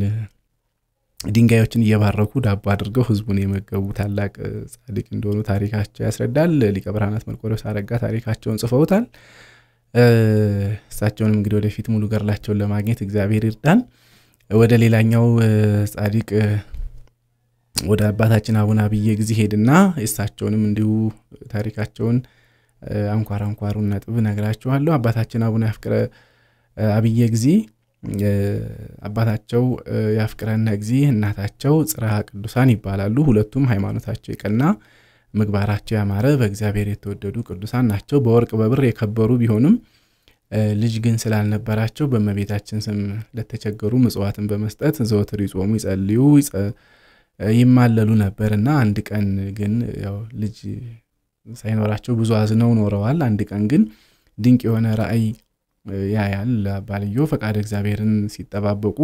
ድንጋዮችን እየባረኩ ዳቦ አድርገው ህዝቡን የመገቡ ታላቅ ጻድቅ እንደሆኑ ታሪካቸው ያስረዳል። ሊቀ ብርሃናት መርቆሬዎስ አረጋ ታሪካቸውን ጽፈውታል። እሳቸውንም እንግዲህ ወደፊት ሙሉ ገርላቸውን ለማግኘት እግዚአብሔር ይርዳን። ወደ ሌላኛው ጻድቅ ወደ አባታችን አቡነ አብየ ጊዜ ሄድና እሳቸውንም እንዲሁ ታሪካቸውን አንኳር አንኳሩን ነጥብ ነግራችኋለሁ። አባታችን አቡነ አፍቅረ አብየ ጊዜ አባታቸው ያፍቅረነ እግዚእ እናታቸው ጽርሐ ቅዱሳን ይባላሉ። ሁለቱም ሃይማኖታቸው የቀና ምግባራቸው ያማረ በእግዚአብሔር የተወደዱ ቅዱሳን ናቸው። በወርቅ በብር የከበሩ ቢሆንም ልጅ ግን ስላልነበራቸው በእመቤታችን ስም ለተቸገሩ ምጽዋትን በመስጠት ዘወትር ይጾሙ፣ ይጸልዩ፣ ይማለሉ ነበር እና አንድ ቀን ግን ያው ልጅ ሳይኖራቸው ብዙ አዝነው ኖረዋል። አንድ ቀን ግን ድንቅ የሆነ ራእይ ያያል። ለባልዮ ፈቃድ እግዚአብሔርን ሲጠባበቁ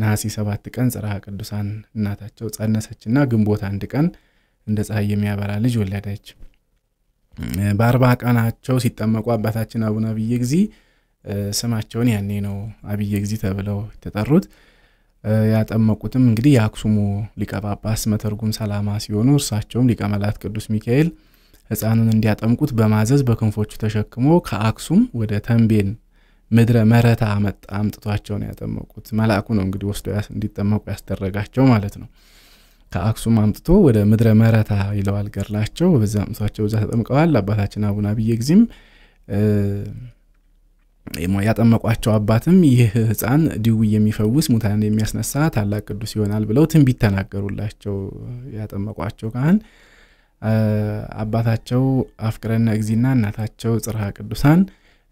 ነሐሴ ሰባት ቀን ጽርሐ ቅዱሳን እናታቸው ጸነሰችና ግንቦት አንድ ቀን እንደ ፀሐይ የሚያበራ ልጅ ወለደች። በአርባ ቀናቸው ሲጠመቁ አባታችን አቡነ አብየ ጊዜ ስማቸውን ያኔ ነው አብየ ጊዜ ተብለው የተጠሩት። ያጠመቁትም እንግዲህ የአክሱሙ ሊቀ ጳጳስ መተርጉም ሰላማ ሲሆኑ እርሳቸውም ሊቀመላት ቅዱስ ሚካኤል ህፃኑን እንዲያጠምቁት በማዘዝ በክንፎቹ ተሸክሞ ከአክሱም ወደ ተንቤን ምድረ መረታ አመጣ አምጥቷቸው ነው ያጠመቁት። መልአኩ ነው እንግዲህ ወስዶ እንዲጠመቁ ያስደረጋቸው ማለት ነው። ከአክሱም አምጥቶ ወደ ምድረ መረታ ይለዋል ገድላቸው። በዛ አምጥቷቸው እዛ ተጠምቀዋል። አባታችን አቡነ አብየ ጊዜም ያጠመቋቸው አባትም ይህ ሕፃን ድዊ የሚፈውስ ሙታን የሚያስነሳ ታላቅ ቅዱስ ይሆናል ብለው ትንቢት ተናገሩላቸው። ያጠመቋቸው ካህን አባታቸው አፍቅረነ እግዚእና እናታቸው ጽርሐ ቅዱሳን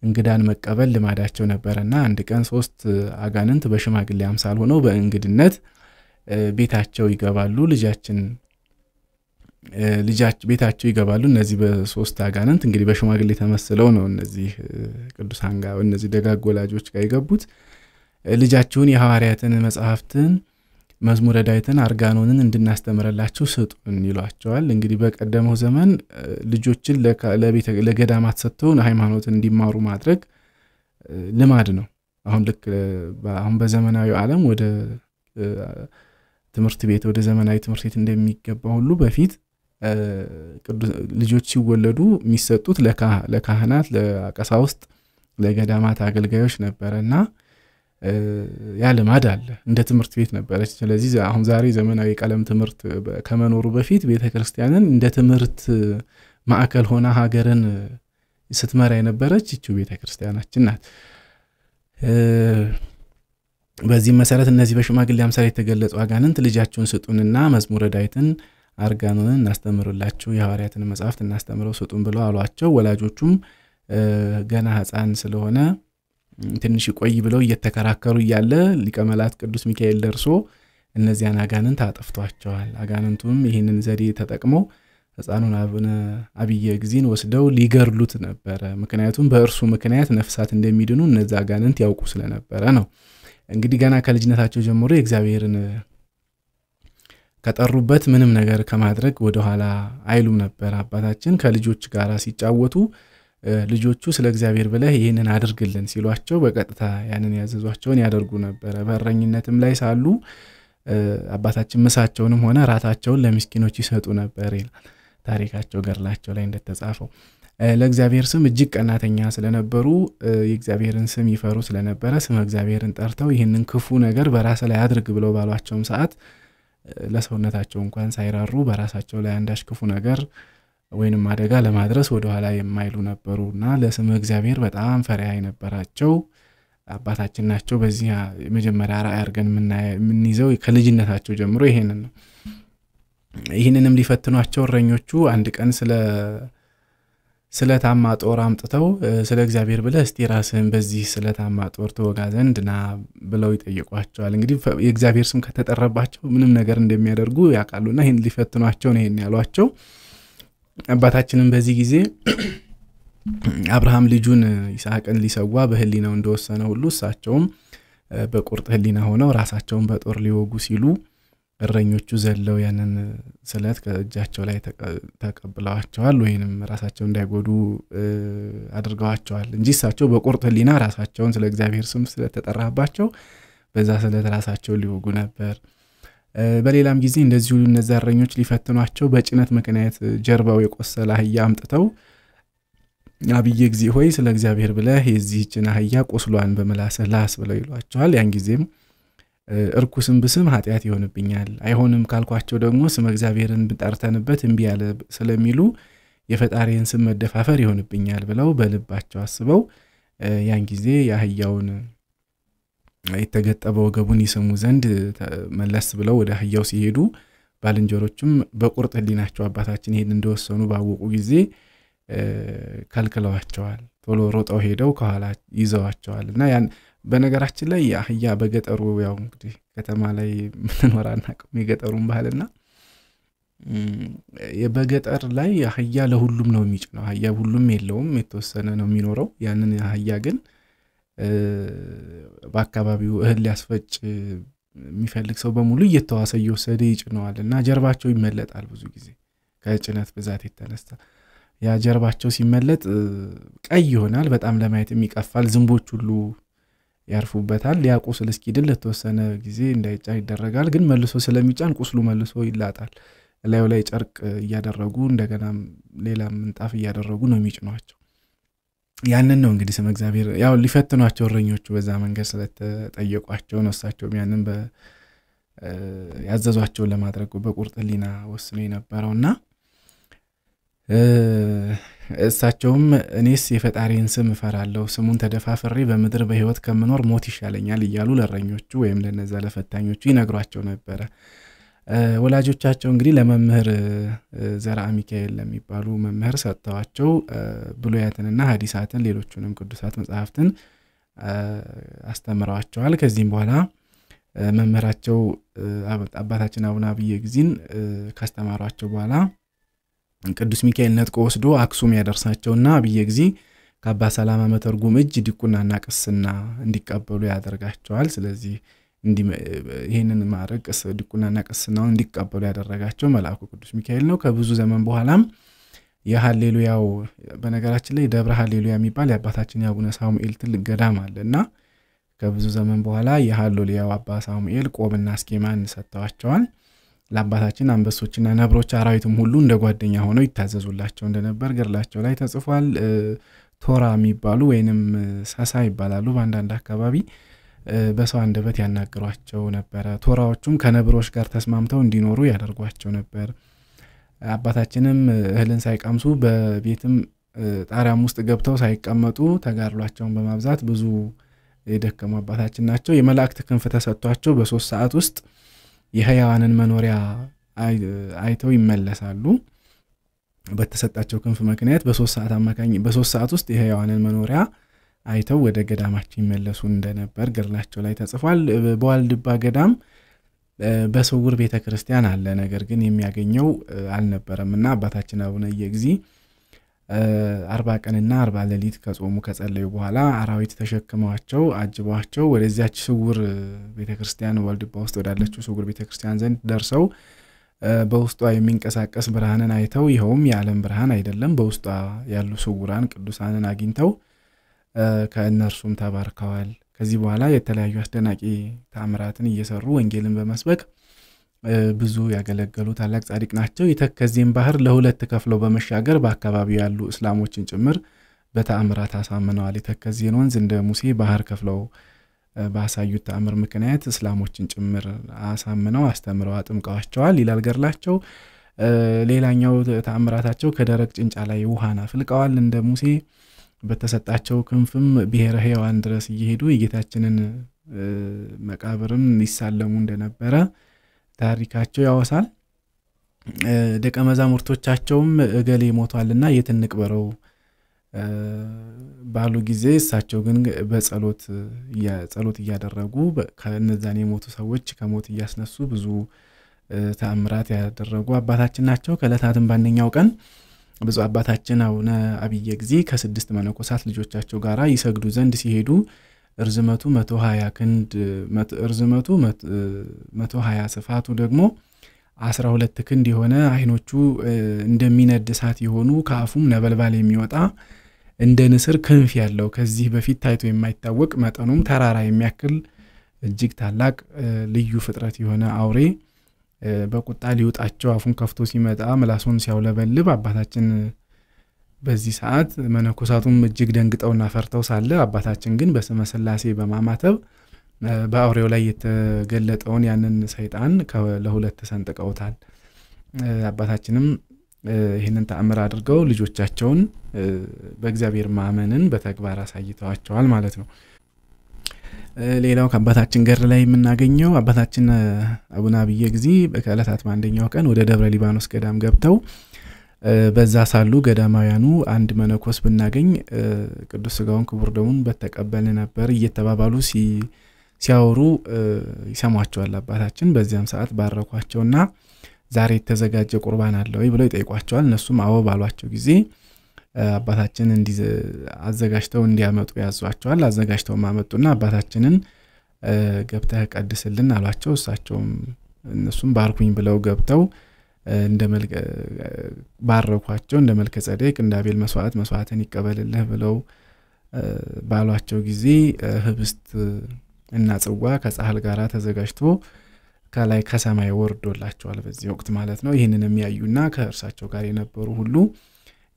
እንግዳን መቀበል ልማዳቸው ነበረና አንድ ቀን ሶስት አጋንንት በሽማግሌ አምሳል ሆነው በእንግድነት ቤታቸው ይገባሉ። ልጃችን ቤታቸው ይገባሉ። እነዚህ በሶስት አጋንንት እንግዲህ በሽማግሌ ተመስለው ነው እነዚህ ቅዱሳን ጋር እነዚህ ደጋግ ወላጆች ጋር የገቡት። ልጃችሁን የሐዋርያትን መጽሐፍትን መዝሙረ ዳዊትን አርጋኖንን እንድናስተምረላቸው ስጡን ይሏቸዋል። እንግዲህ በቀደመው ዘመን ልጆችን ለገዳማት ሰጥተውን ሃይማኖትን እንዲማሩ ማድረግ ልማድ ነው። አሁን ልክ አሁን በዘመናዊ ዓለም ወደ ትምህርት ቤት ወደ ዘመናዊ ትምህርት ቤት እንደሚገባ ሁሉ በፊት ልጆች ሲወለዱ የሚሰጡት ለካህናት፣ ለቀሳውስት፣ ለገዳማት አገልጋዮች ነበረ እና ያልማድ አለ እንደ ትምህርት ቤት ነበረች። ስለዚህ አሁን ዛሬ ዘመናዊ ቀለም ትምህርት ከመኖሩ በፊት ቤተ ክርስቲያንን እንደ ትምህርት ማዕከል ሆና ሀገርን ስትመራ የነበረች ይቺው ቤተ ክርስቲያናችን ናት። በዚህም መሰረት እነዚህ በሽማግሌ አምሳል የተገለጹ አጋንንት ልጃችሁን ስጡንና መዝሙረ ዳዊትን አርጋኑን እናስተምርላችሁ የሐዋርያትን መጽሐፍት እናስተምረው ስጡን ብለው አሏቸው። ወላጆቹም ገና ህፃን ስለሆነ ትንሽ ቆይ ብለው እየተከራከሩ እያለ ሊቀመላት ቅዱስ ሚካኤል ደርሶ እነዚያን አጋንንት አጠፍቷቸዋል። አጋንንቱም ይህንን ዘዴ ተጠቅመው ሕፃኑን አቡነ አብየ ጊዜን ወስደው ሊገድሉት ነበረ። ምክንያቱም በእርሱ ምክንያት ነፍሳት እንደሚድኑ እነዚ አጋንንት ያውቁ ስለነበረ ነው። እንግዲህ ገና ከልጅነታቸው ጀምሮ የእግዚአብሔርን ከጠሩበት ምንም ነገር ከማድረግ ወደኋላ አይሉም ነበር። አባታችን ከልጆች ጋር ሲጫወቱ ልጆቹ ስለ እግዚአብሔር ብለህ ይህንን አድርግልን ሲሏቸው በቀጥታ ያንን ያዘዟቸውን ያደርጉ ነበረ። በረኝነትም ላይ ሳሉ አባታችን ምሳቸውንም ሆነ ራታቸውን ለምስኪኖች ይሰጡ ነበር ይላል ታሪካቸው፣ ገድላቸው ላይ እንደተጻፈው። ለእግዚአብሔር ስም እጅግ ቀናተኛ ስለነበሩ የእግዚአብሔርን ስም ይፈሩ ስለነበረ ስመ እግዚአብሔርን ጠርተው ይህንን ክፉ ነገር በራስ ላይ አድርግ ብለው ባሏቸውም ሰዓት ለሰውነታቸው እንኳን ሳይራሩ በራሳቸው ላይ አንዳች ክፉ ነገር ወይንም አደጋ ለማድረስ ወደኋላ የማይሉ ነበሩ እና ለስም እግዚአብሔር በጣም ፈሪያ የነበራቸው አባታችን ናቸው። በዚህ የመጀመሪያ ራእይ አድርገን የምንይዘው ከልጅነታቸው ጀምሮ ይሄንን ነው። ይህንንም ሊፈትኗቸው እረኞቹ አንድ ቀን ስለ ስለታማ ጦር አምጥተው ስለ እግዚአብሔር ብለህ እስቲ ራስህን በዚህ ስለታማ ጦር ትወጋ ዘንድ ና ብለው ይጠይቋቸዋል። እንግዲህ የእግዚአብሔር ስም ከተጠረባቸው ምንም ነገር እንደሚያደርጉ ያውቃሉና ይህን ሊፈትኗቸው ነው ይህን ያሏቸው። አባታችንም በዚህ ጊዜ አብርሃም ልጁን ይስሐቅን ሊሰዋ በህሊናው እንደወሰነ ሁሉ እሳቸውም በቁርጥ ህሊና ሆነው ራሳቸውን በጦር ሊወጉ ሲሉ እረኞቹ ዘለው ያንን ስለት ከእጃቸው ላይ ተቀብለዋቸዋል፣ ወይንም ራሳቸው እንዳይጎዱ አድርገዋቸዋል እንጂ እሳቸው በቁርጥ ህሊና ራሳቸውን ስለ እግዚአብሔር ስም ስለተጠራባቸው በዛ ስለት ራሳቸው ሊወጉ ነበር። በሌላም ጊዜ እንደዚሁ እነዚ እረኞች ሊፈትኗቸው በጭነት ምክንያት ጀርባው የቆሰለ አህያ አምጥተው አብዬ ጊዜ ሆይ ስለ እግዚአብሔር ብለህ የዚህችን አህያ ቁስሏን በመላሰ ላስ ብለው ይሏቸዋል። ያን ጊዜም እርኩስም ብስም ኃጢአት ይሆንብኛል፣ አይሆንም ካልኳቸው ደግሞ ስመ እግዚአብሔርን ጠርተንበት እምቢ ያለ ስለሚሉ የፈጣሪን ስም መደፋፈር ይሆንብኛል ብለው በልባቸው አስበው ያን ጊዜ የአህያውን የተገጠበ ወገቡን ይስሙ ዘንድ መለስ ብለው ወደ አህያው ሲሄዱ ባልንጀሮችም በቁርጥ ህሊናቸው አባታችን ይሄን እንደወሰኑ ባወቁ ጊዜ ከልክለዋቸዋል። ቶሎ ሮጠው ሄደው ከኋላ ይዘዋቸዋል እና ያን በነገራችን ላይ አህያ በገጠሩ ያው እንግዲህ ከተማ ላይ ምንኖር አናውቅም የገጠሩን ባህልና በገጠር ላይ አህያ ለሁሉም ነው የሚጭነው። አህያ ሁሉም የለውም፣ የተወሰነ ነው የሚኖረው። ያንን አህያ ግን በአካባቢው እህል ሊያስፈጭ የሚፈልግ ሰው በሙሉ እየተዋሰ እየወሰደ ይጭነዋል እና ጀርባቸው ይመለጣል ብዙ ጊዜ ከጭነት ብዛት የተነሳ ያ ጀርባቸው ሲመለጥ ቀይ ይሆናል። በጣም ለማየትም ይቀፋል። ዝንቦች ሁሉ ያርፉበታል። ያ ቁስል እስኪድን ለተወሰነ ጊዜ እንዳይጫን ይደረጋል። ግን መልሶ ስለሚጫን ቁስሉ መልሶ ይላጣል። ላዩ ላይ ጨርቅ እያደረጉ እንደገና ሌላ ምንጣፍ እያደረጉ ነው የሚጭኗቸው። ያንን ነው እንግዲህ ስመ እግዚአብሔር ያው ሊፈትኗቸው እረኞቹ በዛ መንገድ ስለተጠየቋቸው ነው። እሳቸውም ያንን ያዘዟቸውን ለማድረግ በቁርጥ ወስኖ የነበረው እና እሳቸውም እኔስ የፈጣሪን ስም እፈራለሁ፣ ስሙን ተደፋፍሬ በምድር በህይወት ከምኖር ሞት ይሻለኛል እያሉ ለእረኞቹ ወይም ለነዛ ለፈታኞቹ ይነግሯቸው ነበረ። ወላጆቻቸው እንግዲህ ለመምህር ዘርአ ሚካኤል ለሚባሉ መምህር ሰጥተዋቸው ብሉያትንና ሀዲሳትን ሌሎቹንም ቅዱሳት መጽሐፍትን አስተምረዋቸዋል። ከዚህም በኋላ መምህራቸው አባታችን አቡነ አብየ ጊዜን ካስተማሯቸው በኋላ ቅዱስ ሚካኤል ነጥቆ ወስዶ አክሱም ያደርሳቸውና አብየ ጊዜ ከአባ ሰላማ መተርጉም እጅ ዲቁናና ቅስና እንዲቀበሉ ያደርጋቸዋል። ስለዚህ ይህንን ማዕረግ ድቁናና ቅስናውን እንዲቀበሉ ያደረጋቸው መልአኩ ቅዱስ ሚካኤል ነው። ከብዙ ዘመን በኋላም የሀሌሉያው በነገራችን ላይ ደብረ ሀሌሉያ የሚባል የአባታችን የአቡነ ሳሙኤል ትልቅ ገዳም አለ እና ከብዙ ዘመን በኋላ የሀሌሉያው አባ ሳሙኤል ቆብና አስኬማን ሰጥተዋቸዋል። ለአባታችን አንበሶችና ነብሮች አራዊትም ሁሉ እንደ ጓደኛ ሆነው ይታዘዙላቸው እንደነበር ገድላቸው ላይ ተጽፏል። ቶራ የሚባሉ ወይንም ሰሳ ይባላሉ በአንዳንድ አካባቢ በሰው አንደበት ያናግሯቸው ነበረ። ቶራዎቹም ከነብሮች ጋር ተስማምተው እንዲኖሩ ያደርጓቸው ነበር። አባታችንም እህልን ሳይቀምሱ በቤትም ጣሪያም ውስጥ ገብተው ሳይቀመጡ ተጋድሏቸውን በማብዛት ብዙ የደከሙ አባታችን ናቸው። የመላእክት ክንፍ ተሰጥቷቸው በሶስት ሰዓት ውስጥ የህያዋንን መኖሪያ አይተው ይመለሳሉ። በተሰጣቸው ክንፍ ምክንያት በሶስት ሰዓት አማካኝ በሶስት ሰዓት ውስጥ የህያዋንን መኖሪያ አይተው ወደ ገዳማቸው ይመለሱ እንደነበር ገድላቸው ላይ ተጽፏል። በዋልድባ ገዳም በስውር ቤተ ክርስቲያን አለ፣ ነገር ግን የሚያገኘው አልነበረም እና አባታችን አቡነ የጊዜ አርባ ቀንና አርባ ሌሊት ከጾሙ ከጸለዩ በኋላ አራዊት ተሸክመዋቸው አጅበዋቸው ወደዚያች ስውር ቤተክርስቲያን ዋልድባ ውስጥ ወዳለችው ስውር ቤተክርስቲያን ዘንድ ደርሰው በውስጧ የሚንቀሳቀስ ብርሃንን አይተው ይኸውም የዓለም ብርሃን አይደለም፣ በውስጧ ያሉ ስውራን ቅዱሳንን አግኝተው ከእነርሱም ተባርከዋል። ከዚህ በኋላ የተለያዩ አስደናቂ ታምራትን እየሰሩ ወንጌልን በመስበክ ብዙ ያገለገሉ ታላቅ ጻድቅ ናቸው። የተከዜን ባህር ለሁለት ከፍለው በመሻገር በአካባቢው ያሉ እስላሞችን ጭምር በተአምራት አሳምነዋል። የተከዜን ወንዝ እንደ ሙሴ ባህር ከፍለው ባሳዩት ተአምር ምክንያት እስላሞችን ጭምር አሳምነው አስተምረው አጥምቀዋቸዋል ይላል ገድላቸው። ሌላኛው ተአምራታቸው ከደረቅ ጭንጫ ላይ ውሃን አፍልቀዋል እንደ ሙሴ በተሰጣቸው ክንፍም ብሔረ ሕያዋን ድረስ እየሄዱ የጌታችንን መቃብርም ይሳለሙ እንደነበረ ታሪካቸው ያወሳል። ደቀ መዛሙርቶቻቸውም እገሌ ሞቷልና የት እንቅበረው ባሉ ጊዜ እሳቸው ግን በጸሎት ጸሎት እያደረጉ ከእነዛን የሞቱ ሰዎች ከሞት እያስነሱ ብዙ ተአምራት ያደረጉ አባታችን ናቸው። ከእለታትም በአንደኛው ቀን ብዙ አባታችን አቡነ አብየ ጊዜ ከስድስት መነኮሳት ልጆቻቸው ጋር ይሰግዱ ዘንድ ሲሄዱ እርዝመቱ መቶ ሀያ ክንድ እርዝመቱ መቶ ሀያ ስፋቱ ደግሞ አስራ ሁለት ክንድ የሆነ አይኖቹ እንደሚነድ እሳት የሆኑ ከአፉም ነበልባል የሚወጣ እንደ ንስር ክንፍ ያለው ከዚህ በፊት ታይቶ የማይታወቅ መጠኑም ተራራ የሚያክል እጅግ ታላቅ ልዩ ፍጥረት የሆነ አውሬ በቁጣ ሊውጣቸው አፉን ከፍቶ ሲመጣ ምላሱን ሲያውለበልብ አባታችን በዚህ ሰዓት መነኮሳቱም እጅግ ደንግጠውና ፈርተው ሳለ አባታችን ግን በስመ በማማተብ በአውሬው ላይ የተገለጠውን ያንን ሰይጣን ለሁለት ሰንጥቀውታል። አባታችንም ይህንን ተአምር አድርገው ልጆቻቸውን በእግዚአብሔር ማመንን በተግባር አሳይተዋቸዋል ማለት ነው። ሌላው ከአባታችን ገር ላይ የምናገኘው አባታችን አቡነ አብየ ጊዜ ከዕለታት በአንደኛው ቀን ወደ ደብረ ሊባኖስ ገዳም ገብተው በዛ ሳሉ ገዳማውያኑ አንድ መነኮስ ብናገኝ ቅዱስ ስጋውን ክቡር ደሙን በተቀበል ነበር እየተባባሉ ሲያወሩ ይሰሟቸዋል። አባታችን በዚያም ሰዓት ባረኳቸውና ዛሬ የተዘጋጀ ቁርባን አለ ወይ ብለው ይጠይቋቸዋል። እነሱም አዎ ባሏቸው ጊዜ አባታችን አዘጋጅተው እንዲያመጡ ያዟቸዋል። አዘጋጅተው አመጡና አባታችንን ገብተህ ቀድስልን አሏቸው። እሳቸውም እነሱም ባርኩኝ ብለው ገብተው ባረኳቸው። እንደ መልከ ጸደቅ እንደ አቤል መስዋዕት መስዋዕትን ይቀበልልህ ብለው ባሏቸው ጊዜ ህብስት እና ጽዋ ከጻህል ጋር ተዘጋጅቶ ከላይ ከሰማይ ወርዶላቸዋል። በዚህ ወቅት ማለት ነው። ይህንን የሚያዩና ከእርሳቸው ጋር የነበሩ ሁሉ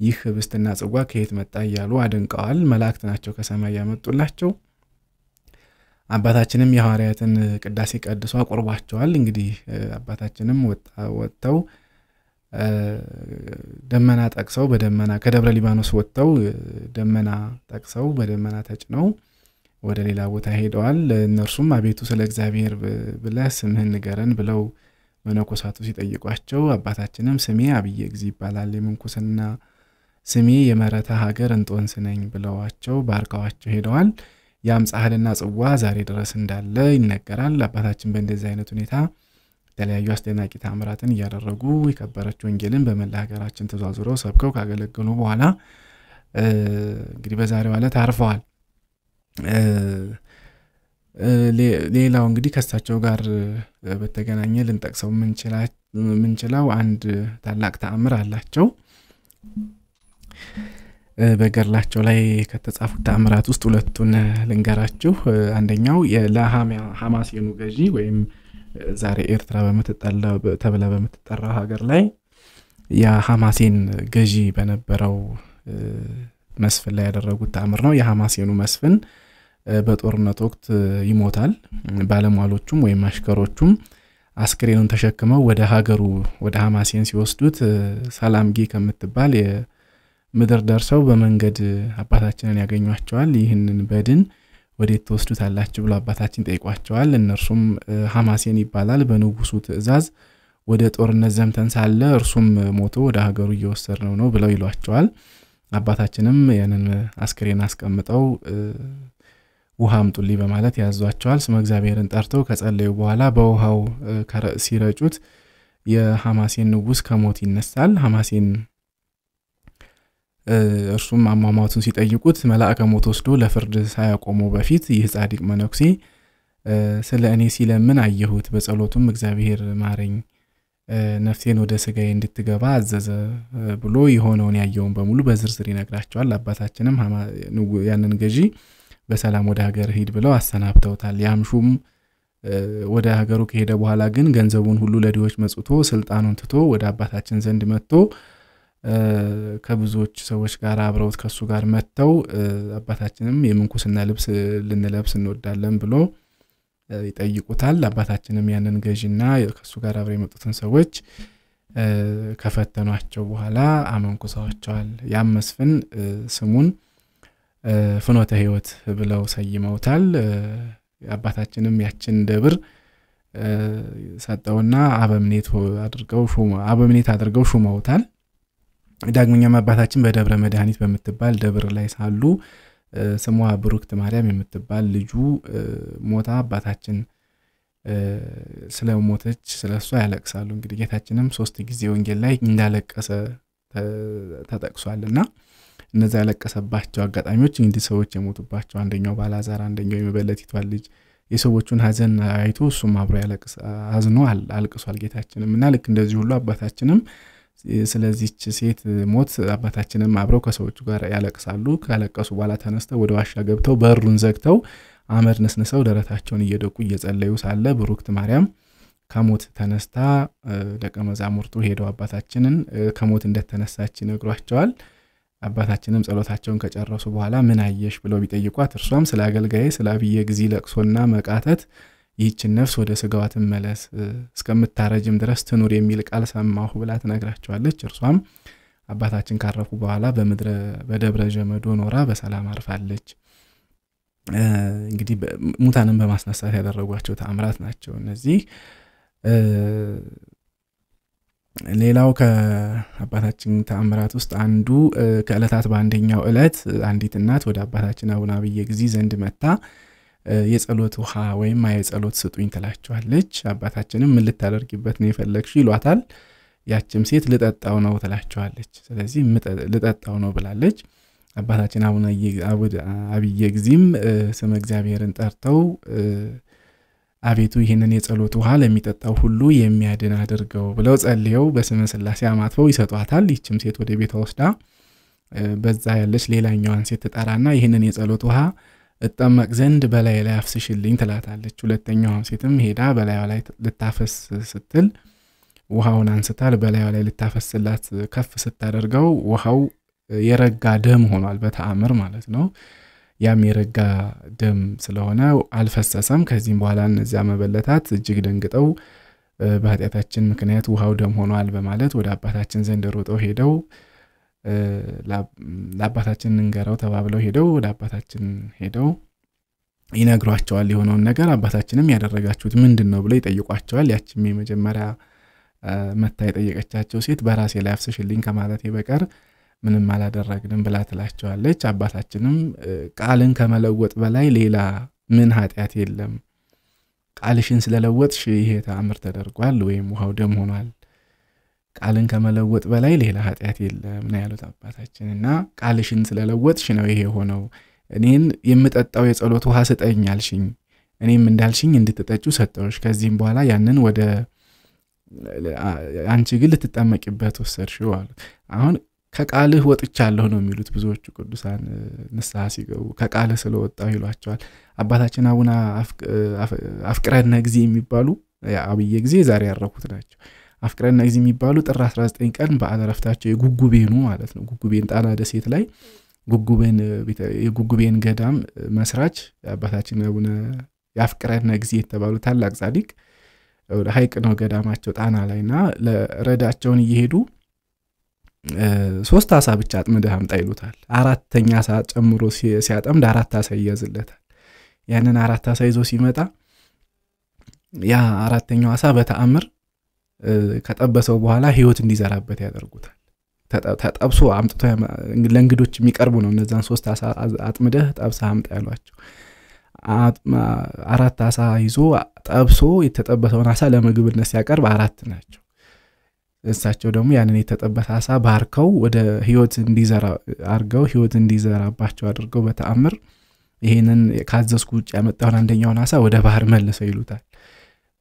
ይህ ህብስትና ጽዋ ከየት መጣ እያሉ አድንቀዋል። መላእክት ናቸው ከሰማይ ያመጡላቸው። አባታችንም የሐዋርያትን ቅዳሴ ቀድሶ አቁርቧቸዋል። እንግዲህ አባታችንም ወጥተው ደመና ጠቅሰው በደመና ከደብረ ሊባኖስ ወጥተው ደመና ጠቅሰው በደመና ተጭነው ወደ ሌላ ቦታ ሄደዋል። እነርሱም አቤቱ ስለ እግዚአብሔር ብለህ ስምህን ንገረን ብለው መነኮሳቱ ሲጠይቋቸው አባታችንም ስሜ አብየ እግዚእ ይባላል የምንኩስና ስሜ የመረተ ሀገር እንጦንስ ነኝ ብለዋቸው ባርካዋቸው ሄደዋል። ያም ጻሕልና ጽዋ ዛሬ ድረስ እንዳለ ይነገራል። አባታችን በእንደዚህ አይነት ሁኔታ የተለያዩ አስደናቂ ታምራትን እያደረጉ የከበረች ወንጌልን በመላ ሀገራችን ተዟዙረው ሰብከው ካገለገሉ በኋላ እንግዲህ በዛሬው ዕለት አርፈዋል። ሌላው እንግዲህ ከእሳቸው ጋር በተገናኘ ልንጠቅሰው የምንችለው አንድ ታላቅ ተአምር አላቸው። በገድላቸው ላይ ከተጻፉት ተአምራት ውስጥ ሁለቱን ልንገራችሁ። አንደኛው ለሐማሴኑ ገዢ ወይም ዛሬ ኤርትራ ተብላ በምትጠራው ሀገር ላይ የሐማሴን ገዢ በነበረው መስፍን ላይ ያደረጉት ተአምር ነው። የሐማሴኑ መስፍን በጦርነት ወቅት ይሞታል። ባለሟሎቹም ወይም አሽከሮቹም አስክሬኑን ተሸክመው ወደ ሀገሩ ወደ ሐማሴን ሲወስዱት ሰላምጌ ከምትባል ምድር ደርሰው በመንገድ አባታችንን ያገኟቸዋል። ይህንን በድን ወዴት ትወስዱታላችሁ ብሎ አባታችን ጠይቋቸዋል። እነርሱም ሐማሴን ይባላል በንጉሱ ትእዛዝ ወደ ጦርነት ዘምተን ሳለ እርሱም ሞቶ ወደ ሀገሩ እየወሰድ ነው ነው ብለው ይሏቸዋል። አባታችንም ያንን አስክሬን አስቀምጠው ውሃ አምጡልኝ በማለት ያዟቸዋል። ስመ እግዚአብሔርን ጠርተው ከጸለዩ በኋላ በውሃው ሲረጩት የሐማሴን ንጉስ ከሞት ይነሳል። ሐማሴን እርሱም አሟሟቱን ሲጠይቁት መልአከ ሞት ወስዶ ለፍርድ ሳያቆመው በፊት ይህ ጻድቅ መነኩሴ ስለ እኔ ሲለምን አየሁት። በጸሎቱም እግዚአብሔር ማረኝ፣ ነፍሴን ወደ ስጋዬ እንድትገባ አዘዘ ብሎ የሆነውን ያየውን በሙሉ በዝርዝር ይነግራቸዋል። አባታችንም ያንን ገዢ በሰላም ወደ ሀገር ሂድ ብለው አሰናብተውታል። ያምሹም ወደ ሀገሩ ከሄደ በኋላ ግን ገንዘቡን ሁሉ ለድሆች መጽቶ ስልጣኑን ትቶ ወደ አባታችን ዘንድ መጥቶ ከብዙዎች ሰዎች ጋር አብረውት ከሱ ጋር መጥተው አባታችንም የምንኩስና ልብስ ልንለብስ እንወዳለን ብሎ ይጠይቁታል። አባታችንም ያንን ገዥና ከሱ ጋር አብረው የመጡትን ሰዎች ከፈተኗቸው በኋላ አመንኩሰዋቸዋል። ያም መስፍን ስሙን ፍኖተ ህይወት ብለው ሰይመውታል። አባታችንም ያችን ደብር ሰጠውና አበምኔት አድርገው አበምኔት አድርገው ሹመውታል። ዳግመኛም አባታችን በደብረ መድኃኒት በምትባል ደብር ላይ ሳሉ ስሟ ብሩክት ማርያም የምትባል ልጁ ሞታ አባታችን ስለሞተች ሞተች ስለ እሷ ያለቅሳሉ። እንግዲህ ጌታችንም ሶስት ጊዜ ወንጌል ላይ እንዳለቀሰ ተጠቅሷል እና እነዚያ ያለቀሰባቸው አጋጣሚዎች እንግዲህ ሰዎች የሞቱባቸው አንደኛው ባላዛር፣ አንደኛው የመበለቲቷን ልጅ የሰዎቹን ሀዘን አይቶ እሱም አብሮ አዝኖ አልቅሷል ጌታችንም እና ልክ እንደዚህ ሁሉ አባታችንም ስለዚች ሴት ሞት አባታችንም አብረው ከሰዎቹ ጋር ያለቅሳሉ። ካለቀሱ በኋላ ተነስተው ወደ ዋሻ ገብተው በሩን ዘግተው አመድ ነስንሰው ደረታቸውን እየደቁ እየጸለዩ ሳለ ብሩክት ማርያም ከሞት ተነስታ ደቀ መዛሙርቱ ሄደው አባታችንን ከሞት እንደተነሳች ይነግሯቸዋል። አባታችንም ጸሎታቸውን ከጨረሱ በኋላ ምን አየሽ ብለው ቢጠይቋት እርሷም ስለ አገልጋዬ ስለ አብዬ ጊዜ ለቅሶና መቃተት ይህችን ነፍስ ወደ ስጋዋ ትመለስ እስከምታረጅም ድረስ ትኑር የሚል ቃል ሰማሁ ብላ ትነግራቸዋለች። እርሷም አባታችን ካረፉ በኋላ በደብረ ጀመዶ ኖራ በሰላም አርፋለች። እንግዲህ ሙታንን በማስነሳት ያደረጓቸው ተአምራት ናቸው እነዚህ። ሌላው ከአባታችን ተአምራት ውስጥ አንዱ ከእለታት በአንደኛው እለት አንዲት እናት ወደ አባታችን አቡነ አብየ ጊዜ ዘንድ መታ የጸሎት ውሃ ወይም ማየ ጸሎት ስጡኝ ትላቸዋለች። አባታችንም ምን ልታደርጊበት ነው የፈለግሽ ይሏታል። ያችም ሴት ልጠጣው ነው ትላቸዋለች። ስለዚህ ልጠጣው ነው ብላለች። አባታችን አቡነ አብየ ጊዜም ስመ እግዚአብሔርን ጠርተው አቤቱ ይህንን የጸሎት ውሃ ለሚጠጣው ሁሉ የሚያድን አድርገው ብለው ጸልየው በስመ ስላሴ አማትበው ይሰጧታል። ይችም ሴት ወደ ቤቷ ወስዳ በዛ ያለች ሌላኛዋን ሴት ትጠራና ይህንን የጸሎት ውሃ እጠመቅ ዘንድ በላይ ላይ አፍስሽልኝ ትላታለች። ሁለተኛዋም ሴትም ሄዳ በላዩ ላይ ልታፈስ ስትል ውሃውን አንስታል በላዩ ላይ ልታፈስላት ከፍ ስታደርገው ውሃው የረጋ ደም ሆኗል፣ በተአምር ማለት ነው። ያም የረጋ ደም ስለሆነ አልፈሰሰም። ከዚህም በኋላ እነዚያ መበለታት እጅግ ደንግጠው በኃጢአታችን ምክንያት ውሃው ደም ሆኗል በማለት ወደ አባታችን ዘንድ ሮጠው ሄደው ለአባታችን እንንገረው ተባብለው ሄደው ወደ አባታችን ሄደው ይነግሯቸዋል የሆነውን ነገር። አባታችንም ያደረጋችሁት ምንድን ነው ብለው ይጠይቋቸዋል። ያችም የመጀመሪያ መታ የጠየቀቻቸው ሴት በራሴ ላይ አፍስሽልኝ ከማለቴ በቀር ምንም አላደረግንም ብላ ትላቸዋለች። አባታችንም ቃልን ከመለወጥ በላይ ሌላ ምን ኃጢአት የለም፣ ቃልሽን ስለለወጥሽ ይሄ ተአምር ተደርጓል ወይም ውሃው ደም ሆኗል ቃልን ከመለወጥ በላይ ሌላ ኃጢአት የለም ነው ያሉት አባታችን። እና ቃልሽን ስለለወጥሽ ነው ይሄ የሆነው። እኔን የምጠጣው የጸሎት ውሃ ስጠኝ አልሽኝ፣ እኔም እንዳልሽኝ እንድትጠጩ ሰጠውሽ። ከዚህም በኋላ ያንን ወደ አንቺ ግን ልትጠመቂበት ወሰድሽው አሉት። አሁን ከቃልህ ወጥቻለሁ ነው የሚሉት ብዙዎቹ ቅዱሳን ንስሐ ሲገቡ ከቃልህ ስለወጣሁ ይሏቸዋል። አባታችን አቡነ አፍቅረነ ጊዜ የሚባሉ አብየ ጊዜ ዛሬ ያረኩት ናቸው። አፍቅረና ጊዜ የሚባሉ ጥር 19 ቀን በዓል እረፍታቸው የጉጉቤኑ ማለት ነው። ጉጉቤን ጣና ደሴት ላይ የጉጉቤን ገዳም መስራች አባታችን አቡነ የአፍቅረና ጊዜ የተባሉ ታላቅ ጻዲቅ ሀይቅ ነው ገዳማቸው ጣና ላይ እና ለረዳቸውን እየሄዱ ሶስት አሳ ብቻ አጥምደህ አምጣ ይሉታል። አራተኛ አሳ ጨምሮ ሲያጠምድ አራት አሳ ይያዝለታል። ያንን አራት አሳ ይዞ ሲመጣ ያ አራተኛው አሳ በተአምር ከጠበሰው በኋላ ህይወት እንዲዘራበት ያደርጉታል ተጠብሶ አምጥቶ ለእንግዶች የሚቀርቡ ነው እነዛን ሶስት አሳ አጥምደህ ጠብሰ አምጥ ያሏቸው አራት አሳ ይዞ ጠብሶ የተጠበሰውን አሳ ለምግብነት ሲያቀርብ አራት ናቸው እሳቸው ደግሞ ያንን የተጠበሰ አሳ ባርከው ወደ ህይወት እንዲዘራ አርገው ህይወት እንዲዘራባቸው አድርገው በተአምር ይህንን ካዘዝኩ ውጭ ያመጣውን አንደኛውን አሳ ወደ ባህር መልሰው ይሉታል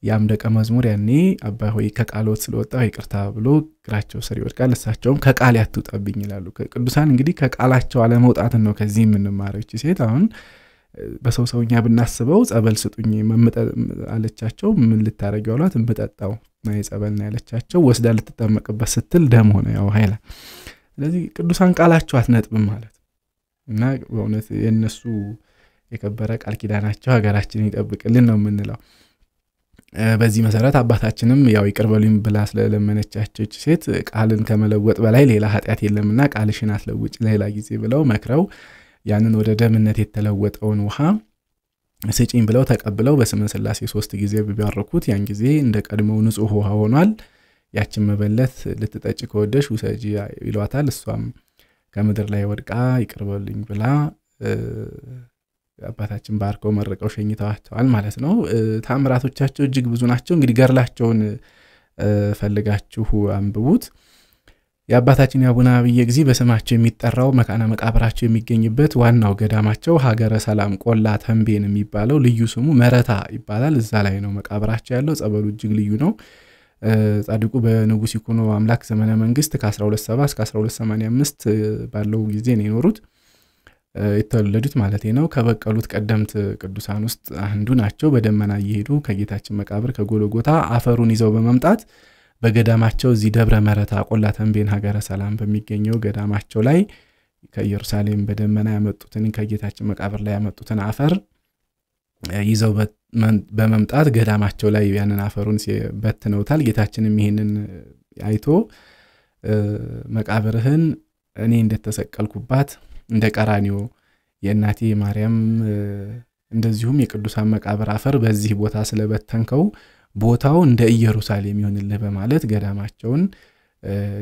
ያም ደቀ መዝሙር ያኔ አባ ሆይ ከቃሎት ስለወጣ ይቅርታ ብሎ እግራቸው ስር ይወድቃል። እሳቸውም ከቃል ያትውጣብኝ ይላሉ። ቅዱሳን እንግዲህ ከቃላቸው አለመውጣትን ነው ከዚህ የምንማረው። ይቺ ሴት አሁን በሰው ሰውኛ ብናስበው ጸበል ስጡኝ አለቻቸው። ምን ልታደረጊው አሏት። የምጠጣው የጸበል ና ያለቻቸው። ወስዳ ልትጠመቅበት ስትል ደም ሆነ ያው ኃይላ። ስለዚህ ቅዱሳን ቃላቸው አትነጥብም ማለት እና በእውነት የእነሱ የከበረ ቃል ኪዳናቸው ሀገራችንን ይጠብቅልን ነው የምንለው። በዚህ መሰረት አባታችንም ያው ይቅር በሉኝ ብላ ስለለመነቻቸች ሴት ቃልን ከመለወጥ በላይ ሌላ ኃጢአት የለምና ቃልሽን አስለውጭ ሌላ ጊዜ ብለው መክረው ያንን ወደ ደምነት የተለወጠውን ውሃ ስጪኝ ብለው ተቀብለው በስመ ስላሴ ሶስት ጊዜ ቢባረኩት ያን ጊዜ እንደ ቀድሞው ንጹህ ውሃ ሆኗል። ያችን መበለት ልትጠጭ ከወደሽ ውሰጂ ይሏታል። እሷም ከምድር ላይ ወድቃ ይቅርበልኝ ብላ አባታችን ባርከው መርቀው ሸኝተዋቸዋል ማለት ነው። ታምራቶቻቸው እጅግ ብዙ ናቸው። እንግዲህ ገርላቸውን ፈልጋችሁ አንብቡት። የአባታችን የአቡነ አብየ ጊዜ በስማቸው የሚጠራው መካና መቃብራቸው የሚገኝበት ዋናው ገዳማቸው ሀገረ ሰላም ቆላ ተንቤን የሚባለው ልዩ ስሙ መረታ ይባላል። እዛ ላይ ነው መቃብራቸው ያለው። ጸበሉ እጅግ ልዩ ነው። ጻድቁ በንጉሥ ይኩኖ አምላክ ዘመነ መንግስት ከ 127 እስከ 1285 ባለው ጊዜ ነው የኖሩት። የተወለዱት ማለት ነው ከበቀሉት ቀደምት ቅዱሳን ውስጥ አንዱ ናቸው። በደመና እየሄዱ ከጌታችን መቃብር ከጎሎጎታ አፈሩን ይዘው በመምጣት በገዳማቸው እዚህ ደብረ መረታ ቆላ ተንቤን ሀገረ ሰላም በሚገኘው ገዳማቸው ላይ ከኢየሩሳሌም በደመና ያመጡትን ከጌታችን መቃብር ላይ ያመጡትን አፈር ይዘው በመምጣት ገዳማቸው ላይ ያንን አፈሩን በትነውታል። ጌታችንም ይህንን አይቶ መቃብርህን እኔ እንደተሰቀልኩባት እንደ ቀራኒዮ የእናቴ ማርያም እንደዚሁም የቅዱሳን መቃብር አፈር በዚህ ቦታ ስለበተንከው ቦታው እንደ ኢየሩሳሌም ይሆንልህ በማለት ገዳማቸውን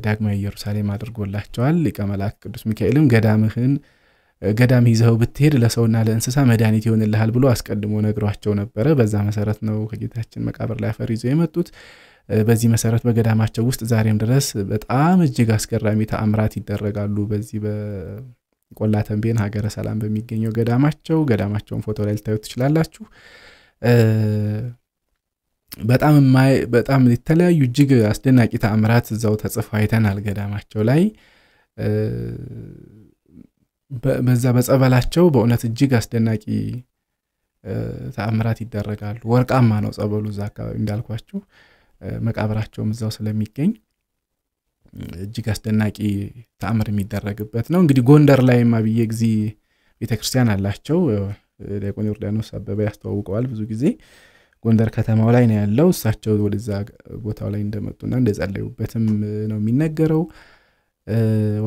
ዳግማ ኢየሩሳሌም አድርጎላቸዋል። ሊቀ መላእክት ቅዱስ ሚካኤልም ገዳምህን ገዳም ይዘኸው ብትሄድ ለሰውና ለእንስሳ መድኃኒት ይሆንልሃል ብሎ አስቀድሞ ነግሯቸው ነበረ። በዛ መሰረት ነው ከጌታችን መቃብር ላይ አፈር ይዘው የመጡት። በዚህ መሰረት በገዳማቸው ውስጥ ዛሬም ድረስ በጣም እጅግ አስገራሚ ተአምራት ይደረጋሉ በዚህ ቆላ ተንቤን ሀገረ ሰላም በሚገኘው ገዳማቸው ገዳማቸውን ፎቶ ላይ ልታዩ ትችላላችሁ። በጣም በጣም የተለያዩ እጅግ አስደናቂ ተአምራት እዛው ተጽፎ አይተናል ገዳማቸው ላይ በዛ በጸበላቸው በእውነት እጅግ አስደናቂ ተአምራት ይደረጋሉ። ወርቃማ ነው ጸበሉ እዛ አካባቢ እንዳልኳችሁ መቃብራቸውም እዛው ስለሚገኝ እጅግ አስደናቂ ተአምር የሚደረግበት ነው። እንግዲህ ጎንደር ላይ አብየ ጊዜ ቤተክርስቲያን አላቸው። ዲያቆን ዮርዳኖስ አበበ ያስተዋውቀዋል ብዙ ጊዜ ጎንደር ከተማው ላይ ነው ያለው። እሳቸው ወደዛ ቦታው ላይ እንደመጡና እንደጸለዩበትም ነው የሚነገረው።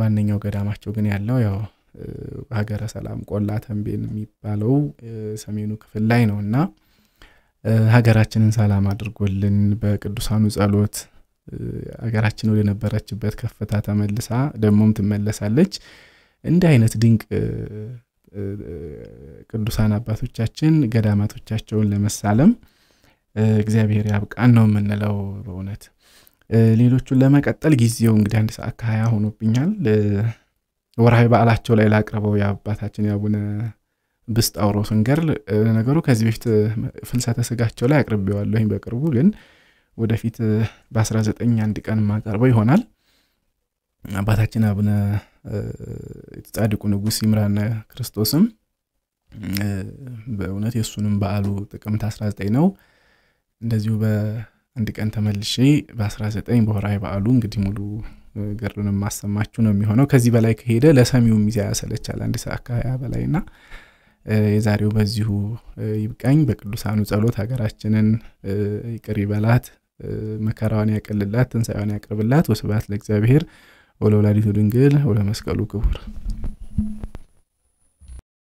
ዋነኛው ገዳማቸው ግን ያለው ያው ሀገረ ሰላም ቆላ ተንቤን የሚባለው ሰሜኑ ክፍል ላይ ነው እና ሀገራችንን ሰላም አድርጎልን በቅዱሳኑ ጸሎት አገራችን ወደ ነበረችበት ከፍታ ተመልሳ ደግሞም ትመለሳለች። እንዲህ አይነት ድንቅ ቅዱሳን አባቶቻችን ገዳማቶቻቸውን ለመሳለም እግዚአብሔር ያብቃን ነው የምንለው። በእውነት ሌሎቹን ለመቀጠል ጊዜው እንግዲህ አንድ ሰዓት ከሀያ ሆኖብኛል። ወርሃዊ በዓላቸው ላይ ላቅርበው የአባታችን የአቡነ ብስጥ ገድል ነገሩ ከዚህ በፊት ፍልሰተ ስጋቸው ላይ አቅርቤዋለሁኝ በቅርቡ ግን ወደፊት በ19 አንድ ቀን ማቀርበው ይሆናል። አባታችን አቡነ የተጻድቁ ንጉሥ ይምራነ ክርስቶስም በእውነት የእሱንም በዓሉ ጥቅምት 19 ነው። እንደዚሁ በአንድ ቀን ተመልሼ በ19 በወራዊ በዓሉ እንግዲህ ሙሉ ገድሉን የማሰማችሁ ነው የሚሆነው። ከዚህ በላይ ከሄደ ለሰሚው ሚዜ ያሰለቻል። አንድ ሰዓት ከሀያ በላይ እና የዛሬው በዚሁ ይብቃኝ። በቅዱሳኑ ጸሎት ሀገራችንን ይቅር ይበላት። መከራዋን ያቀልላት፣ ትንሣኤዋን ያቅርብላት። ወስብሐት ለእግዚአብሔር ወለወላዲቱ ድንግል ወለመስቀሉ ክቡር